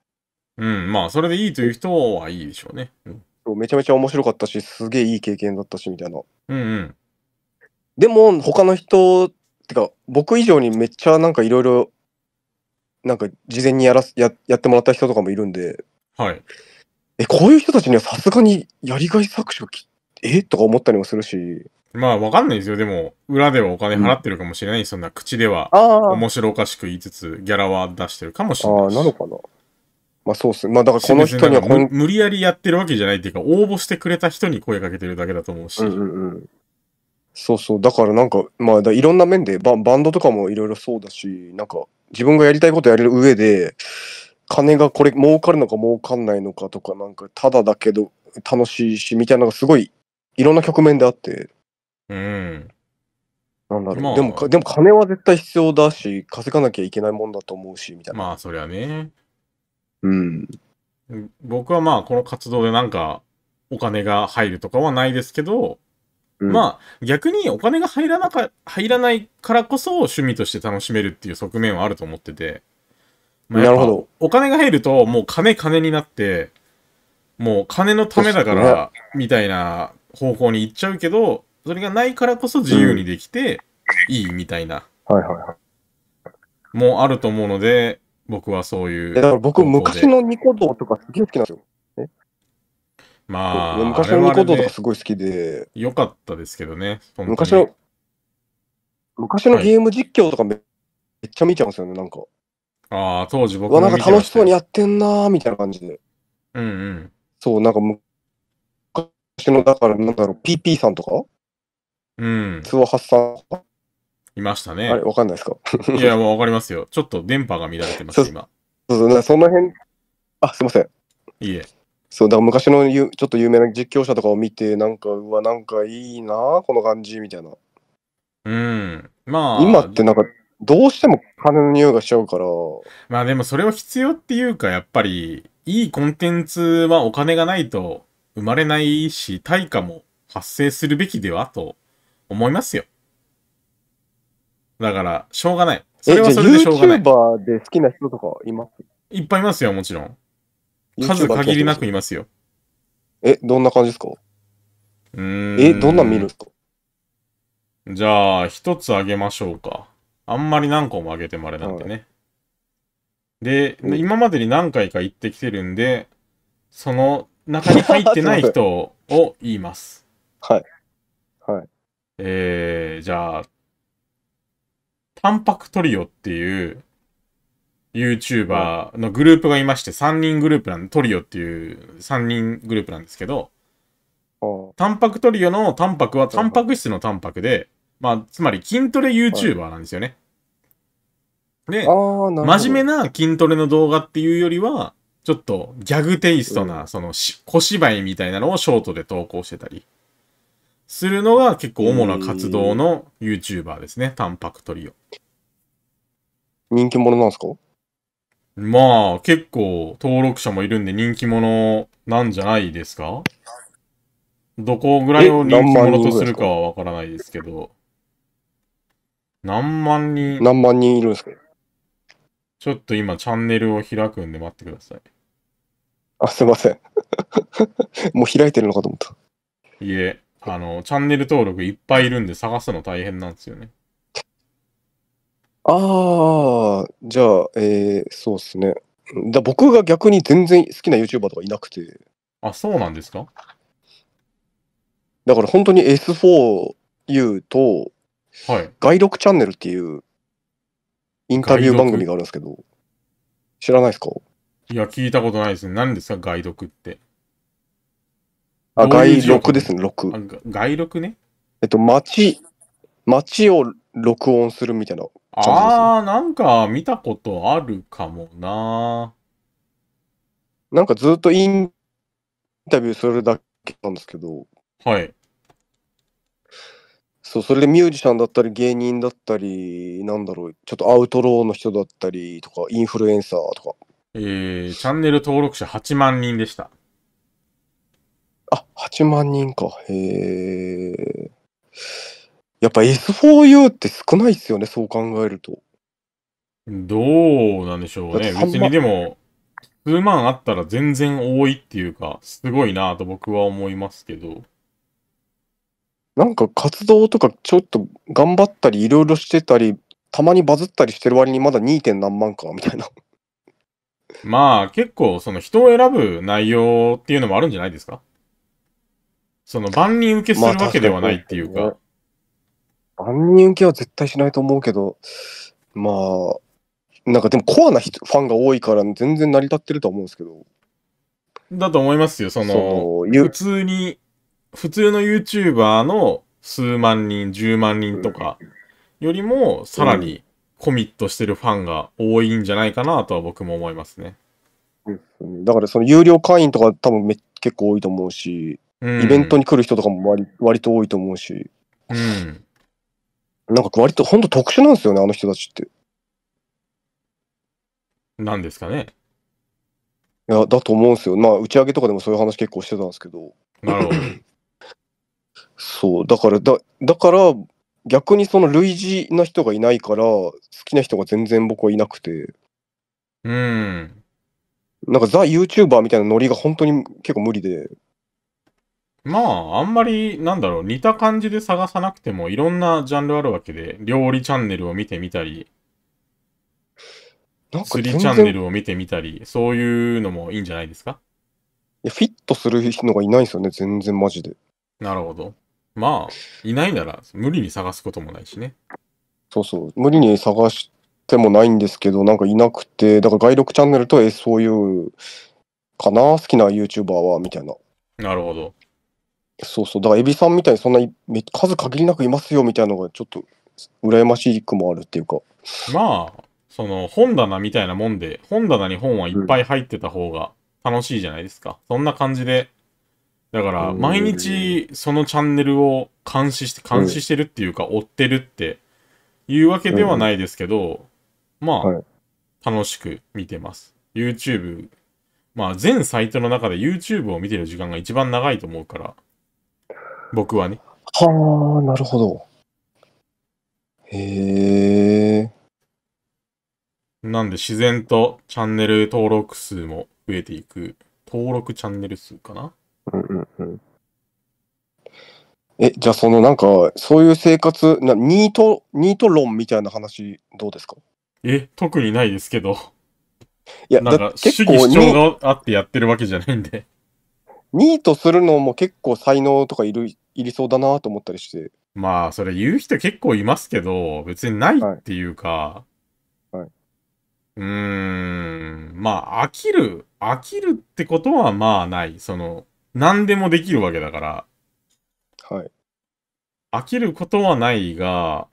S2: うん、まあ、それでいいという人はいいでしょうね。うん、そうめちゃめちゃ面白かったし、すげえいい経験だったし、みたいな。うんうん。でも、他の人、ってか、僕以上にめっちゃなんかいろいろ、なんか事前にやらややってもらった人とかもいるんで、はい。え、こういう人たちにはさすがにやりがい搾取がえとか思ったりもするし、
S1: まあ、わかんないですよ。でも、裏ではお金払ってるかもしれない。そんな口ではあ面白おかしく言いつつ、ギャラは出してるかもしれないああ、なのかな。ま
S2: あそうっす。まあだからこの人にはこの、
S1: 無理やりやってるわけじゃないっていうか、応募してくれた人に声かけてるだけ
S2: だと思うし。うんうんうん。そうそう。だからなんか、まあいろんな面でバ、バンドとかもいろいろそうだし、なんか自分がやりたいことやれる上で、金がこれ儲かるのか儲かんないのかとか、なんかただだけど楽しいし、みたいなのがすごいいろんな局面であって。うん。なんだろう、まあ、でも、でも金は絶対必要だし、稼がなきゃいけないもんだと思うし、みたいな。まあ、そりゃね。うん。
S1: 僕はまあ、この活動でなんか、お金が入るとかはないですけど、うん、まあ、逆にお金が入らなか、入らないからこそ趣味として楽しめるっていう側面はあると思ってて、まあ、なるほど。お金が入ると、もう金金になって、もう金のためだから、みたいな方向に行っちゃうけど、それがないからこそ自由にできて、いいみたいな、
S3: うん。はい
S2: はいは
S1: い。もうあると思うので、僕はそういう。だから
S2: 僕、昔のニコ動とかすげえ好きなんですよ。え
S1: まあ、昔のニコ動とかすごい好き
S2: で。良、ね、かったですけどね、昔の、昔のゲーム実況とかめ,、っちゃ見ちゃうんですよね、なんか。ああ、当時僕は。なんか楽しそうにやってんなーみたいな感じで。うんうん。そう、なんか昔の、だからなんだろう、PP さんとかうん。ツオハッサンとか。
S1: いましたね。あれ、わかん
S2: ないですかいや、
S1: もうわかりますよ。ちょっと電波が乱れてます、今。
S2: そうそう、その辺、あ、すいません。いいえ。そう、だから昔のゆちょっと有名な実況者とかを見て、なんか、うわ、なんかいいな、この感じ、みたいな。うん。まあ。今ってなんか、どうしても金の匂いがしちゃうから。
S1: まあでもそれは必要っていうか、やっぱり、いいコンテンツはお金がないと生まれないし、対価も発生するべきではと思いますよ。だから、しょうがない。それはそれでしょうがない。
S2: YouTuber で好きな人とかいます
S1: いっぱいいますよ、もちろん。
S3: 数限りなく
S1: いますよ。え、どんな感じですかうん。え、どんなん見
S3: るんで
S2: すか
S1: じゃあ、一つあげましょうか。あんまり何個もあげてもあれなんでね。はいで、今までに何回か行ってきてるんで、その中に入ってない人を言います。はい。はい。えー、じゃあ、タンパクトリオっていう YouTuber のグループがいまして、3人グループなんで、トリオっていう3人グループなんですけど、タンパクトリオのタンパクはタンパク質のタンパクで、まあ、つまり筋トレ YouTuber なんですよね。
S2: で、真
S1: 面目な筋トレの動画っていうよりは、ちょっとギャグテイストな、その小芝居みたいなのをショートで投稿してたり。するのが結構主な活動の YouTuber ですね。タンパクトリオ。人気者なんですかまあ、結構登録者もいるんで人気者なんじゃないですかどこぐらいを人気者とするかはわからないですけど。何万人
S2: 何万人いるんですか
S1: ちょっと今チャンネルを開くんで待ってください。
S2: あ、すいません。もう開いてるのかと思った。
S1: いえ。あの、チャンネル登録いっぱいいるんで探すの大変なんですよね。
S2: ああ、じゃあ、えー、そうっすね。だ僕が逆に全然好きな YouTuber とかいなくて。あ、そうなんですかだから本当に S4U と、はい。外録チャンネルっていうインタビュー番組があるんですけど、知らないですか
S1: いや、聞いたことないですね。何ですか、外録って。
S2: あ、外録ですね、録。外録ね。えっと、街、街を録音するみたいな、ね、
S1: ああ、なんか見たことあるかもな。
S2: なんかずっとインタビューするだけなんですけど。はい。そう、それでミュージシャンだったり、芸人だったり、なんだろう、ちょっとアウトローの人だったりとか、インフルエンサーとか。
S1: えー、チャンネル登録者8万人でした。
S2: あ、8万人か。へえ。やっぱ S4U って少ないっすよね、そう考えると。どうなんでしょうね。別にでも、数万
S1: あったら全然多いっていうか、すごいなと僕は思いますけど。
S2: なんか活動とかちょっと頑張ったり、いろいろしてたり、たまにバズったりしてる割にまだ 2. 点何万か、みたいな。
S1: まあ結構その人を選ぶ内容っていうのもあるんじゃないですかその万人受けするわけではないっていうか。まあ、
S2: かね、万人受けは絶対しないと思うけど、まあ、なんかでもコアなファンが多いから全然成り立ってると思うんですけど。
S1: だと思いますよ、その、そ普通に、普通の YouTuber の数万人、10万人とかよりも、さらにコミットしてるファンが多いんじゃないかなとは僕も思いますね。
S2: だからその有料会員とか多分め結構多いと思うし、イベントに来る人とかも割割と多いと思うし、うん、なんか割と本当特殊なんですよね、あの人たちって。
S1: なんですかね。
S2: いや、だと思うんですよ。まあ、打ち上げとかでもそういう話結構してたんですけど。なるほど。そう、だから、だだから、逆にその類似な人がいないから、好きな人が全然僕はいなくて。うん。なんかザ・ YouTuber みたいなノリが本当に結構無理で。
S1: まあ、あんまり、なんだろう、似た感じで探さなくても、いろんなジャンルあるわけで、料理チャンネルを見てみたり、
S3: な釣りチャンネル
S1: を見てみたり、そういうのもいいんじゃないですか
S2: いや、フィットするのがいないんですよね、全然マジで。
S1: なるほど。まあ、いないなら、無理に探すこともないしね。
S2: そうそう、無理に探してもないんですけど、なんかいなくて、だから外録チャンネルと SOU かな、好きな YouTuber は、みたいな。なるほど。そうそう、だから、エビさんみたいにそんなに数限りなくいますよみたいなのが、ちょっと、羨ましい句もあるっていうか。
S1: まあ、その、本棚みたいなもんで、本棚に本はいっぱい入ってた方が楽しいじゃないですか。うん、そんな感じで、だから、毎日、そのチャンネルを監視して、監視してるっていうか、追ってるっていうわけではないですけど、うん、まあ、はい、楽しく見てます。YouTube、まあ、全サイトの中で YouTube を見てる時間が一番長いと思うから、僕はね。
S2: はあ、なるほど。へえ。
S1: なんで自然とチャンネル登録数も増えていく。登録チャンネル数かな
S3: うんうん
S2: うん。え、じゃあそのなんか、そういう生活、なニート、ニート論みたいな話、どうですか
S1: え、特にないですけど。
S2: いや、なんか、主義主張
S1: があってやってるわけじゃないんで。
S2: 2位とするのも結構才能とかいる、いりそうだなと思ったりして。まあ、それ言う人結構いますけど、別にないっていう
S1: か、はいはい、うーん、まあ、飽きる、飽きるってことはまあない。その、何でもできるわけだから。はい。飽きることはないが、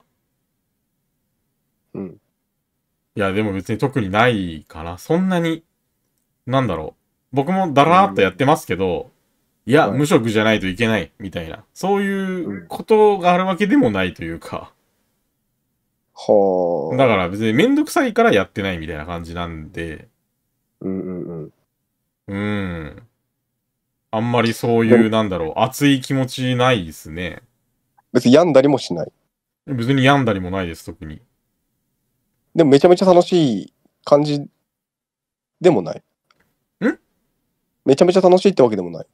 S1: うん。いや、でも別に特にないかな。そんなに、なんだろう。僕もだらーっとやってますけど、いや、はい無職じゃないといけない、みたいな。そういうことがあるわけでもないというか。はあ。だから別にめんどくさいからやってないみたいな感じなんで、うんうんうん。うん。あんまりそういう、なんだろう、熱い気持ちないで
S2: すね。別に病んだりもしない。別に病んだりもないです、特に。でもめちゃめちゃ楽しい感じでもない。めちゃめちゃ楽しいってわけでもない。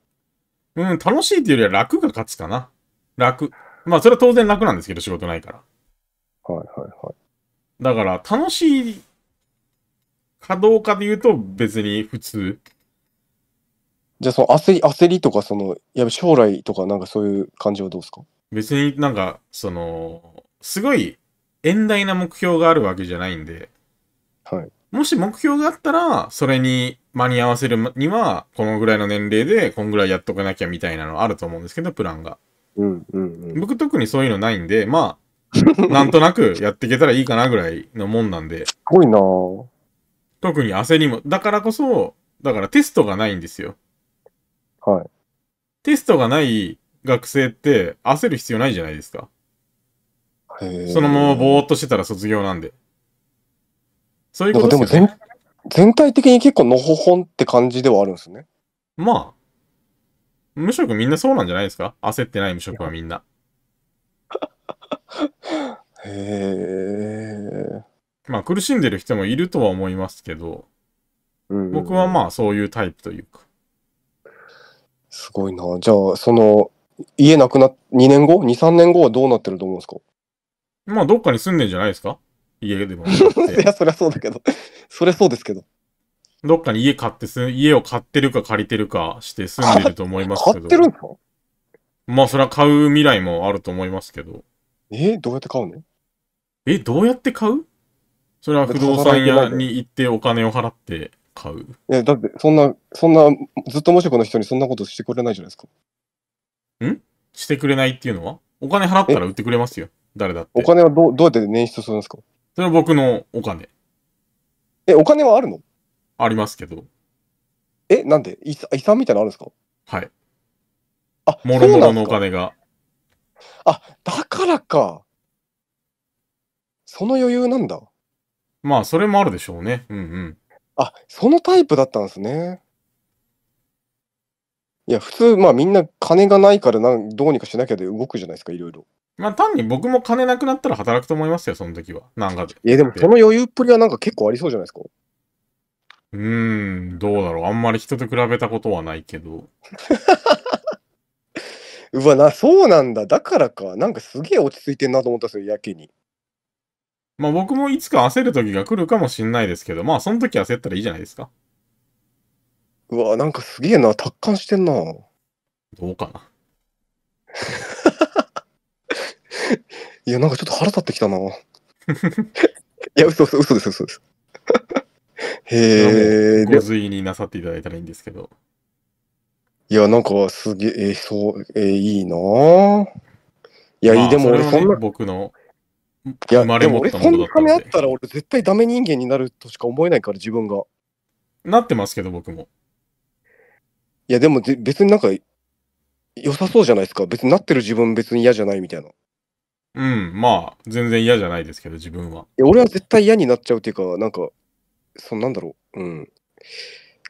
S1: うん、楽しいっていうよりは楽が勝つかな。楽。まあ、それは当然楽なんですけど、仕事ないから。はいはいはい。
S2: だから、楽しいかどうかで言うと、別に普通。じゃあ、その焦り、焦りとか、その、や将来とか、なんかそういう感じはどうですか
S1: 別になんか、その、すごい、遠大な目標があるわけじゃないんで、はい。もし目標があったら、それに間に合わせるには、このぐらいの年齢で、こんぐらいやっとかなきゃみたいなのあると思うんですけど、プランが。うんうんうん、僕特にそういうのないんで、まあ、なんとなくやっていけたらいいかなぐらいのもんなんで。すごいな特に焦りも、だからこそ、だからテストがないんですよ。はい。テストがない学生って焦る必要ないじゃないですか。
S2: へそのまま
S1: ぼーっとしてたら卒業なんで。
S2: そういうことですよ、ね、でも全体的に結構のほほんって感じではあるんですね。まあ、
S1: 無職みんなそうなんじゃないですか焦ってない無職はみんな。へえ。まあ苦しんでる人もいるとは思いますけど、僕はまあそういうタ
S2: イプというか。すごいな。じゃあ、その、家なくなっ、2年後 ?2、3年後はどうなってると思うんですか
S1: まあどっかに住んでんじゃないですか家でも い
S2: や、そりゃそうだけど。そりゃそうですけど。
S1: どっかに家買ってす、家を買ってるか借りてるかして住んでると思いますけ買ど。ってる
S2: んかま
S1: あ、それは買う未来もあると思いますけど。えどうやって買うのえ、どうやって買うそれは不動産屋に行ってお金を払って買う。い
S2: や、だって、そんな、そんな、ずっと無職の人にそんなことしてくれないじゃないですか。ん
S1: してくれないっていうのはお金払ったら売ってくれますよ。誰だって。お
S2: 金はどうどうやって捻出するんですかそれは僕のお金。え、お金はあるのありますけど。え、なんで遺遺産みたいなのあるんですか
S1: はい。あ、もろもろのおそうなんですか金が。
S2: あ、だからか。その余裕なんだ。ま
S1: あ、それもあるでしょうね。うんうん。
S2: あ、そのタイプだったんですね。いや、普通、まあみんな金がないからなんどうにかしなきゃで動くじゃないですか、いろいろ。
S1: まあ単に僕も金なくなったら働くと思いますよ、その時は。なんかいや、で
S2: もその余裕っぷりはなんか結構ありそうじゃないですか。う
S1: ーん、どうだろう。あんまり
S2: 人と比べたことはないけど。うわな、そうなんだ。だからか。なんかすげえ落ち着いてんなと思ったんですよ、やけに。まあ僕もい
S1: つか焦る時が来るかもしんないですけど、まあその時焦ったらいいじゃないですか。
S2: うわ、なんかすげえな。達観してんな。どうかな。いや、なんかちょっと腹立ってきたな。いや、嘘嘘嘘です、嘘です。へえ。ご
S1: 随意になさっていただいたらいいんですけど。
S2: いや、なんかすげえ、えー、そう、えー、いいなぁ。いや、まあ、でも俺そんな。僕のいや、でも俺そんな金あったら俺絶対ダメ人間になるとしか思えないから、自分が。なってますけど、僕も。いや、でも別になんか、良さそうじゃないですか。別になってる自分別に嫌じゃないみたいな。
S1: うん、まあ、全然嫌じゃないですけど、自分は。い
S2: や俺は絶対嫌になっちゃうっていうか、なんか、そんなんだろう、うん。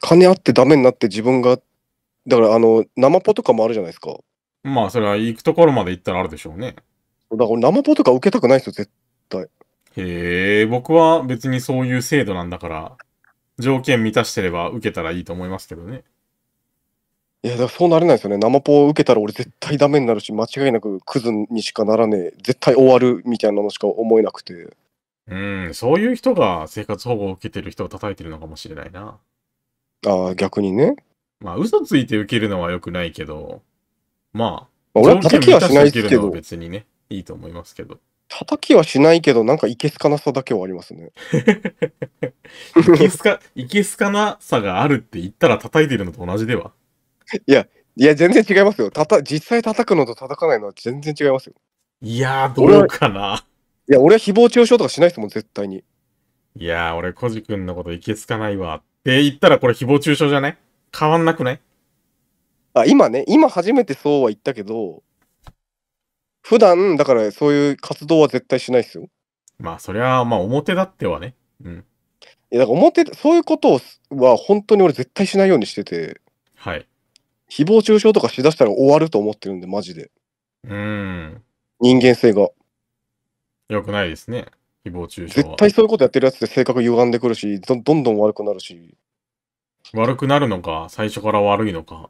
S2: 金あってダメになって自分が、だから、あの、生ポとかもあるじゃないですか。
S1: まあ、それは行くところまで行ったらあるでしょうね。だから、生ポとか受けたくないですよ、絶対。へえ、僕は別にそういう制度なんだから、条件満たしてれば受けたらいいと思いますけ
S2: どね。いや、そうなれないですよね。生ポを受けたら俺絶対ダメになるし、間違いなくクズにしかならねえ、絶対終わるみたいなのしか思えなくて。
S3: うん、
S1: そういう人が生活保護を受けてる人を叩いてるのかもしれないな。
S2: ああ、逆にね。
S1: まあ、嘘ついて受けるのは良くないけど、まあ、俺は叩きはしない
S2: ですけど別
S1: にね、いいと思いますけど。
S2: 叩きはしないけど、なんかいけすかなさだけはありますね。
S1: いけすか、いけすかなさがあるって言ったら叩
S2: いてるのと同じでは。いや、いや、全然違いますよ。たた、実際叩くのと叩かないのは全然違いますよ。いやー、どうかな。いや、俺は誹謗中傷とかしないですもん、絶対
S1: に。いやー、俺、コジ君のこといけつかないわって言ったら、これ誹謗中傷じゃない
S2: 変わんなくないあ、今ね、今初めてそうは言ったけど、普段だからそういう活動は絶対しないですよ。まあ、そりゃまあ、表立ってはね。うん。いや、だから表、そういうことは本当に俺絶対しないようにしてて。はい。誹謗中傷とかしだしたら終わると思ってるんで、マジで。うん。人間性が。よくないですね。誹謗中傷絶対そういうことやってるやつって性格歪んでくるし、どどんどん悪くなるし。
S1: 悪くなるのか、最初から悪いのか。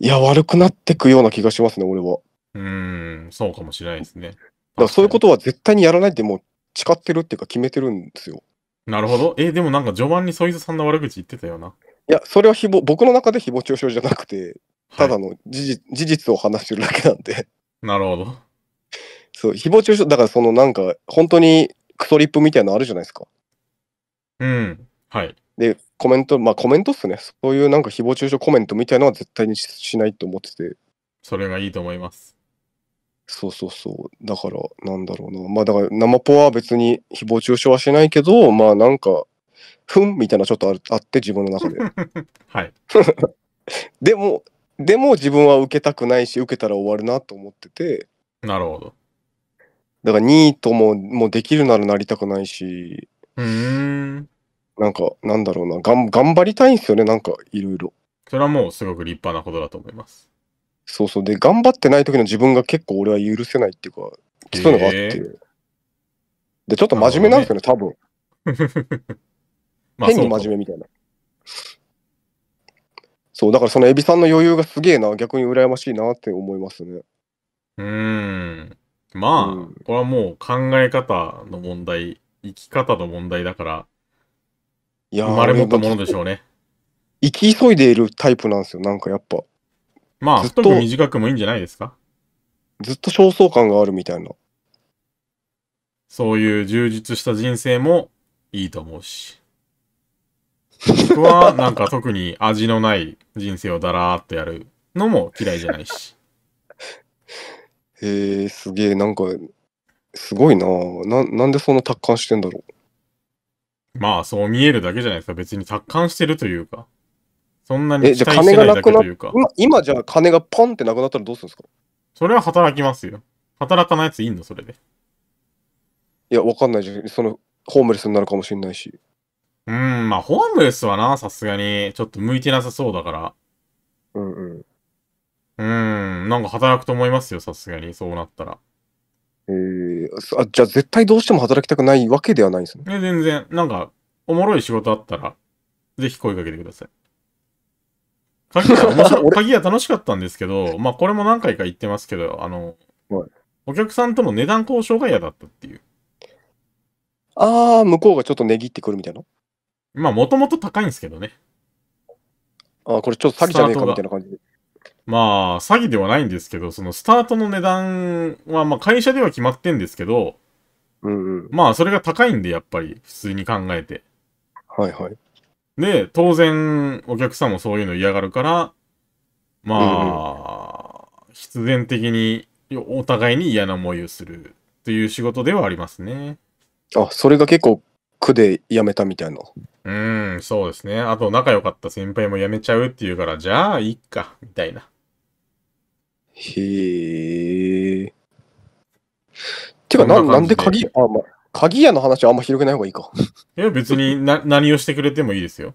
S2: いや、悪くなってくような気がしますね、俺は。うん、そうかもしれないですね。だからそういうことは絶対にやらないってもう誓ってるっていうか決めてるんですよ。
S1: なるほど。え、でもなんか序盤にそいつさんの悪口言ってたよな。
S2: いや、それはひぼ僕の中で誹謗中傷じゃなくて、ただの事実はい、事実を話してるだけなんで。なるほど。そう、誹謗中傷、だからそのなんか、本当にクソリップみたいなのあるじゃないですか。
S3: うん。はい。
S2: で、コメント、まあコメントっすね。そういうなんか誹謗中傷コメントみたいのは絶対にしないと思ってて。
S1: それがいいと思います。
S2: そうそうそう。だから、なんだろうな。まあだから、生ポは別に誹謗中傷はしないけど、まあなんか、ふんみたいなちょっとあって自分の中で。
S3: はい、
S2: でもでも自分は受けたくないし受けたら終わるなと思っててなるほどだからニートももうできるならなりたくないし
S3: うん
S2: なんかなんだろうながん頑張りたいんですよねなんかいろいろ
S1: それはもうすごく立派なことだと思います
S2: そうそうで頑張ってない時の自分が結構俺は許せないっていうかそういうのがあって、えー、でちょっと真面目なんですよね、ね、多分
S3: 変に真面
S2: 目みたいな。そうだからそのエビさんの余裕がすげえな、逆に羨ましいなって思いますね。
S1: うん。まあ、うん、これはもう考え方の問題、生き方の問題だから、
S3: いや生まれ持ったものでしょうね。生き
S2: 急いでいるタイプなんですよ、なんかやっぱ。まあ、ずっと
S1: 短くもいいんじゃないですか。
S2: ずっと焦燥感があるみたいな。
S1: そういう充実した人生もいいと思うし。僕はなんか特に味のない人生をだらーっとやるのも嫌いじゃないし。
S2: へ えー、すげえ、なんか、すごいなな。なんでそんな達観してんだろう。
S1: まあ、そう見えるだけじゃないですか。別に達観してるというか。
S2: そんなに期待してないだけというか。今今じゃあ金がポンってなくなったらどうするんですかそれは働きますよ。働かないやついいのそれで。いや、わかんないじゃん。その、ホームレスになるかもしれないし。
S1: うん、まあ、ホームレスはな、さすがに、ちょっと向いてなさそうだから。うんうん。うん、なんか働くと思いますよ、さ
S2: すがに、そうなったら。えー、あじゃあ絶対どうしても働きたくないわけではないんですね。
S1: え全然、なんか、おもろい仕事あったら、ぜひ声かけてください。鍵は 面白鍵は楽しかったんですけど、まあこれも何回か言ってますけど、あの、はい、お客さんとの値段交渉が嫌だったっていう。
S2: ああ、向こうがちょっと値切ってくるみたいな
S1: まあ、もともと高いんですけどね。
S2: ああ、これちょっと詐欺じゃねえかみたいな感じで。
S1: まあ、詐欺ではないんですけど、そのスタートの値段は、まあ、会社では決まってんですけど、うんうん、まあ、それが高いんで、やっぱり、普通に考えて。はいはい。で、当然、お客さんもそういうの嫌がるから、まあ、うんうん、必然的に、お互いに嫌な思いをするという仕事ではありますね。
S2: あ、それが結構、苦で辞めたみたいな。
S1: うーん、そうですね。あと仲良かった先輩も辞めちゃうっていうから、じゃあ、いっか、みたいな。
S2: へえ。てか、なんなんで鍵、あ、まあ、鍵屋の話はあんま広げない方がいいか。
S1: いや、別にな、何をしてくれてもいいですよ。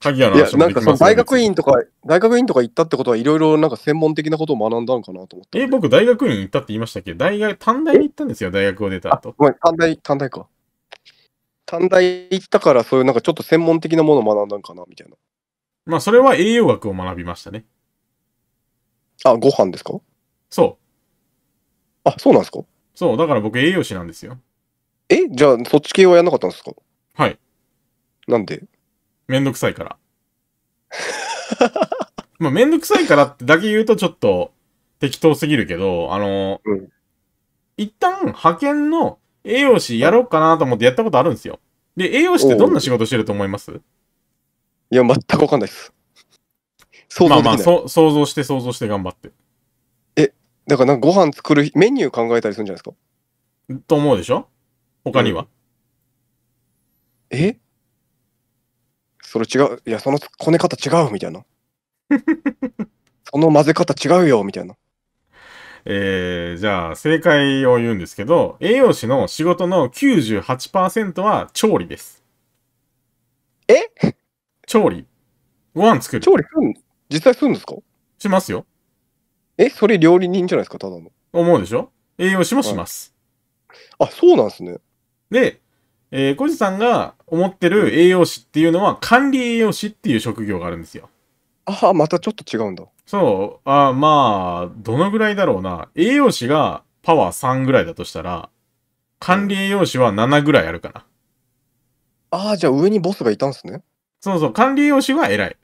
S1: 鍵屋のいや話、もなんかその大
S2: 学院とか、大学院とか行ったってことはいろいろなんか専門的なことを学んだのかなと思って。え、僕、大学院行ったって言いましたっけ大学、短大に行ったんですよ、大学を出た後、。ご短大、短大か。短大行ったから、そういうなんかちょっと専門的なものを学んだんかな、みたいな。まあ、それ
S1: は栄養学を学びましたね。あ、ご飯ですかそう。あ、そうなんですかそう、だから僕栄養士なんですよ。えじゃあ、そっち系はやんなかったんですかはい。なんでめんどくさいから。まあ、めんどくさいからってだけ言うとちょっと適当すぎるけど、あのー、うん、一旦派遣の栄養士やろうかなと思ってやったことあるんですよ。で、栄養士ってどんな仕事してると思いますいや、全くわかんないです。想像まあまあ想
S2: 像して想像して頑張って。え、だからなんかご飯作るメニュー考えたりするんじゃないですかと思うでしょ他には。うん、えそれ違う。いや、そのこね方違うみたいな。その混ぜ方違うよみたいな。
S1: えー、じゃあ、正解を言うんですけど、栄養士の仕事の98%
S2: は調理です。え調理。ご飯作る。調理する実際するんですかしますよ。え、それ料理人じゃないですか、ただの。思うでしょ栄養士もします、はい。あ、そうなんですね。で、
S1: えー、小路さんが思ってる栄養士っていうのは、管理栄養士っていう職業があるんですよ。
S2: ああ、またちょっと違うんだ。
S1: そう。あまあ、どのぐらいだろうな。栄養士がパワー3ぐらいだとしたら、管理栄養士は7ぐらいあるかな。
S2: ああ、じゃあ上にボスがいたんすね。
S1: そうそう、管理栄養士は偉い。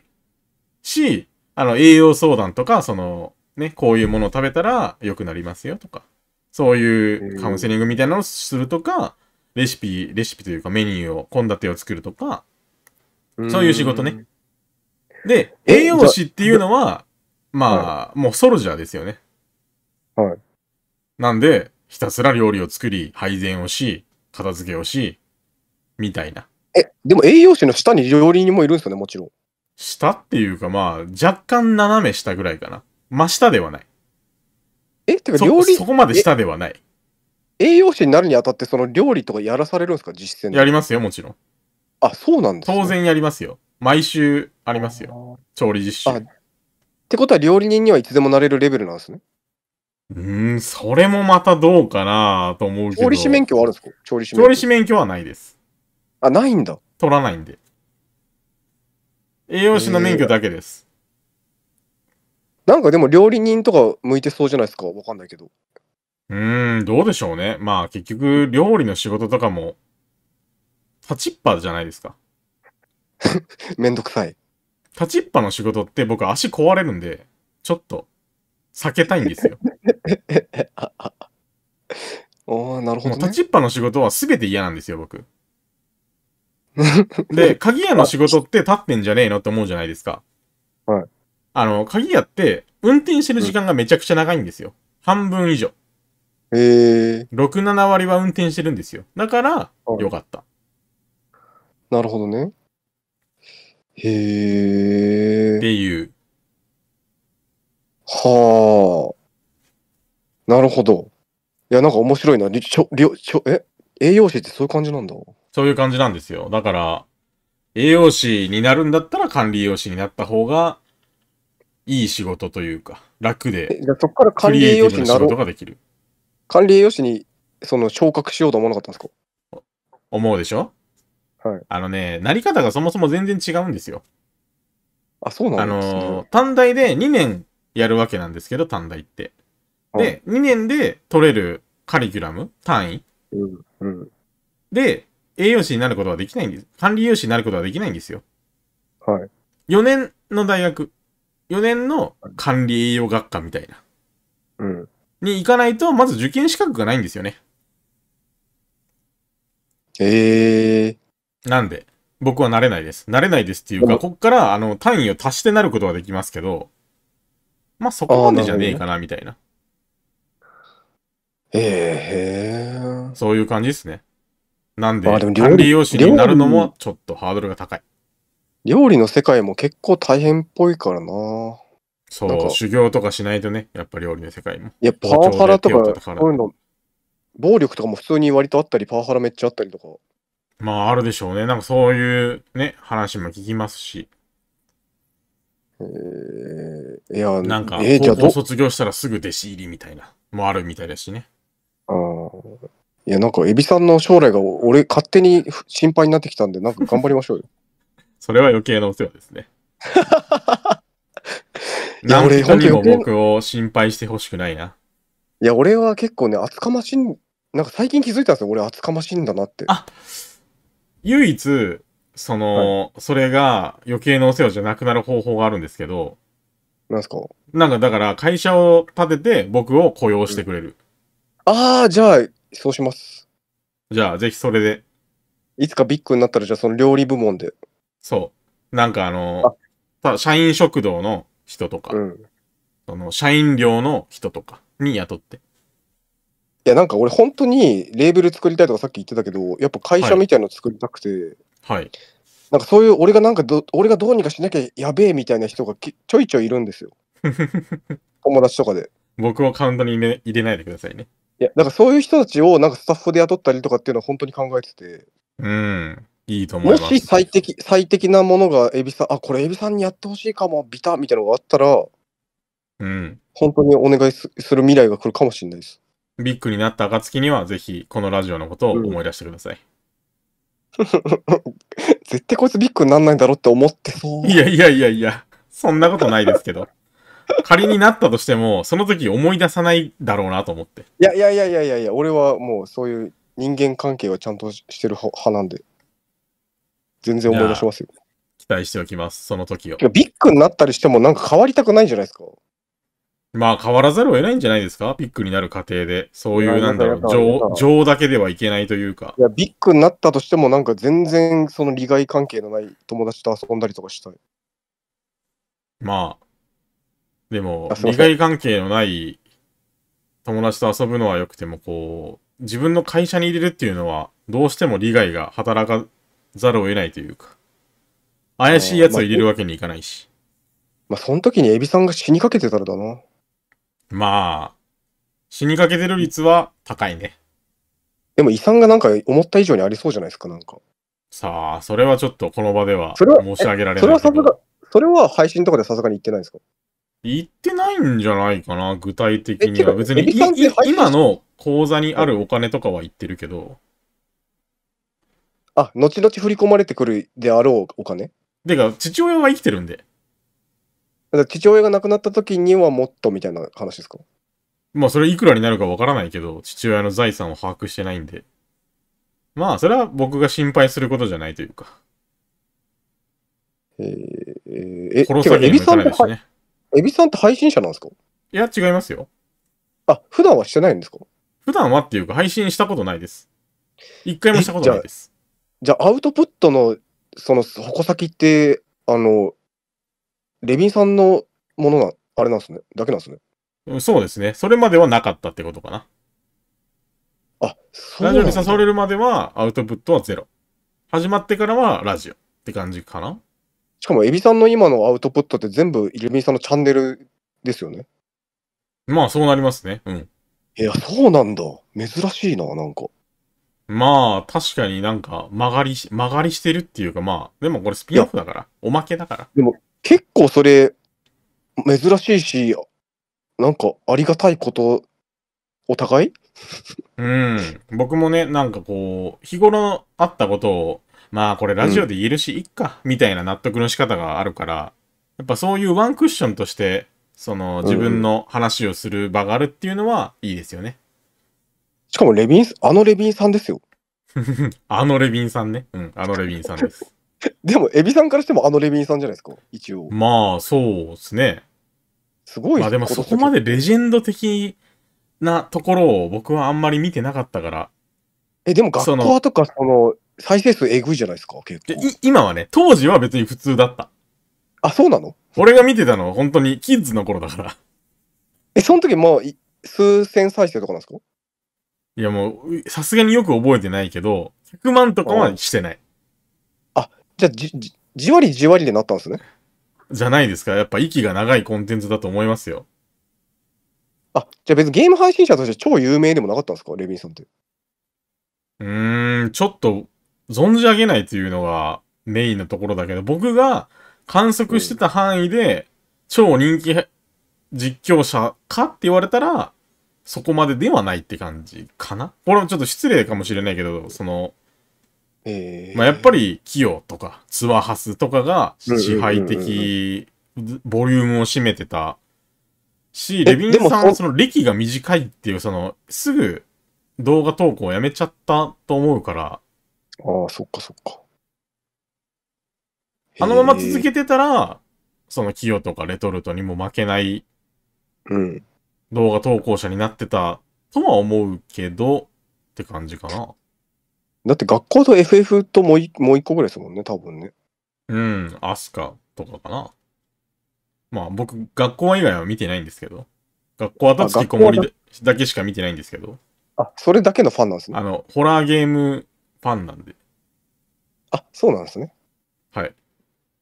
S1: し、あの、栄養相談とか、その、ね、こういうものを食べたら良くなりますよとか、そういうカウンセリングみたいなのをするとか、レシピ、レシピというかメニューを、献立を作るとか、そういう仕事ね。で、栄養士っていうのは、まあ、もうソルジャーですよね。はい。なんで、ひたすら料理を作り、配膳をし、片付けをし、みたいな。
S2: え、でも栄養士の下に料理人もいるんですよね、もちろん。下ってい
S1: うか、まあ、若干斜め下ぐらいかな。真下ではない。え、ってかそ料理そこまで下ではない。栄養士になるにあたって、その料理とかやらされるんですか、実践やりますよ、もちろん。あ、そうなんですね、当然やりますよ。毎週ありますよ。調理実習。ってことは料理人にはいつでもなれるレベルなんですね。うん、それもまたどうかなと思うけど。調理師免
S2: 許はあるんですか調
S1: 理師調理師免許はないです。
S2: あ、ないんだ。取らないんで。栄養士の免許だけです。なんかでも料理人とか向いてそうじゃないですかわかんないけど。
S1: うーん、どうでしょうね。まあ結局料理の仕事とかも、立ちっぱじゃないですか。めんどくさい。立ちっぱの仕事って僕足壊れるんで、ちょっと避けたいんですよ。お なるほど、ね、立ちっぱの仕事は全て嫌なんですよ、僕。で、鍵屋の仕事って立ってんじゃねえのって思うじゃないですか。はい。あの、鍵屋って、運転してる時間がめちゃくちゃ長いんですよ。うん、半分以上。へえー。6、7割は運転してるんですよ。だから、よかった。
S2: なるほどね。へえ。っていう。はあ。なるほど。いや、なんか面白いな。りちょりょちょえ栄養士ってそういう感じなんだ。
S1: そういう感じなんですよ。だから、栄養士になるんだったら管理栄養士になった方がいい仕事というか、楽で。じゃそこから管理栄養士になる。
S2: 管理栄養士に、その、昇格しようと思わなかったんですか思うでし
S1: ょはい、あのね、なり方がそもそも全然違うんですよ。あ、そうなんですね。あの、短大で2年やるわけなんですけど、短大って。で、2年で取れるカリキュラム、単位。うんうん、で、栄養士になることはできないんです。管理栄養士になることはできないんですよ。はい。4年の大学、4年の管理栄養学科みたいな。うん。に行かないと、まず受験資格がないんですよね。ええー。なんで、僕はなれないです。なれないですっていうか、こっから、あの、単位を足してなることはできますけど、まあ、そこまでじゃねえかな、みたいな。ええそういう感じですね。なんで、で管理用紙になるのも、ち
S2: ょっとハードルが高い。料理の世界も結構大変っぽいからな。そう、修
S1: 行とかしないとね、やっぱ料理の世界も。いや、パワハラとか、そういう
S2: の、暴力とかも普通に割とあったり、パワハラめっちゃあったりとか。
S1: まあ、あるでしょうね。なんかそういうね、話も聞きますし。
S2: えー、いや、なんか、えー、高校卒
S1: 業したらすぐ弟子入りみたいな、もあるみたいだしね。
S2: ああ。いや、なんか、エビさんの将来が、俺、勝手に心配になってきたんで、なんか頑張りましょうよ。
S1: それは余計なお世話ですね。
S2: 何人にも僕
S1: を心配してほしくないな。
S2: いや、俺は結構ね、厚かましい、なんか最近気づいたんですよ。俺、厚かましいんだなって。あっ
S1: 唯一、その、それが余計なお世話じゃなくなる方法があるんですけど、なんすかなんかだから会社を立てて僕を雇用してく
S2: れる。ああ、じゃあ、そうします。じゃあ、ぜひそれで。いつかビッグになったら、じゃあその料理部門で。そう。なんかあの、た社員
S1: 食堂の人とか、うん。その社員寮の人とかに雇って。
S2: いや、なんか俺、本当にレーベル作りたいとかさっき言ってたけど、やっぱ会社みたいの作りたくて、はい。なんかそういう、俺がなんかど、俺がどうにかしなきゃやべえみたいな人がきちょいちょいいるんですよ。友達とかで。
S1: 僕をカウントに入れ入れな
S2: いでくださいね。いや、なんかそういう人たちをなんかスタッフで雇ったりとかっていうのは本当に考えてて。うん。いいと思います。もし最適、最適なものがエビさん、あ、これエビさんにやってほしいかも、ビタみたいなのがあったら、うん。本当にお願いする未来が来るかもしれないです。
S1: ビッグになった暁には、ぜひ、このラジオのことを思い出してください。
S2: 絶対こいつビッグになんないだろうって思って
S3: そう。いや
S1: いやいやいや、そんなことないですけど。仮になったとしても、その時思い出さないだろうなと思って。い
S2: やいやいやいやいやいや、俺はもうそういう人間関係はちゃんとしてる派なんで、全然思い出しますよ。
S1: 期待しておきます、その時を。
S2: ビッグになったりしてもなんか変わりたくないんじゃないですか
S1: まあ変わらざるを得ないんじゃないですかビッグになる過程で。そういう、なんだろう、情、情だけではいけないというか。
S2: いや、ビッグになったとしても、なんか全然その利害関係のない友達と遊んだりとかしたい。
S1: まあ、でも、利害関係のない友達と遊ぶのは良くても、こう、自分の会社に入れるっていうのは、どうしても利害が働かざるを得ないというか、怪しいやつを入れるわけにいかないし。
S2: まあ、その時にエビさんが死にかけてたらだな。
S1: まあ、死にかけてる率は高いね。
S2: でも遺産がなんか思った以上にありそうじゃないですか、なんか。
S1: さあ、それはちょっとこの場では申し上げられないそれはさ
S2: すが、それは配信とかでさすがに言ってないんですか
S1: 言ってないんじゃないかな、具体的には。別に今の口座にあるお金とかは言ってるけど。
S2: あ、後々振り込まれてくるであろうお金てか、父親は生きてるんで。ら父親が亡くなった時にはもっとみたいな話ですか
S1: まあ、それいくらになるかわからないけど、父親の財産を把握してないんで。
S2: まあ、それは僕が心
S1: 配することじゃないというか。
S3: えー、え、殺され
S1: ることないですね。
S2: エビさんって配信者なんですかいや、違いますよ。あ、普段はしてないんですか普段はっていうか、配信したことないです。一回もしたことないです。じゃあ、ゃあアウトプットの、その、矛先って、あの、レビンさんのものな、あれなんですね、だけなんですね。
S1: うん、そうですね。それまではなかったってことかな。あ、そうラジオに誘われるまではアウトプットはゼロ。始まってからはラジオって感じかな。
S2: しかも、エビさんの今のアウトプットって全部、レビンさんのチャンネルですよね。まあ、そうなりますね。うん。いや、そうなんだ。珍しいな、なんか。まあ、確かになんか、曲
S1: がりし、曲がりしてるっていうか、まあ、でもこれスピンオフだから、おまけだから。
S2: でも、結構それ、珍しいし、なんかありがたいこと、お互いうん。僕もね、なんかこう、日
S1: 頃あったことを、まあこれラジオで言えるし、いっか、みたいな納得の仕方があるから、やっぱそういうワンクッションとして、その自分の話をする場があるっていうのはいいです
S2: よね。しかもレビン、あのレビンさんですよ。
S1: あのレビンさんね。うん、あのレビンさんで
S2: す。でも、エビさんからしてもあのレビンさんじゃないですか、一応。
S1: まあ、そうですね。すごいまあでもそこまでレジェンド的なところを僕はあんまり見てなかったから。え、でも学校
S2: とかその、再生
S1: 数えぐいじゃないですか、結構。今はね、当時は別に普通だった。あ、そうなの俺が見てたのは本当にキッズの頃だから。え、その時もう、
S2: 数千再生とかなんですか
S1: いやもう、さすがによく覚えてないけど、100万とかはしてない。
S2: じゃあじ、じ、じわりじわりでなったんですね。
S1: じゃないですか。やっぱ息が長いコンテンツだと思いますよ。
S2: あ、じゃあ別にゲーム配信者として超有名でもなかったんですかレビンさんって。
S1: うーん、ちょっと存じ上げないというのがメインのところだけど、僕が観測してた範囲で超人気実況者かって言われたら、そこまでではないって感じかなこれもちょっと失礼かもしれないけど、その、まあ、やっぱり、キヨとか、ツワハスとかが支配的、ボリュームを占めてたし、レビンさん、はその歴が短いっていう、その、すぐ動画投稿をやめちゃったと思うから。ああ、そっかそっか。あのまま続けてたら、そのキヨとかレトルトにも負けないうん。動画投稿者になってた
S2: とは思うけど、って感じかな。だって学校と FF ともうもう一個ぐらいですもんね、多分ね。
S1: うん、アスカとかかな。まあ僕、学校以外は見てないんですけど。学校はたきこもりだけしか見てないんですけど。あ、それだけのファンなんですね。あの、ホラーゲームファンなんで。あ、そうなんですね。はい。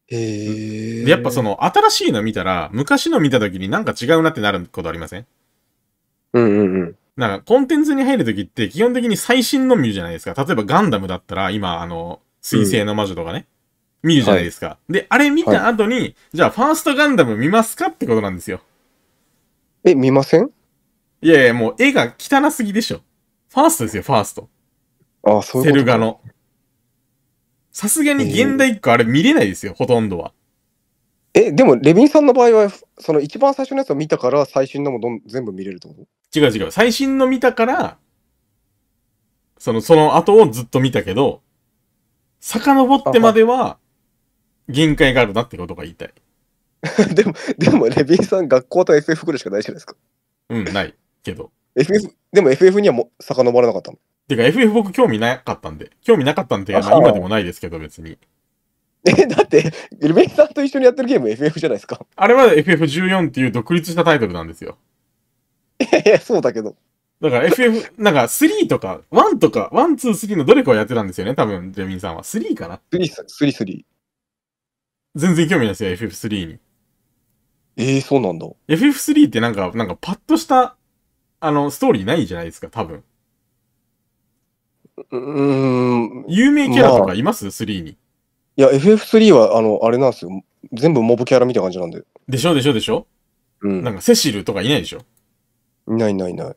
S1: へえ。やっぱその、新しいの見たら、昔の見た時になんか違うなってなることありません
S3: うんうんうん。
S1: なんか、コンテンツに入るときって、基本的に最新の見るじゃないですか。例えばガンダムだったら、今、あの、水星の魔女とかね、うん、見るじゃないですか。はい、で、あれ見た後に、はい、じゃあ、ファーストガンダム見ますかってことなんですよ。え、見ませんいやいや、もう絵が汚すぎでしょ。ファーストですよ、ファースト。ああ、そうセルガの。
S2: さすがに現代っ子あれ見れないですよ、ほとんどは。え、でも、レビンさんの場合は、その一番最初のやつを見たから、最新のもどん全部見れるってこと違う違う。最新
S1: の見たから、その、その後をずっと見たけど、
S2: 遡ってまでは、
S1: 限界があるなってことが言いたい。
S2: でも、でも、レビーさん、学校と FF ぐらいしかないじゃないですか。
S1: うん、ないけど。
S2: FF、でも FF にはも遡らなかったの。
S1: てか、FF 僕興味なかったんで、興味なかったんで、まあ、今でもないですけど、別に。
S2: え、だって、レビンさんと一緒にやってるゲーム FF じゃないですか。
S1: あれは FF14 っていう独立したタイトルなんですよ。
S2: いや、そうだけど。
S1: だから FF、なんか3とか、1とか、1、2、3のどれかをやってたんですよね、多分、ジェミンさんは。3かな ?3、3、3。全然興味ないですよ、FF3 に。ええー、そうなんだ。FF3 ってなんか、なんかパッとした、あの、ストーリーないじゃないですか、多分。
S2: うん。有名キャラとかいます、まあ、?3 に。いや、FF3 は、あの、あれなんですよ。全部モブキャラみたいな感じなんで。
S1: でしょでしょでしょうん。なんかセ
S2: シルとかいないでしょないないない。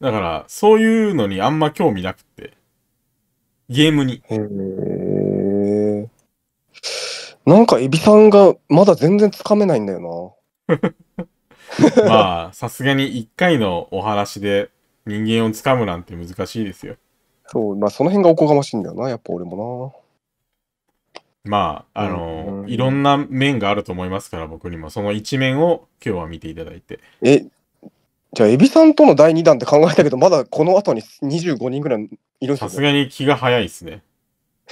S1: だから、そういうのにあんま興味なくって。
S2: ゲームに。へえ。なんかエビさんがまだ全然つかめないんだよな。
S1: まあ、さすがに1回のお話で人間をつかむなんて難しいですよ。
S2: そう、まあその辺がおこがましいんだよな、やっぱ俺も
S1: な。まあ、あのー、いろんな面があると思いますから、僕にも。そ
S2: の一面を今日は見ていただいて。え、じゃあ、エビさんとの第2弾って考えたけど、まだこの後に25人ぐらいいるん
S1: ですよ、さすがに気が早いですね。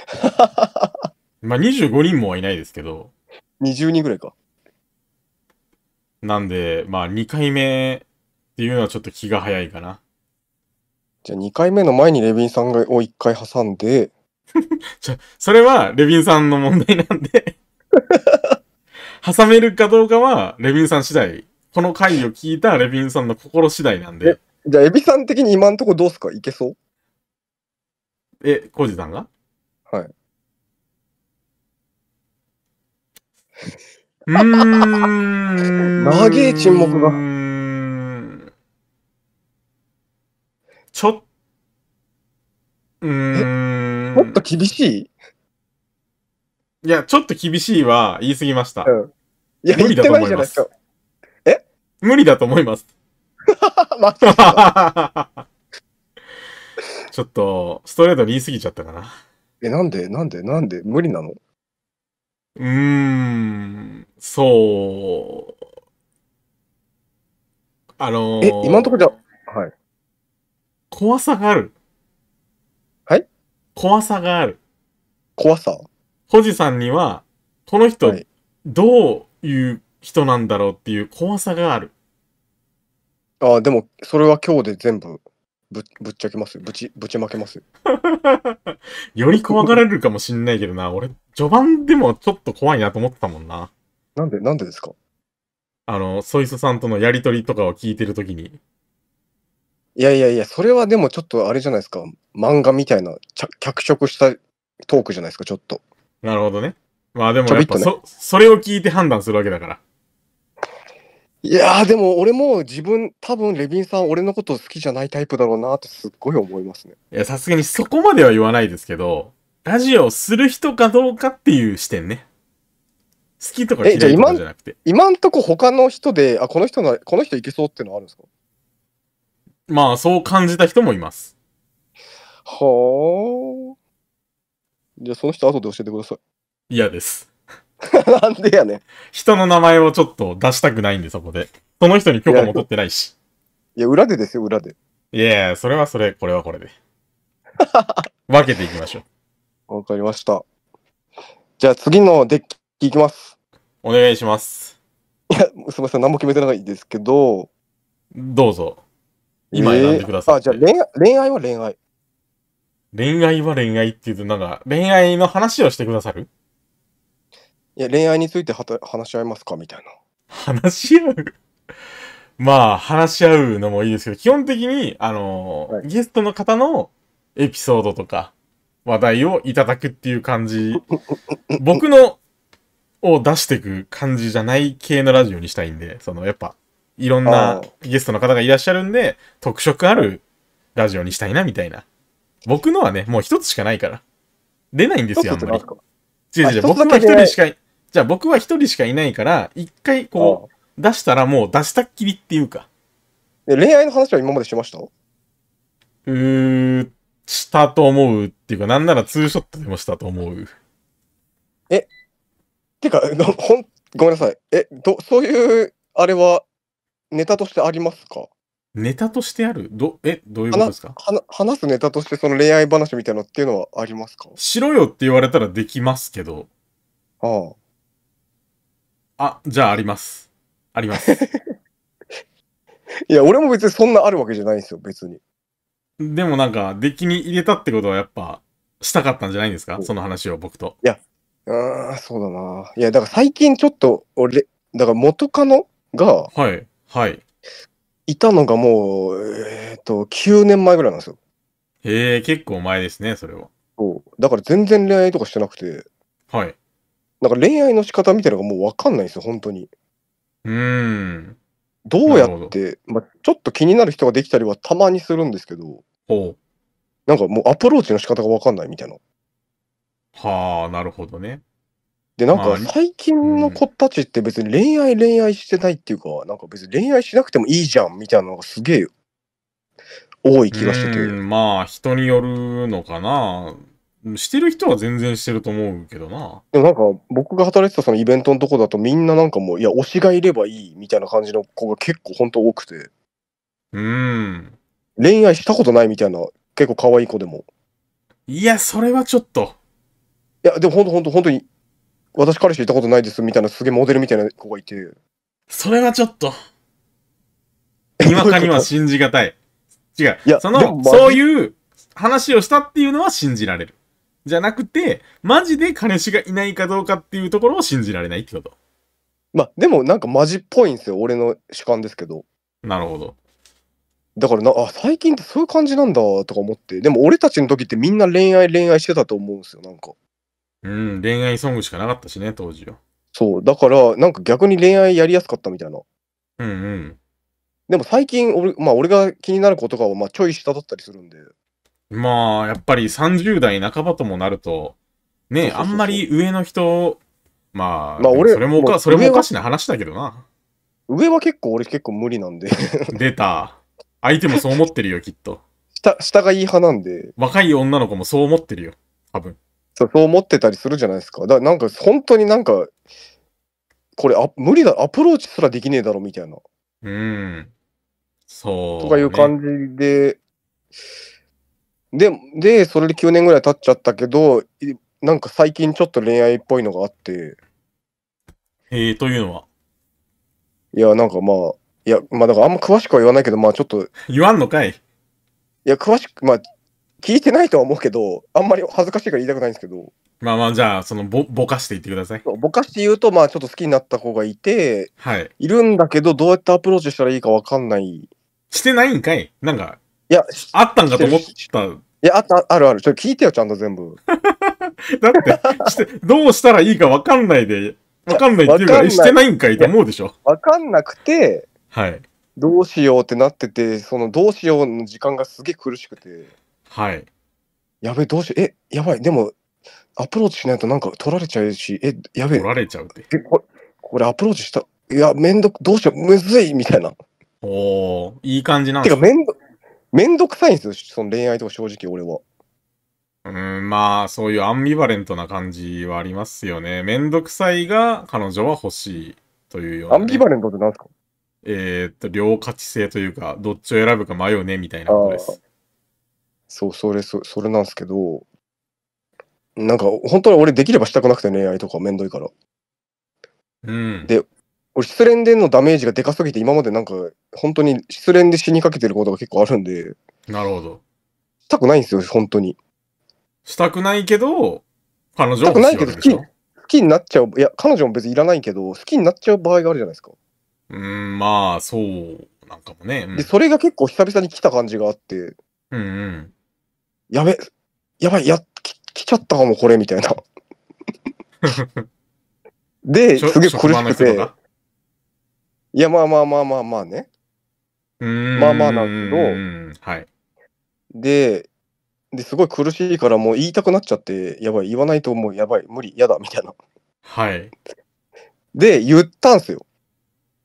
S1: まあ、25人もはいないですけど。20人ぐらいか。なんで、まあ、2回目っていうのはちょっと気が早いかな。
S2: じゃあ、2回目の前にレビンさんを1回挟んで。じゃそれは、レビンさんの問題なんで 挟めるかどうか
S1: は、レビンさん次第この回を聞いたレビンさんの心次第なんで。
S2: じゃあ、エビさん的に今んとこどうすかいけそう
S1: え、コウジさんがはい。
S3: うーん。長い沈黙が。
S2: ちょっ、うん。もっと厳しい
S1: いや、ちょっと厳しいは言い過ぎました。うん、いや、無理だと思います。無理だと思います。マジか ちょっと、ストレートに言い過ぎちゃったかな。
S2: え、なんでなんでなんで無理なのうーん、そう。あ
S1: のー、え、今のところじゃ、はい。怖さがある。はい怖さがある。怖さほじさんには、この人、どういう人
S2: なんだろうっていう怖さがある。ああ、でも、それは今日で全部ぶぶっちゃけますぶち、ぶちまけます より怖がられるかも
S1: しんないけどな、俺、序盤でもちょっと怖いなと思ってたもんな。なんで、なんでですかあの、ソイソさんとのやりとりとかを聞いてるときに。
S2: いやいやいや、それはでもちょっとあれじゃないですか。漫画みたいな、脚色したトークじゃないですか、ちょっと。
S1: なるほどね。まあでもやっぱそ、ね、それを聞いて判断するわけだから。
S2: いやーでも俺も自分多分レビンさん俺のこと好きじゃないタイプだろうなってすっごい思いますね。
S1: いや、さすがにそこまでは言わないですけど、ラジオする人かどうかっていう視点ね。好きとか嫌いえじゃと今かじゃなくて。
S2: 今んとこ他の人で、あ、この人がこの人いけそうってのはあるんですか
S1: まあ、そう感じた人もいます。はあ。じゃあそ
S2: の人後で教えてください。
S1: 嫌です。なんでやねん。人の名前をちょっと出したくないんで、そこで。その人に許可も取っ
S2: てないし。いや、裏でですよ、裏で。
S1: いやそれはそれ、これはこれで。分けていきましょう。わかりまし
S2: た。じゃあ次のデッキいきます。お願いします。いや、すみません、何も決めてないですけど。どうぞ。
S3: 今選んでくだ
S2: さい、えー、あ、じゃあ恋愛恋愛は恋愛。
S1: 恋愛は恋愛っていうと、なんか、恋愛の話をしてくださる
S2: いや、恋愛についてはた話し合いますかみたいな。
S3: 話し合う
S1: まあ、話し合うのもいいですけど、基本的に、あのーはい、ゲストの方のエピソードとか、話題をいただくっていう感じ、僕のを出していく感じじゃない系のラジオにしたいんで、その、やっぱ、いろんなゲストの方がいらっしゃるんで、特色あるラジオにしたいな、みたいな。僕のはね、もう一つしかないから。出ないんですよ、あんまり。違う違う、僕は一人しかじゃあ僕は一人しかいないから、一回こう、出したらもう出したっきりっていうか。恋愛の話は今までしましたうー、したと思うっていうか、なんならツーショットでもしたと思
S2: う。え、てか、ほん、ごめんなさい。え、ど、そういう、あれは、ネタとしてありますか
S1: ネタとしてあるど、え、どういうことですか
S2: 話すネタとしてその恋愛話みたいなのっていうのはありますか
S1: しろよって言われたらできますけど。ああ。あ、じゃああります。あります。
S2: いや、俺も別にそんなあるわけじゃないんですよ、別に。
S1: でもなんか、デッキに入れたってことはやっぱ、したかったんじゃないんですかその話を僕と。
S2: いや、ああ、そうだな。いや、だから最近ちょっと、俺、だから元カノが、はい、はい。いたのがもう、えっ、と、9年前ぐらいなんですよ。
S1: へえ、結構前ですね、それは。
S2: そう。だから全然恋愛とかしてなくて。はい。なんか恋愛の仕方みたいなのがもう分かんないんですよ、本当に。うん。どうやって、まあ、ちょっと気になる人ができたりはたまにするんですけど、おなんかもうアプローチの仕方が分かんないみたいな。はあ、なるほどね。で、なんか最近の子たちって別に恋愛恋愛してないっていうか、なんか別に恋愛しなくてもいいじゃんみたいなのがすげえ多い気がしてて。
S1: まあ人によるのかな。してる人は全然し
S2: てると思うけどな。でもなんか僕が働いてたそのイベントのとこだとみんななんかもういや推しがいればいいみたいな感じの子が結構ほんと多くて
S3: うん。恋
S2: 愛したことないみたいな結構可愛い子でもいや、それはちょっと。いやでもほんとほんとほんとに私彼氏いたことないですみたいなすげえモデルみたいな子がいて
S1: それはちょっと。にわかには信じがたい。違う。いやその、そういう話をしたっていうのは信じられる。じゃなくて、
S2: マジで彼氏がいないかどうかっていうところを信じられないってこと。まあ、でもなんかマジっぽいんですよ。俺の主観ですけど。なるほど。だからな、あ、最近ってそういう感じなんだとか思って。でも俺たちの時ってみんな恋愛恋愛してたと思うんですよ、なんか。うん、恋愛ソングしかなかったしね、当時は。そう、だから、なんか逆に恋愛やりやすかったみたいな。うんうん。でも最近俺、まあ、俺が気になることが、まあ、ちょい下だったりするんで。
S1: まあ、やっぱり30代半ばともなると、ね、あんまり上の人、まあ、まあ、俺それもおか、まあ、それもおかしな話だけどな。上は結構、俺結構無理なんで。出た。相手もそう思ってるよ、きっ
S2: と。下、下がいい派なんで。若い女の子もそう思ってるよ、多分。そうそう思ってたりするじゃないですか。だなんか、本当になんか、これあ、無理だ、アプローチすらできねえだろ、みたいな。
S3: うん。そう、ね、とかいう感
S2: じで、で、で、それで9年ぐらい経っちゃったけど、なんか最近ちょっと恋愛っぽいのがあって、えー、というのは。いや、なんかまあ、いや、まあだからあんま詳しくは言わないけど、まあちょっと、
S1: 言わんのかい。い
S2: や、詳しく、まあ、聞いてないとは思うけど、あんまり恥ずかしいから言いたくないんですけど、まあまあ、じゃあ、その、ぼ、ぼかしていってください。ぼかして言うと、まあちょっと好きになった子がいて、はい。いるんだけど、どうやってアプローチしたらいいかわかんない。してないんかいなんか、や、あったんかと思ったいや、あった、あるある。ちょっと聞いてよ、ちゃんと全部。だってして、どうしたらいいかわかんないで、わかんないっていうか、かしてないんかいと思うでしょ。わかんなくて、はい。どうしようってなってて、そのどうしようの時間がすげえ苦しくて、はい。やべえ、どうしよう。え、やばい。でも、アプローチしないとなんか取られちゃうし、え、やべ取られちゃうって。えこれ、これアプローチした。いや、めんどく、どうしよう。むずい、みたいな。おー、
S1: いい感じなんてで
S2: か、すめんど、めんどくさいんですよ、その恋愛とか正直俺は。
S1: うん、まあ、そういうアンビバレントな感じはありますよね。めんどくさいが彼女は欲しいというような、ね、アンビバレントって何ですかえー、っと、両価値性というか、どっちを選ぶか迷うねみたいなことで
S2: す。そう、それ、そそれなんですけど、なんか本当に俺できればしたくなくて恋愛とかめんどいから。うん。で、俺失恋でのダメージがでかすぎて今までなんか本当に失恋で死にかけてることが結構あるんでなるほど。したくないんですよ本当に
S1: したくないけど、彼
S2: 女は。欲しいけ好きになっちゃういや彼女も別にいらないけど好きになっちゃう場合があるじゃないですかうーん、まあ、そう、なんかもね。うんでそれが結構久々に来た感じがあって
S3: うんうん。
S2: やべやばいやき来ちゃったかもこれみたいな ですげえ苦職場のしく人ていや、まあまあまあまあまあね。まあまあなんけど、はい、で、ですごい苦しいからもう言いたくなっちゃって、やばい、言わないともうやばい、無理、やだ、みたいな。はい。で、言ったんすよ。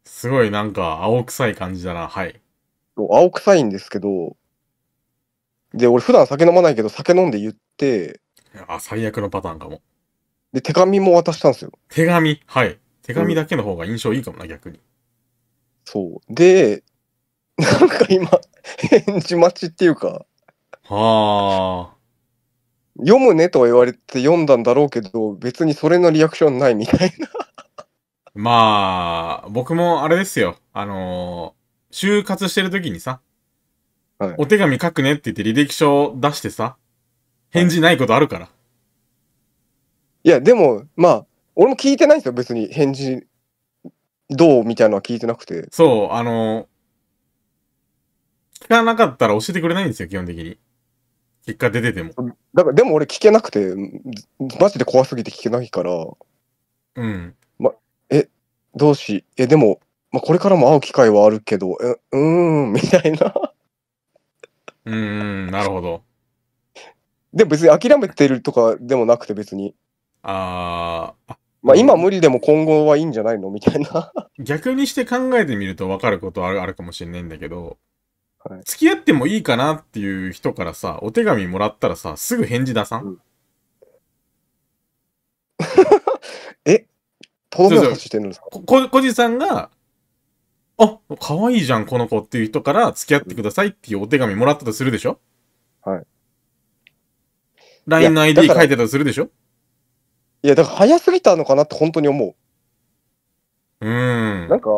S1: すごいなんか青臭い感じだな、はい。
S2: 青臭いんですけど、で、俺普段酒飲まないけど酒飲んで言って、あ、最悪のパターンかも。で、手紙も渡したんですよ。
S1: 手紙はい。手紙だけの方が印象いいかもな、うん、逆に。
S2: そう。で、なんか今、返事待ちっていうか、はあ。読むねとは言われて読んだんだろうけど、別にそれのリアクションないみたいな。まあ、僕
S1: もあれですよ。あのー就活してる時にさ、はいお手紙書くねって言って履歴書を出してさ、返事ないことあるか
S2: ら。いや、でも、まあ、俺も聞いてないんですよ、別に。返事どうみたいなのは聞いてなくて。
S1: そう、あの、聞かなかったら教えてくれないんですよ、基本的に。結果出てても。
S2: だから、でも俺聞けなくて、マジで怖すぎて聞けないから。うん。ま、え、どうし、え、でも、まあ、これからも会う機会はあるけど、え、うーん、みたいなうーん、なるほど。でも別に諦めてるとかでもなくて別に。あー、あ、まあ今無理でも今後はいいんじゃないのみたいな。逆
S1: にして考えてみると分かることあるあるかもしれないんだけど、はい、付き合ってもいいかなっていう人からさ、お手紙もらったらさ、すぐ返事出さん、うん、
S3: えっ当めをし
S2: て
S1: るんですかここじさんが、あ可愛いじゃん、この子っていう人から付き合ってくださいっていうお手紙もらったとするでしょはい。LINE の ID 書いてたとするでしょ
S2: いや、だから早すぎたのかなって本当に思
S3: う。うん。
S2: なんか、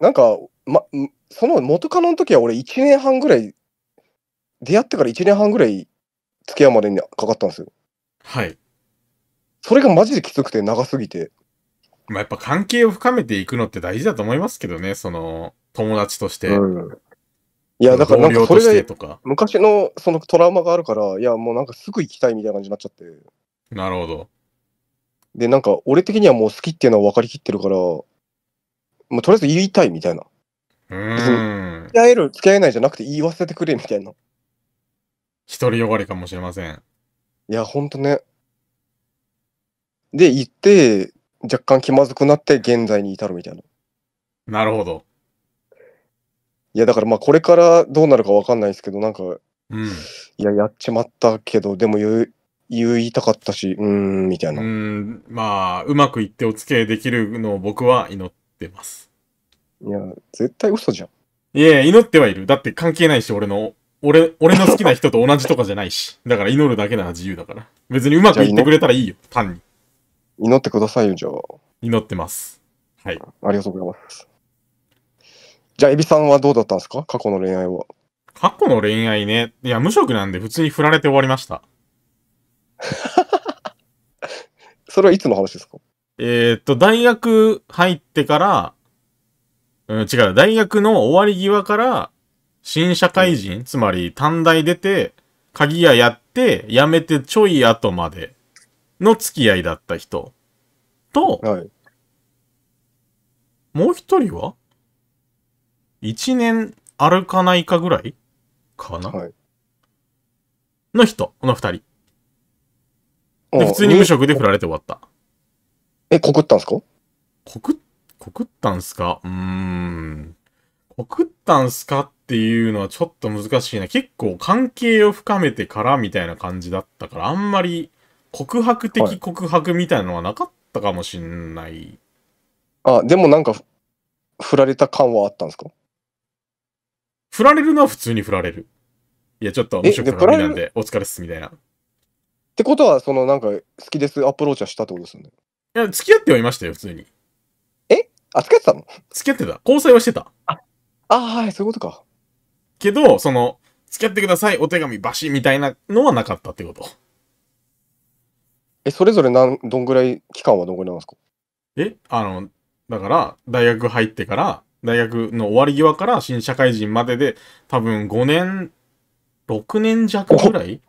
S2: なんか、ま、その元カノの時は俺1年半ぐらい、出会ってから1年半ぐらい付き合うまでにかかったんですよ。はい。それがマジできつくて長すぎて。
S1: まあ、やっぱ関係を深めていくのって大事だと思いますけどね、その友達として。うん、いや、だからなんかそれが
S2: 昔のそのトラウマがあるから、いや、もうなんかすぐ行きたいみたいな感じになっちゃって。なるほど。で、なんか、俺的にはもう好きっていうのは分かりきってるから、もうとりあえず言いたいみたいな。
S3: うん。
S2: 付き合える、付き合えないじゃなくて言わせてくれみたいな。
S1: 独りよがりかもしれません。
S2: いや、ほんとね。で、言って、若干気まずくなって現在に至るみたいな。なるほど。いや、だからまあこれからどうなるかわかんないですけど、なんか、うん、いや、やっちまったけど、でも余言いたかったし、うーん、みたいな。う
S1: ん、まあ、うまくいってお付き合いできるのを僕は祈ってます。
S2: いや、絶対嘘じゃん。
S1: いや、祈ってはいる。だって関係ないし、俺の、俺、俺の好きな人と同じとかじゃないし。だから祈るだけなら自由だから。別にうまくいってくれたらいいよ、単に。
S2: 祈ってくださいよ、じゃあ。祈ってます。はい。ありがとうございます。じゃあ、エビさんはどうだったんですか過去の恋愛は。過
S1: 去の恋愛ね。いや、無職なんで普通に振られて終わりました。それはいつの話ですかえー、っと、大学入ってから、うん、違う、大学の終わり際から、新社会人、うん、つまり短大出て、鍵屋やって、辞めてちょい後までの付き合いだった人と、はい、もう一人は一年歩かないかぐらいかな、はい、の人、この二人。で、普通に無職で振られて終わった。
S2: え、告ったんすか告、告っ
S1: たんすかうーん。告ったんすかっていうのはちょっと難しいな。結構関係を深めてからみたいな感じだったから、あんまり告白的告白みたいなのはなかったかもしんない。はい、あ、でもなんか、振られた感はあったんですか振られるのは普通に振られる。いや、ちょっと無職のなんで、お疲れっす、みたいな。
S2: ってことは、そのなんか、好きですアプローチはしたってことですよね。
S1: いや、付き合ってはいましたよ、普通に。
S2: えあ、付き合ってたの付き合ってた。
S1: 交際はしてた。あ、あはい、そういうことか。けど、その、付き合ってください、お手紙バシみたいなのはなかったってこと。
S2: え、それぞれなんどんぐらい、期間はどんぐらいなんですかえ
S1: あの、だから、大学入ってから、大学の終わり際から新社会人までで、多分5年、6年弱ぐらい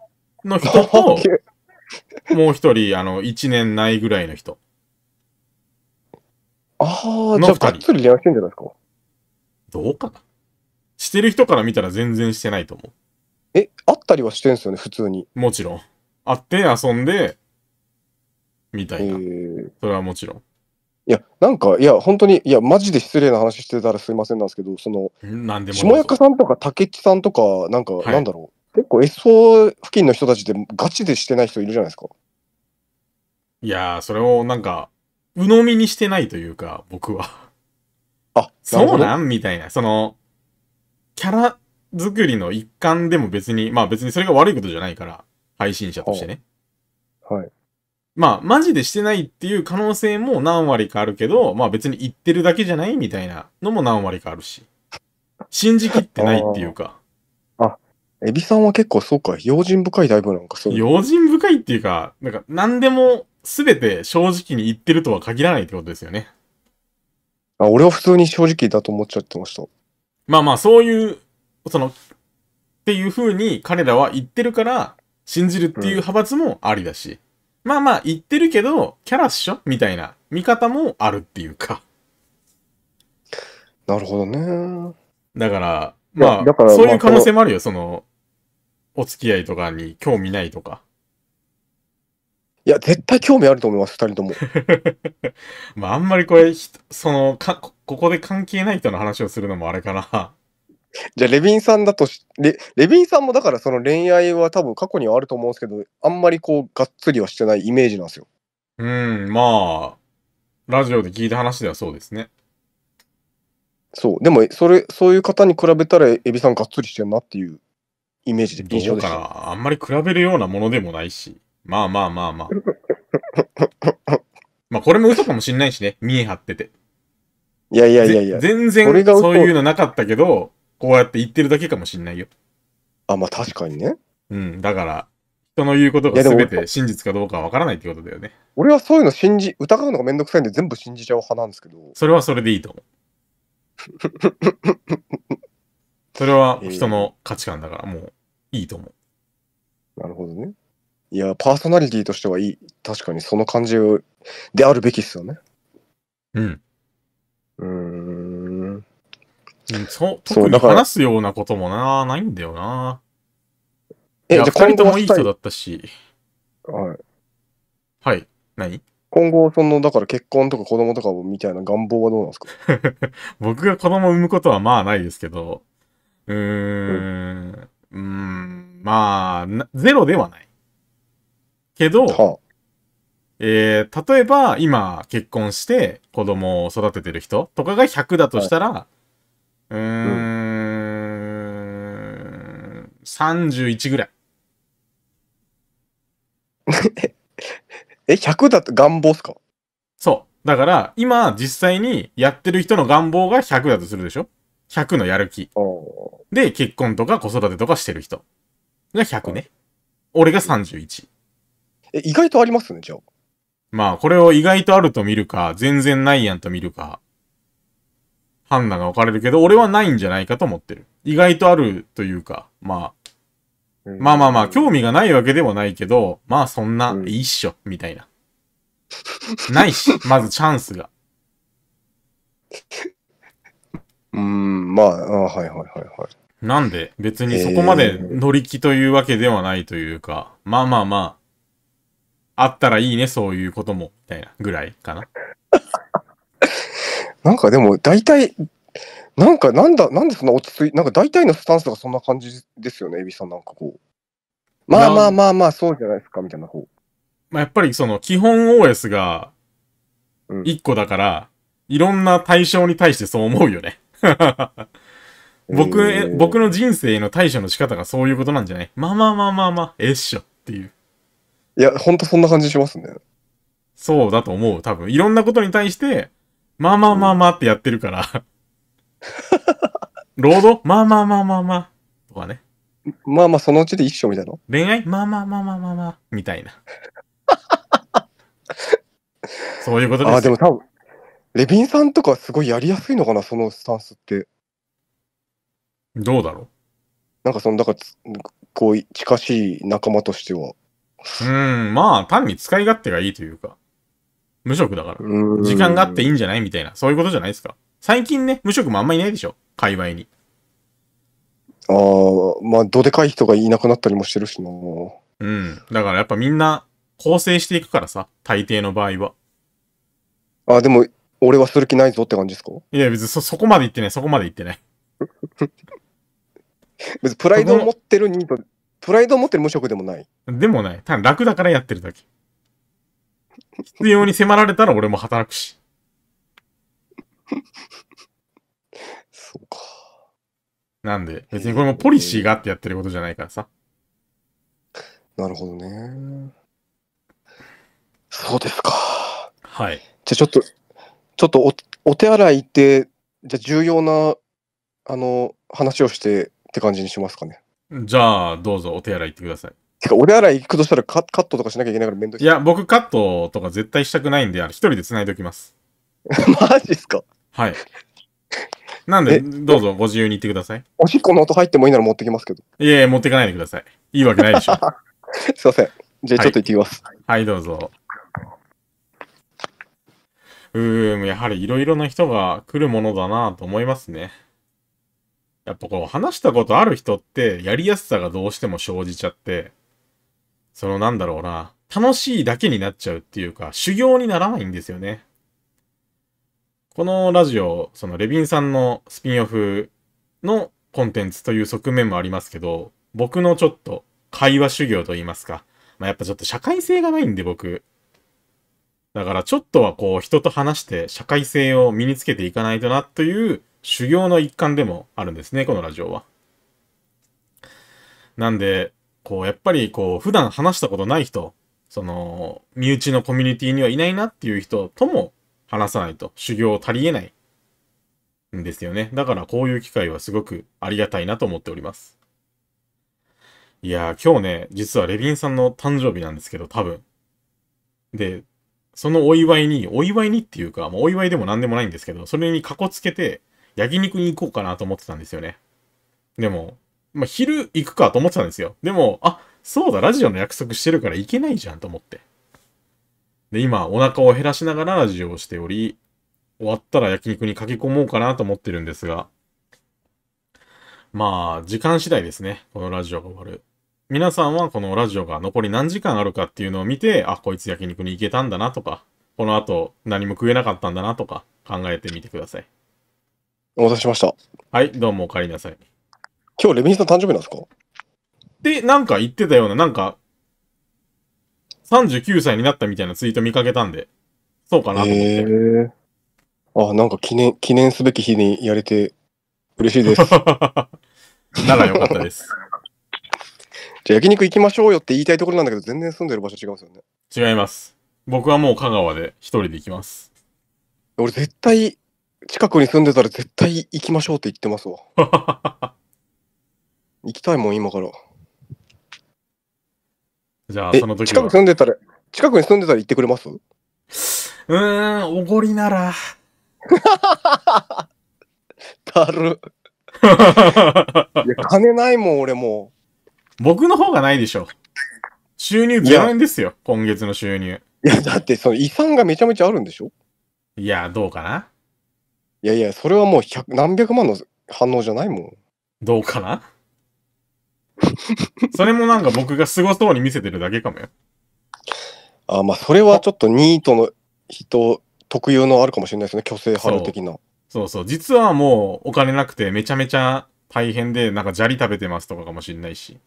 S1: の人と もう一人、あの、一年ないぐらいの人。ああ、じゃあ、がっつり恋愛してんじゃないですか。どうかなしてる人から見たら全然してないと思う。え、
S2: 会ったりはしてんすよね、普通に。もち
S1: ろん。会って遊んで、
S2: みたいな。それはもちろん。いや、なんか、いや、本当に、いや、マジで失礼な話してたらすいませんなんですけど、その、なんでも下役さんとか、竹地さんとか、なんか、はい、なんだろう。結構 s o 付近の人たちってガチでしてない人いるじゃないですか。い
S1: やー、それをなんか、鵜呑みにしてないというか、僕は。あ、そうなんみたいな。その、キャラ作りの一環でも別に、まあ別にそれが悪いことじゃないから、配信者としてね。はい。まあ、マジでしてないっていう可能性も何割かあるけど、まあ別に言ってるだけじゃないみたいなのも何割かあるし。
S2: 信じきってないっていうか。エビさんは結構そうか、用心深いタイプなんかそう。用心深いっていうか、
S1: なんか何でも全て正直に言ってるとは限らないってことですよね。
S2: あ、俺は普通に正直だと思っちゃってました。
S1: まあまあ、そういう、その、っていう風に彼らは言ってるから、信じるっていう派閥もありだし、うん、まあまあ、言ってるけど、キャラっしょみたいな見方もあるっていうか。なるほどね。だから、まあ、そういう可能性もあるよ、その、お付き合いとかに興味ないとか。いや、絶対興味あると思います、二人とも。まあ、あんまりこれ、そのか、ここで関係な
S2: い人の話をするのもあれかな。じゃあ、レビンさんだとし、レレビンさんもだからその恋愛は多分過去にはあると思うんですけど、あんまりこう、がっつりはしてないイメージなんですよ。
S1: うん、まあ、ラジオで聞いた話ではそうですね。
S2: そう、でも、それ、そういう方に比べたら、エビさんがっつりしてるなっていうイメージででしか
S1: あんまり比べるようなものでもないし。まあまあまあまあ。まあこれも嘘かもしんないしね。見え張ってて。
S2: いやいやいやいや。全然俺がそういうの
S1: なかったけど、こうやって言ってるだけかもしんないよ。あ、まあ確かにね。うん。だから、
S2: 人の言うことが全て
S1: 真実かどうかわからないってことだよね。
S2: 俺はそういうの信じ、疑うのがめんどくさいんで全部信じちゃう派なんですけど、
S1: それはそれでいいと思う。それは人の価値観だから、もう
S2: いいと思う。なるほどね。いや、パーソナリティとしてはいい。確かにその感じであるべきっすよね。うん。うーん。うんそ
S1: う、そう特に話すようなこともな、ないんだよな。え、じゃあ人ともいい人だったし。はい、はい。何
S2: 今後、その、だから結婚とか子供とかみたいな願望はどうなんですか
S1: 僕が子供産むことはまあないですけど、うーん、うん、まあ、ゼロではない。けど、はあ、えー、例えば今結婚して子供を育ててる人とかが100だとしたら、はい、うーん、うん、31ぐらい。え、100だと願望っすかそう。だから、今、実際にやってる人の願望が100だとするでしょ100のやる気。で、結婚とか子育てとかしてる人が100ね。俺が31。
S2: え、意外とありますね、じゃあ。
S1: まあ、これを意外とあると見るか、全然ないやんと見るか、判断が分かれるけど、俺はないんじゃないかと思ってる。意外とあるというか、まあ、まあまあまあ、興味がないわけでもないけど、まあそんな、いいっしょ、みたいな。ないし、まずチャンスが。
S2: うん、まあ、あはいはいはいはい。なんで、別にそこまで乗
S1: り気というわけではないというか、えー、まあまあまあ、あったらいいね、そういうことも、みたいなぐら
S2: いかな。なんかでも、大体、なんかなんだ、なんでそんな落ち着い、なんか大体のスタンスがそんな感じですよね、エビさんなんかこう。まあまあまあまあ、そうじゃないですか、みたいな方。
S1: まあやっぱりその、基本 OS が、1個だから、うん、いろんな対象に対してそう思うよね。僕、えー、僕の人生の対処の仕方がそういうことなんじゃないまあまあまあまあまあ、えっしょっていう。
S2: いや、ほんとそんな感じしますね。
S1: そうだと思う、多分。いろんなことに対して、まあまあまあまあってやってるから。
S2: 労働まあまあまあまあまあ。とかね。まあまあ、そのうちで一緒みたいな。
S1: 恋愛まあまあまあまあまあまあ。
S2: みたいな。そういうことです。あ、でも多分、レビンさんとかすごいやりやすいのかな、そのスタンスって。どうだろうなんかその、だから、こう、近しい仲間としては。
S1: うん、まあ、単に使い勝手がいいというか、
S2: 無職だから、時間があって
S1: いいんじゃないみたいな、そういうことじゃないですか。最近ね、無職も
S2: あんまいないでしょ、界隈に。ああ、まあ、どでかい人がいなくなったりもしてるしな。うん、
S1: だからやっぱみんな構成していくからさ、大抵の
S2: 場合は。あ、でも、俺はする気ないぞって感じですか
S1: いや、別にそ、そこまで言ってない、そこまで言ってない。
S2: 別にプライドを持ってる人プライドを持ってる無職でもない。
S1: でもない。たに楽だからやってるだけ。必要に迫られたら俺も働くし。そうか。なんで、別にこれもポリシーがあってやってることじゃないからさ。
S2: なるほどね。そうですか。はい。じゃあちょっと、ちょっとお手洗い行って、じゃ重要な、あの、話をしてって感じにしますかね。じゃあ、どうぞお手洗い行ってください。てか、お手洗い行くとしたらカカットとかしなきゃいけないからめんどい。いや、僕カットとか絶
S1: 対したくないんで、あの一人で繋いでおきます。マジっすかはい。なんで、どうぞご自由に言ってください。
S2: おしっこの音入ってもいいなら持ってきますけど。
S1: いやいや、持ってかないでください。
S2: いいわけないでしょ。すいません。じゃあちょっと行ってきます。は
S1: い、はい、どうぞ。うーん、やはりいろいろな人が来るものだなと思いますね。やっぱこう話したことある人ってやりやすさがどうしても生じちゃって、そのなんだろうな、楽しいだけになっちゃうっていうか、修行にならないんですよね。このラジオ、そのレビンさんのスピンオフのコンテンツという側面もありますけど、僕のちょっと会話修行と言いますか、まあ、やっぱちょっと社会性がないんで僕、だからちょっとはこう人と話して社会性を身につけていかないとなという修行の一環でもあるんですね、このラジオは。なんで、こうやっぱりこう普段話したことない人、その身内のコミュニティにはいないなっていう人とも話さないと修行足りえないんですよね。だからこういう機会はすごくありがたいなと思っております。いやー今日ね、実はレビンさんの誕生日なんですけど、多分。で、そのお祝いに、お祝いにっていうか、まお祝いでも何でもないんですけど、それにかこつけて、焼肉に行こうかなと思ってたんですよね。でも、まあ、昼行くかと思ってたんですよ。でも、あ、そうだ、ラジオの約束してるから行けないじゃんと思って。で、今、お腹を減らしながらラジオをしており、終わったら焼肉に駆け込もうかなと思ってるんですが、まあ、時間次第ですね。このラジオが終わる。皆さんはこのラジオが残り何時間あるかっていうのを見て、あ、こいつ焼肉に行けたんだなとか、この後何も食えなかったんだなとか考えてみてください。お待たせしました。はい、どうもお帰りなさい。
S2: 今日レミンさん誕生日なんですかで、
S1: なんか言ってたような、なんか、39歳になったみたいなツイート見かけたんで、
S2: そうかなと思って。えー、あ、なんか記念、記念すべき日にやれて嬉しいです。ならよかったです。じゃあ焼肉行きましょうよって言いたいところなんだけど、全然住んでる場所違うんですよ
S1: ね。違います。僕はもう香
S2: 川で一人で行きます。俺絶対、近くに住んでたら絶対行きましょうって言ってますわ。行きたいもん、今から。じゃあ、その時近く住んでたら、近くに住んでたら行ってくれますうーん、おごりなら。た る。いや、金ないもん、俺も僕
S1: の方がないでしょ。収入0円ですよ、今月の収入。いや、だってその遺
S2: 産がめちゃめちゃあるんでしょ
S1: いや、どうかな。
S2: いやいや、それはもう何百万の反応じゃないもん。どうかな それ
S1: もなんか僕がすごそうに見せてるだけかもよ。
S2: あまあ、それはちょっとニートの人特有のあるかもしれないですね、虚勢春的な。
S1: そうそう、実はもうお金なくてめちゃめちゃ大変で、なんか砂利食べてますとかかもしれないし。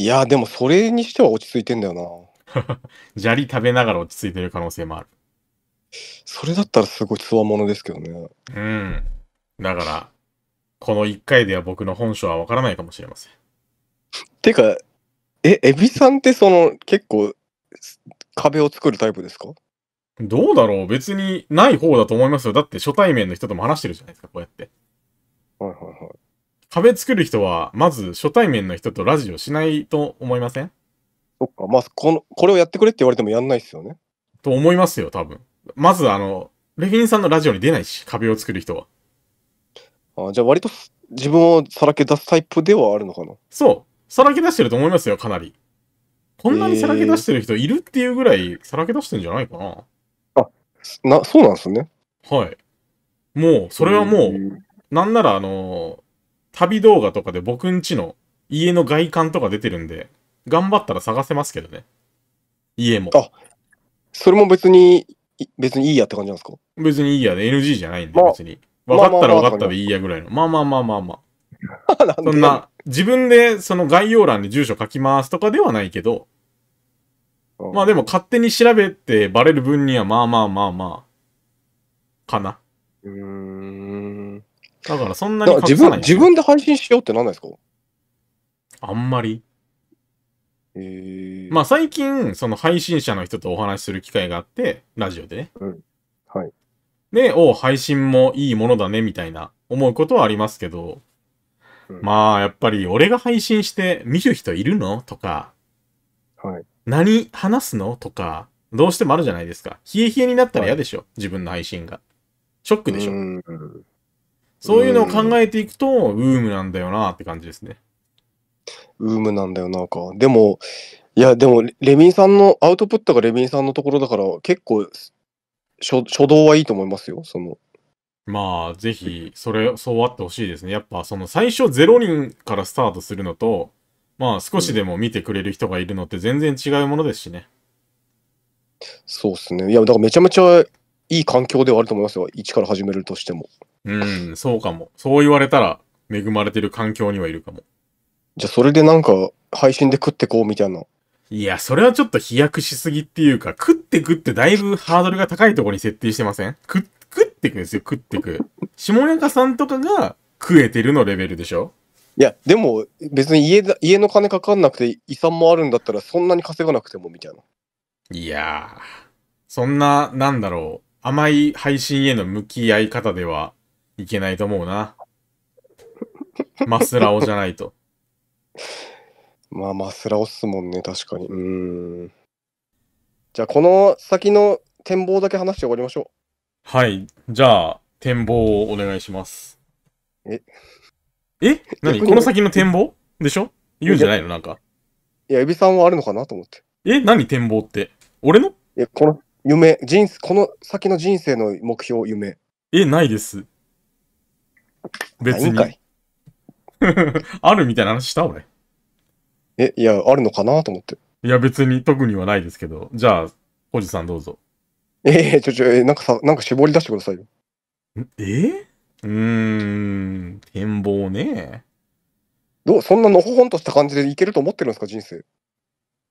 S2: いや、でもそれにしては落ち着いてんだよな。
S1: 砂利食べながら落ち着いてる可能性もある。
S2: それだったらすごいつわものですけどね。うん。
S1: だから、この1回では僕の本性はわからないかもしれません。
S2: てか、え、エビさんってその結構壁を作
S1: るタイプですかどうだろう別にない方だと思いますよ。だって初対面の人とも話してるじゃないですか、こうやって。はいはいはい。壁作る人は、まず初対面の人とラジオしないと思いませんそっか、まあこの、これをやってくれって言われてもやんないっすよね。と思いますよ、多分。まず、あの、レフィンさんのラジオに出ないし、壁を作る人は。
S2: あじゃあ、割と自分をさらけ出すタイプではあるのかな
S1: そう。さらけ出してると思いますよ、かなり。
S2: こんなにさらけ出してる人
S1: いるっていうぐらい、さらけ出
S2: してんじゃないかな。あ、な、そうなんですね。はい。も
S1: う、それはもう、なんなら、あのー旅動画とかで僕ん家の家の外観とか出てるんで、頑張ったら探せますけどね。
S2: 家も。あ、それも別に、別にいいやって感じなんですか別にいいやで NG じゃないんで、別に。分
S1: かったら分かったでいいやぐらいの。まあまあまあまあまあ。そんな、自分でその概要欄に住所書きますとかではないけど、まあでも勝手に調べてバレる分にはまあまあまあまあ、かな。
S3: うん。だからそんなに自分、自
S2: 分で配信しようってなんないですか
S1: あんまり。えー、まあ最近、その配信者の人とお話しする機会があって、ラジオでね。うん。はい。で、お配信もいいものだね、みたいな思うことはありますけど、うん、まあやっぱり俺が配信して見る人いるのとか、はい。何話すのとか、どうしてもあるじゃないですか。冷え冷えになったら嫌でしょ、はい、自分の配信が。ショックでしょ。うん
S3: そういうのを
S2: 考えていくと、ウームなんだよなって感じですね。ウームなんだよなか。でも、いや、でも、レミンさんの、アウトプットがレミンさんのところだから、結構、初初動はいいと思いますよ、その。まあ、ぜ
S1: ひ、それ、そうあってほしいですね。やっぱ、その、最初0人からスタートするのと、まあ、少しでも見てくれる人がいるのって全然違うものですしね。
S2: そうっすね。いや、だからめちゃめちゃいい環境ではあると思いますよ。一から始めるとしても。
S1: うん、そうかも。そう言われたら、恵まれてる環境にはいるかも。
S2: じゃあ、それでなんか、配信で食ってこうみたいな。
S1: いや、それはちょっと飛躍しすぎっていうか、食って食ってだいぶハードルが高いところに設定してません食ってくんですよ、食ってく。下
S2: 中さんとかが食えてるのレベルでしょいや、でも別に家だ家の金かかんなくて遺産もあるんだったらそんなに稼がなくてもみたいな。いやー、
S1: そんな、なんだろう。甘い配信への向き合い方ではいけないと思うな。マスラオじゃないと。
S2: まあ、マスラオっすもんね、確かに。うん。じゃあ、この先の展望だけ話して終わりましょう。
S1: はい。じゃあ、展望をお願いします。ええ何この先の展望でしょ言うんじゃないのなんか。
S2: いや、エビさんはあるのかなと思って。え何展望って。俺のえ、この、夢人この先の人生の目標夢え、ないです。別に あるみたいな話した俺。えいやあるのかなと思って
S1: いや、別に特にはないですけど。じゃあ、おじさ
S2: んどうぞ。ええちょちょえなんかさなんか絞り出してくださいよ
S1: ええうーん、展望
S2: ね。どうそんなのほほんとした感じでいけると思ってるんですか人生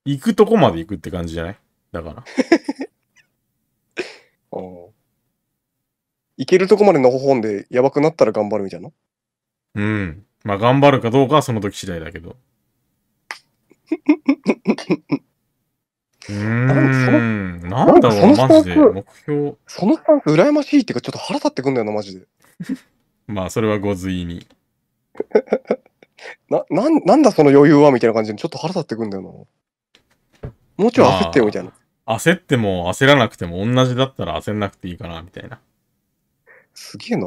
S2: 行くとこまで行くって感じじゃないだから。いけるとこまでのほほんで、やばくなったら頑張るみたいな。
S1: うん。まあ、頑張るかどうかはその時次第だけど。
S3: うん。なんだろう、マジで。目標。
S2: そのスタンス、羨ましいっていうか、ちょっと腹立ってくんだよな、マジで。
S1: まあ、それはご随意に。
S2: な、なん、なんだその余裕はみたいな感じで、ちょっと腹立ってくんだよな。もうちょい焦ってよ、みたいな。
S1: 焦っても焦らなくても同じだったら焦んなくていいかな、みたいな。すげえな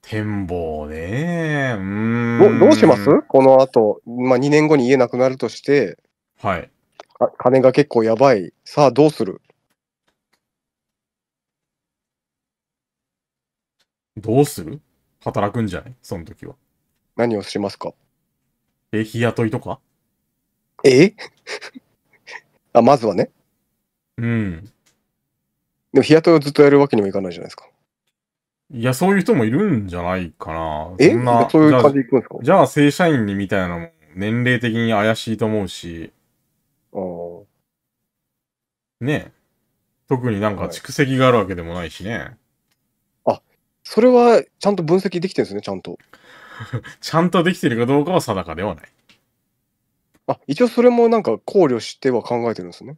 S1: 展望ねうん。どうします
S2: この後、まあ、2年後に家なくなるとして、はい。金が結構やばい。さあ、どうするどうする働くんじゃないその時は。何をしますかえ、日雇いとかえ あ、まずはね。うん。でも日雇いをずっとやるわけにもいかないじゃないですか。いや、そういう人
S1: もいるんじゃないかな。えそんなそういう感じでいくんですかじゃあ、正社員にみたいなのも年齢的に怪しいと思うし。ああ。ね特になんか蓄積があるわけでもないしね。はいそれは
S2: ちゃんと分析できてるんですね、ちゃんと。ちゃんとできてるかどうかは定かではない。あ、一応それもなんか考慮しては考えてるんですね。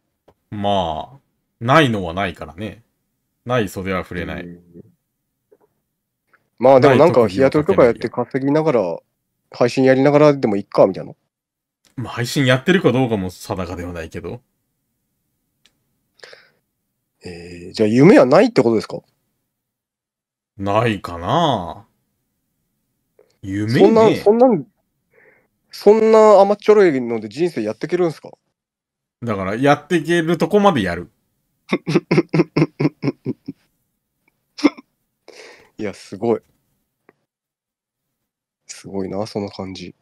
S2: まあ、
S1: ないのはないからね。ない袖は触れない。
S2: まあでもなんか日雇いとかやって稼ぎながら、配信やりながらでもいっか、みたいな。
S1: まあ配信やってるかどうかも定かではないけど。
S2: えー、じゃあ夢はないってことですか
S1: ないか
S2: な
S1: 夢ねそんな、そ
S2: んな、そんな甘っちょろいので人生やっていけるんですか
S1: だから、やっていけるとこまでやる。
S2: いや、すごい。すごいな、その感じ。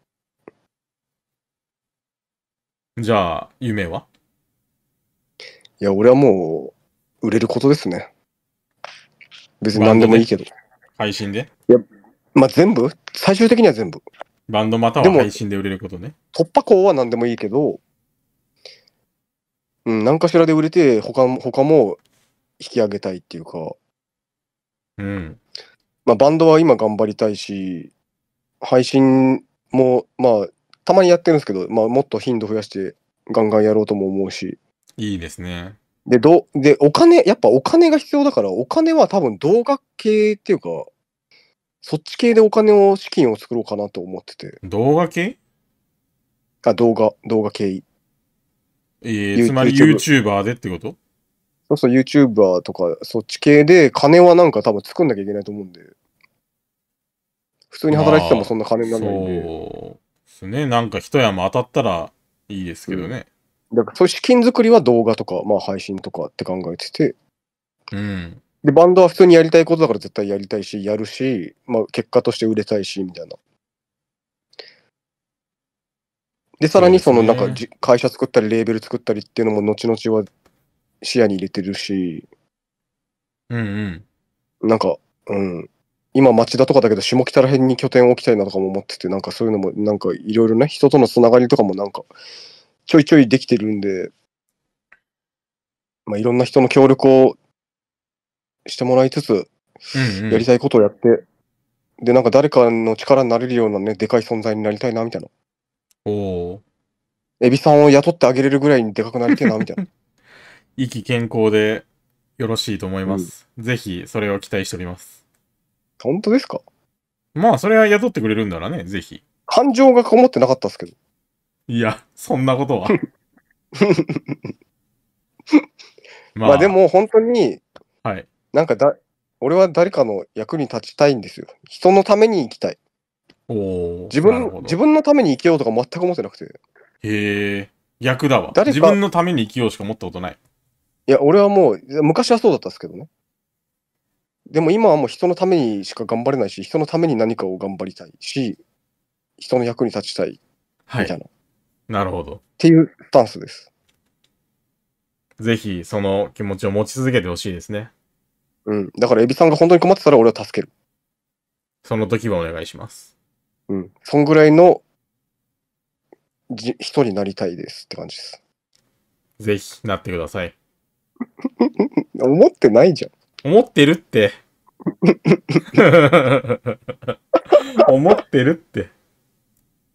S2: じゃあ、夢はいや、俺はもう、売れることですね。別に何でもいいけど。配信でいや、まあ、全部最終的には全部。バンドまたは配
S1: 信で売れることね。
S2: 突破口は何でもいいけど、うん、何かしらで売れて、他も、他も引き上げたいっていうか、うん。まあ、バンドは今頑張りたいし、配信も、まあ、たまにやってるんですけど、まあ、もっと頻度増やして、ガンガンやろうとも思うし。
S1: いいですね。
S2: で、ど、で、お金、やっぱお金が必要だから、お金は多分動画系っていうか、そっち系でお金を、資金を作ろうかなと思ってて。
S1: 動画系
S2: あ、動画、動画系。
S1: えー、つまり YouTuber でってこと
S2: そうそう、YouTuber とか、そっち系で、金はなんか多分作んなきゃいけないと思うんで。普通に働いててもそんな金にならないんで。そ
S1: うですね。なんか一山当たったらいいですけどね。
S2: うん、だから、そう資金作りは動画とか、まあ配信とかって考えてて。うん。で、バンドは普通にやりたいことだから絶対やりたいし、やるし、まあ結果として売れたいし、みたいな。で、さらにそのなんかじ、会社作ったり、レーベル作ったりっていうのも、後々は視野に入れてるし、うんうん。なんか、うん。今、町田とかだけど、下北ら辺に拠点を置きたいなとかも思ってて、なんかそういうのも、なんかいろいろね、人とのつながりとかもなんか、ちょいちょいできてるんで、まあ、いろんな人の協力をしてもらいつつ、うんうん、やりたいことをやって、で、なんか誰かの力になれるようなね、でかい存在になりたいな、みたいな。おお。エビさんを雇ってあげれるぐらいにでかくなりてえな、みたいな。
S1: 意気健康でよろしいと思います。ぜひ、それを期待しております。本当ですかまあ、それは雇ってくれるんだらね、ぜひ。
S2: 感情がこもってなかったっすけど。
S3: い
S1: や、そんなことは。まあ、まあで、
S2: も本当に、はい。なんかだ、俺は誰かの役に立ちたいんですよ。人のために生きたい。自分自分のために生きようとか全く思ってなくて。
S1: へえ、逆だわ。誰自分のために生きようしか思ったことない。
S2: いや、俺はもう、昔はそうだったんですけどね。でも今はもう人のためにしか頑張れないし、人のために何かを頑張りたいし、人の役に立ちたい、みたいな。はい、なるほど。っていうスタンスです。
S1: ぜひ、その気持ちを持ち続けてほしいですね。うん。だから、エビさんが本当に困ってたら俺は助ける。その時はお願いします。
S2: うん。そんぐらいのじ人になりたいですって感じです。
S1: ぜひ、なってください。
S2: 思ってないじゃん。思ってるって。
S1: 思ってるっ
S2: て。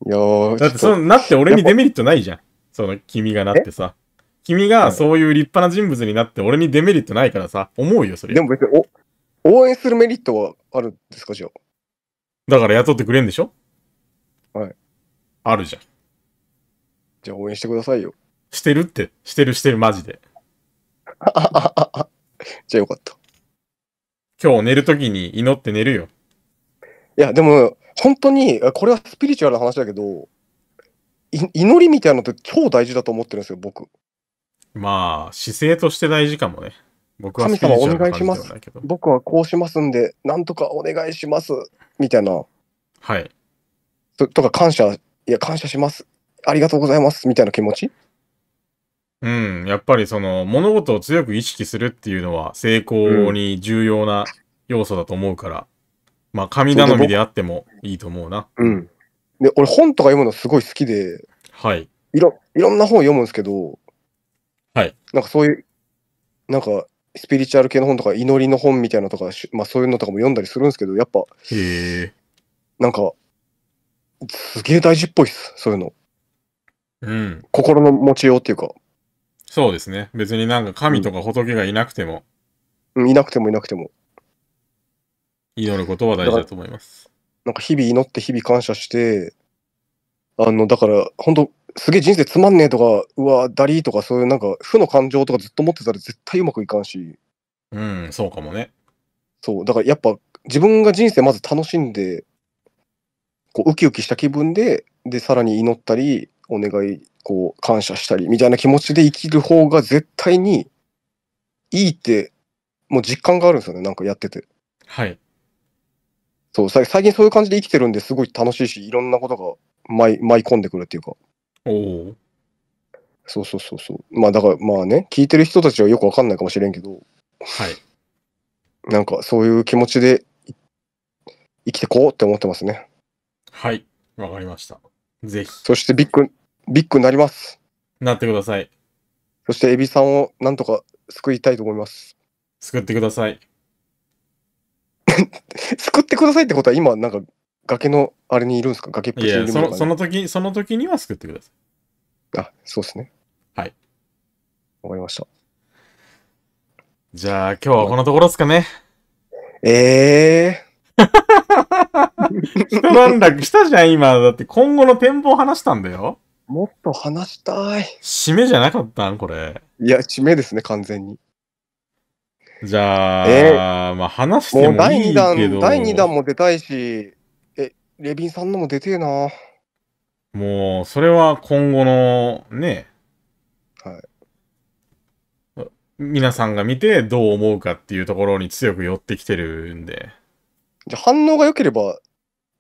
S2: いやだってそ
S1: の、なって俺にデメリットないじゃん。その、君がなってさ。君がそういう立派な人物になって、俺にデメリットないからさ、思うよ、それ。でも別に、
S2: お、応援するメリットはあるんですか、じゃあ。
S1: だから雇ってくれんでしょはい。あるじゃん。じゃあ応援してくださいよ。してるって。してるしてる、マジで。じゃ
S2: あよかった。今日寝るときに祈って寝るよ。いや、でも、本当に、あこれはスピリチュアルな話だけど、い祈りみたいなのって超大事だと思ってるんですよ、僕。
S1: まあ、姿勢として大事か
S2: もね。僕は神様お願いします。じないけど。僕はこうしますんで、なんとかお願いします、みたいな。はい。ととか感謝、いや、感謝します。ありがとうございます。みたいな気持ち
S1: うん、やっぱりその物事を強く意識するっていうのは成功に重要な要素だと思うから、うん、まあ
S2: 神頼みであ
S1: ってもいいと思うな。
S2: うん。で、俺本とか読むのすごい好きで、はい。いろ、いろんな本読むんですけど、はい。なんかそういう、なんかスピリチュアル系の本とか祈りの本みたいなとか、まあそういうのとかも読んだりするんですけど、やっぱ、へえ。なんかすげえ大事っぽいっす、そういうの。うん。心の持ちようっていうか。
S1: そうですね。別になんか神とか仏
S2: がいなくても。うん、いなくてもいなくても。祈ることは大事だと思います。なんか日々祈って日々感謝して、あの、だから、本当すげえ人生つまんねえとか、うわ、だりとか、そういうなんか、負の感情とかずっと持ってたら絶対うまくいかんし。うん、そうかもね。そう、だからやっぱ、自分が人生まず楽しんで、こうウキウキした気分で、で、さらに祈ったり、お願い、こう、感謝したり、みたいな気持ちで生きる方が絶対にいいって、もう実感があるんですよね、なんかやってて。はい。そう、最近そういう感じで生きてるんですごい楽しいし、いろんなことが舞い込んでくるっていうか。おお。そうそうそうそう。まあだから、まあね、聞いてる人たちはよくわかんないかもしれんけど、
S3: はい。
S2: なんかそういう気持ちで生きてこうって思ってますね。はい、わかりました。ぜひ。そしてビッグ、ビッグになります。なってください。そしてエビさんをなんとか救いたいと思います。救ってください。救ってくださいってことは今なんか崖のあれにいるんですか崖っぷちにいるんですか、その
S1: 時、その時には救ってください。あ、そうですね。はい。わかりました。じゃあ今日はこのところですかね。ええー。
S2: な段落したじゃん、今。だって今後の展望話したんだよ。もっと話したい。締めじゃなかっ
S1: たんこれ。
S2: いや、締めですね、完全に。
S1: じゃあ、えー、まあ話しても第2弾、第2
S2: 弾も出たいし、え、レビンさんのも出てえな。
S1: もう、それは今後のね、はい。皆さんが見てどう思うかっていうところに強く寄ってきてるんで。
S2: じゃ反応が良ければ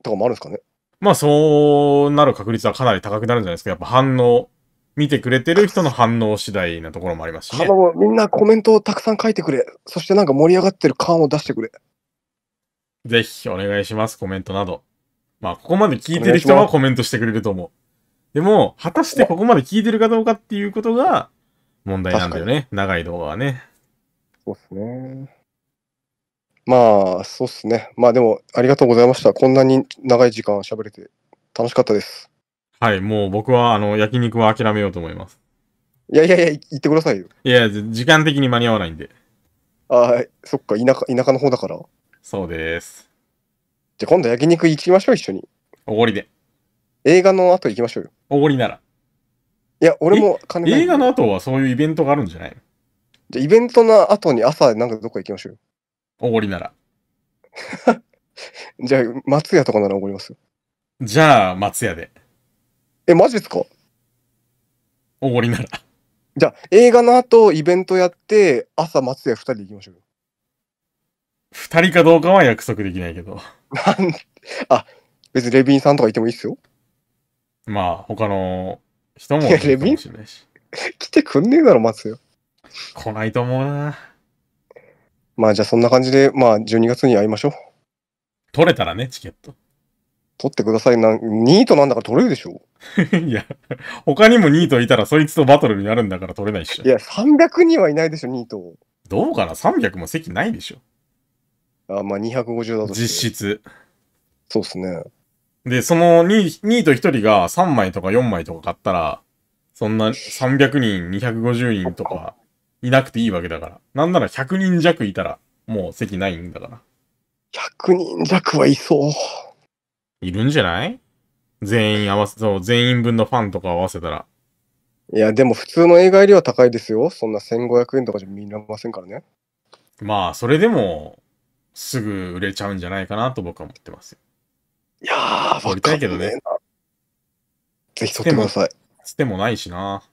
S2: とかもあるんですかね。
S1: まあ、そうなる確率はかなり高くなるんじゃないですか。やっぱ反応、見てくれてる人の反応次第なところもありますし、ね、あの
S2: みんなコメントをたくさん書いてくれ。そしてなんか盛り上がってる感を出してくれ。
S1: ぜひお願いします、コメントなど。まあ、ここまで聞いてる人はコメントしてくれると思う。でも、果たしてここまで聞いてるかどうかっていうことが
S2: 問題なんだよね。長い動画はね。そうっすね。まあ、そうっすね。まあでも、ありがとうございました。こんなに長い時間喋れて楽しかったです。
S1: はい、もう僕は、あの、焼肉は諦めようと思います。
S2: いやいやいや、行ってくださいよ。
S1: いや、時間的に間に合わない
S2: んで。ああ、そっか、田舎、田舎の方だから。そうです。じゃあ今度焼肉行きましょう、一緒に。おごりで。映画の後行きましょうよ。おごりなら。いや、俺も金ない。映画の後はそういうイベントがあるんじゃないのじゃあイベントの後に朝なんかどっか行きましょうよ。おごりなら。じゃあ、松屋とかならおごりますじゃあ、松屋で。え、マジっすかおごりなら。じゃあ、映画の後、イベントやって、朝松屋二人で行きましょう二人かどうかは約束できないけど。なんあ、別にレビンさんとかいてもいいっすよ。まあ、他の人もいるかもしれないし。いレビン来てくんねえだろ、松屋。来ないと思うな。まあじゃあそんな感じで、まあ12月に会いましょう。取れたらね、チケット。取ってくださいな。ニートなんだから取れるでしょ い
S1: や、他にもニートいたらそいつとバトルになるんだから取れないっしょ。
S2: いや、300人はいないでしょ、ニート。
S1: どうかな ?300 も席ないでしょ。あ、まあ250だと実質。そうっすね。で、その 2, ーと1人が3枚とか4枚とか買ったら、そんな300人、250人とかいなくていいわけだから。なんなら100人弱いたら、もう席ないんだから。
S2: 100人弱はい
S1: そう。いるんじゃない全員合わせ、そう、全員分のファンとか合わせたら。
S2: いや、でも普通の映画よりは高いですよ。そんな1500円とかじゃ見られませんからね。
S1: まあ、それでも、すぐ売れちゃうんじゃないかなと僕は思って
S2: ますいやー、撮りたいけどね。ぜひ撮ってください。つてもないしな。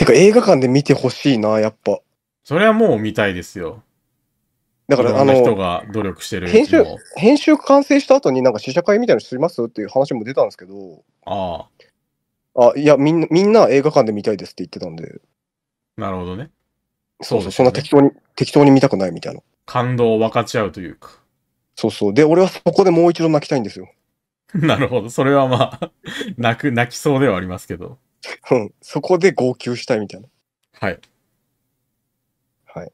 S2: てか映画館で見てほしいな、やっぱ。それは
S1: もう見たいですよ。
S2: だから、あの、人
S1: が努力してる編集、
S2: 編集完成した後になんか試写会みたいなのしますっていう話も出たんですけど。ああ。あ、いや、みんな、みんな映画館で見たいですって言ってたんで。なるほどね。そうそう、ね、そんな適当に、適当に見たくないみたいな。
S1: 感動を分かち合うというか。
S2: そうそう。で、俺はそこでもう一度泣きたいんですよ。なるほど。それはまあ 泣く、泣きそうではありますけど。うん。そこで号泣したいみたいな。はい。はい。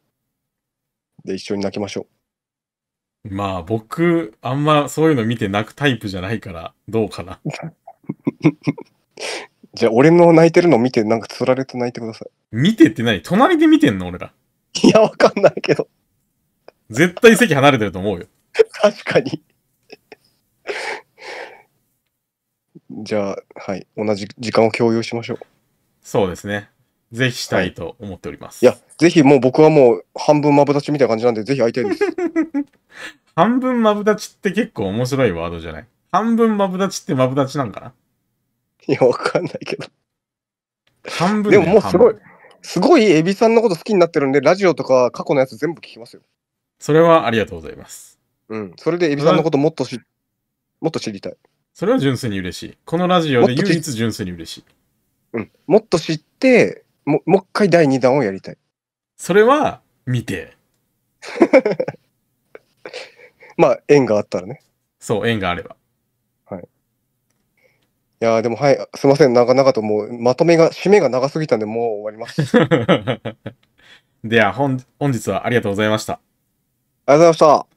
S2: で、一緒に泣きましょう。まあ、僕、あんま
S1: そういうの見て泣くタイプじゃないから、どうかな。
S2: じゃあ、俺の泣いてるのを見て、なんかつられて泣いてください。
S1: 見てって何隣で見てんの俺ら。い
S2: や、わかんないけど。絶対席離れてると思うよ。確かに。じゃあ、はい、同じ時間を共有しましょう。
S1: そうですね。ぜひしたいと思っております。はい、
S2: いや、ぜひもう僕はもう半分マブダチみたいな感じなんで、ぜひ会いたいです。半分マブダチって結構面白いワードじゃない
S1: 半分マブダチってマブダチなんかないや、わかんないけど。
S2: 半分、でももうすごい、すごいエビさんのこと好きになってるんで、ラジオとか過去のやつ全部聞きますよ。
S1: それはありがとうございます。
S2: うん、それでエビさんのこともっとし、もっと知りたい。それは
S1: 純粋に嬉しい。
S2: このラジオで唯一純粋に嬉しい。うん。もっと知って、ももう一回第2弾をやりたい。それは、見て。まあ、縁があったらね。そう、縁があれば。はい。いやでもはい、すいません、長々ともう、まとめが、締めが長すぎたんで、もう終わります。
S1: では、本
S3: 日はありがとうございました。ありがとうございました。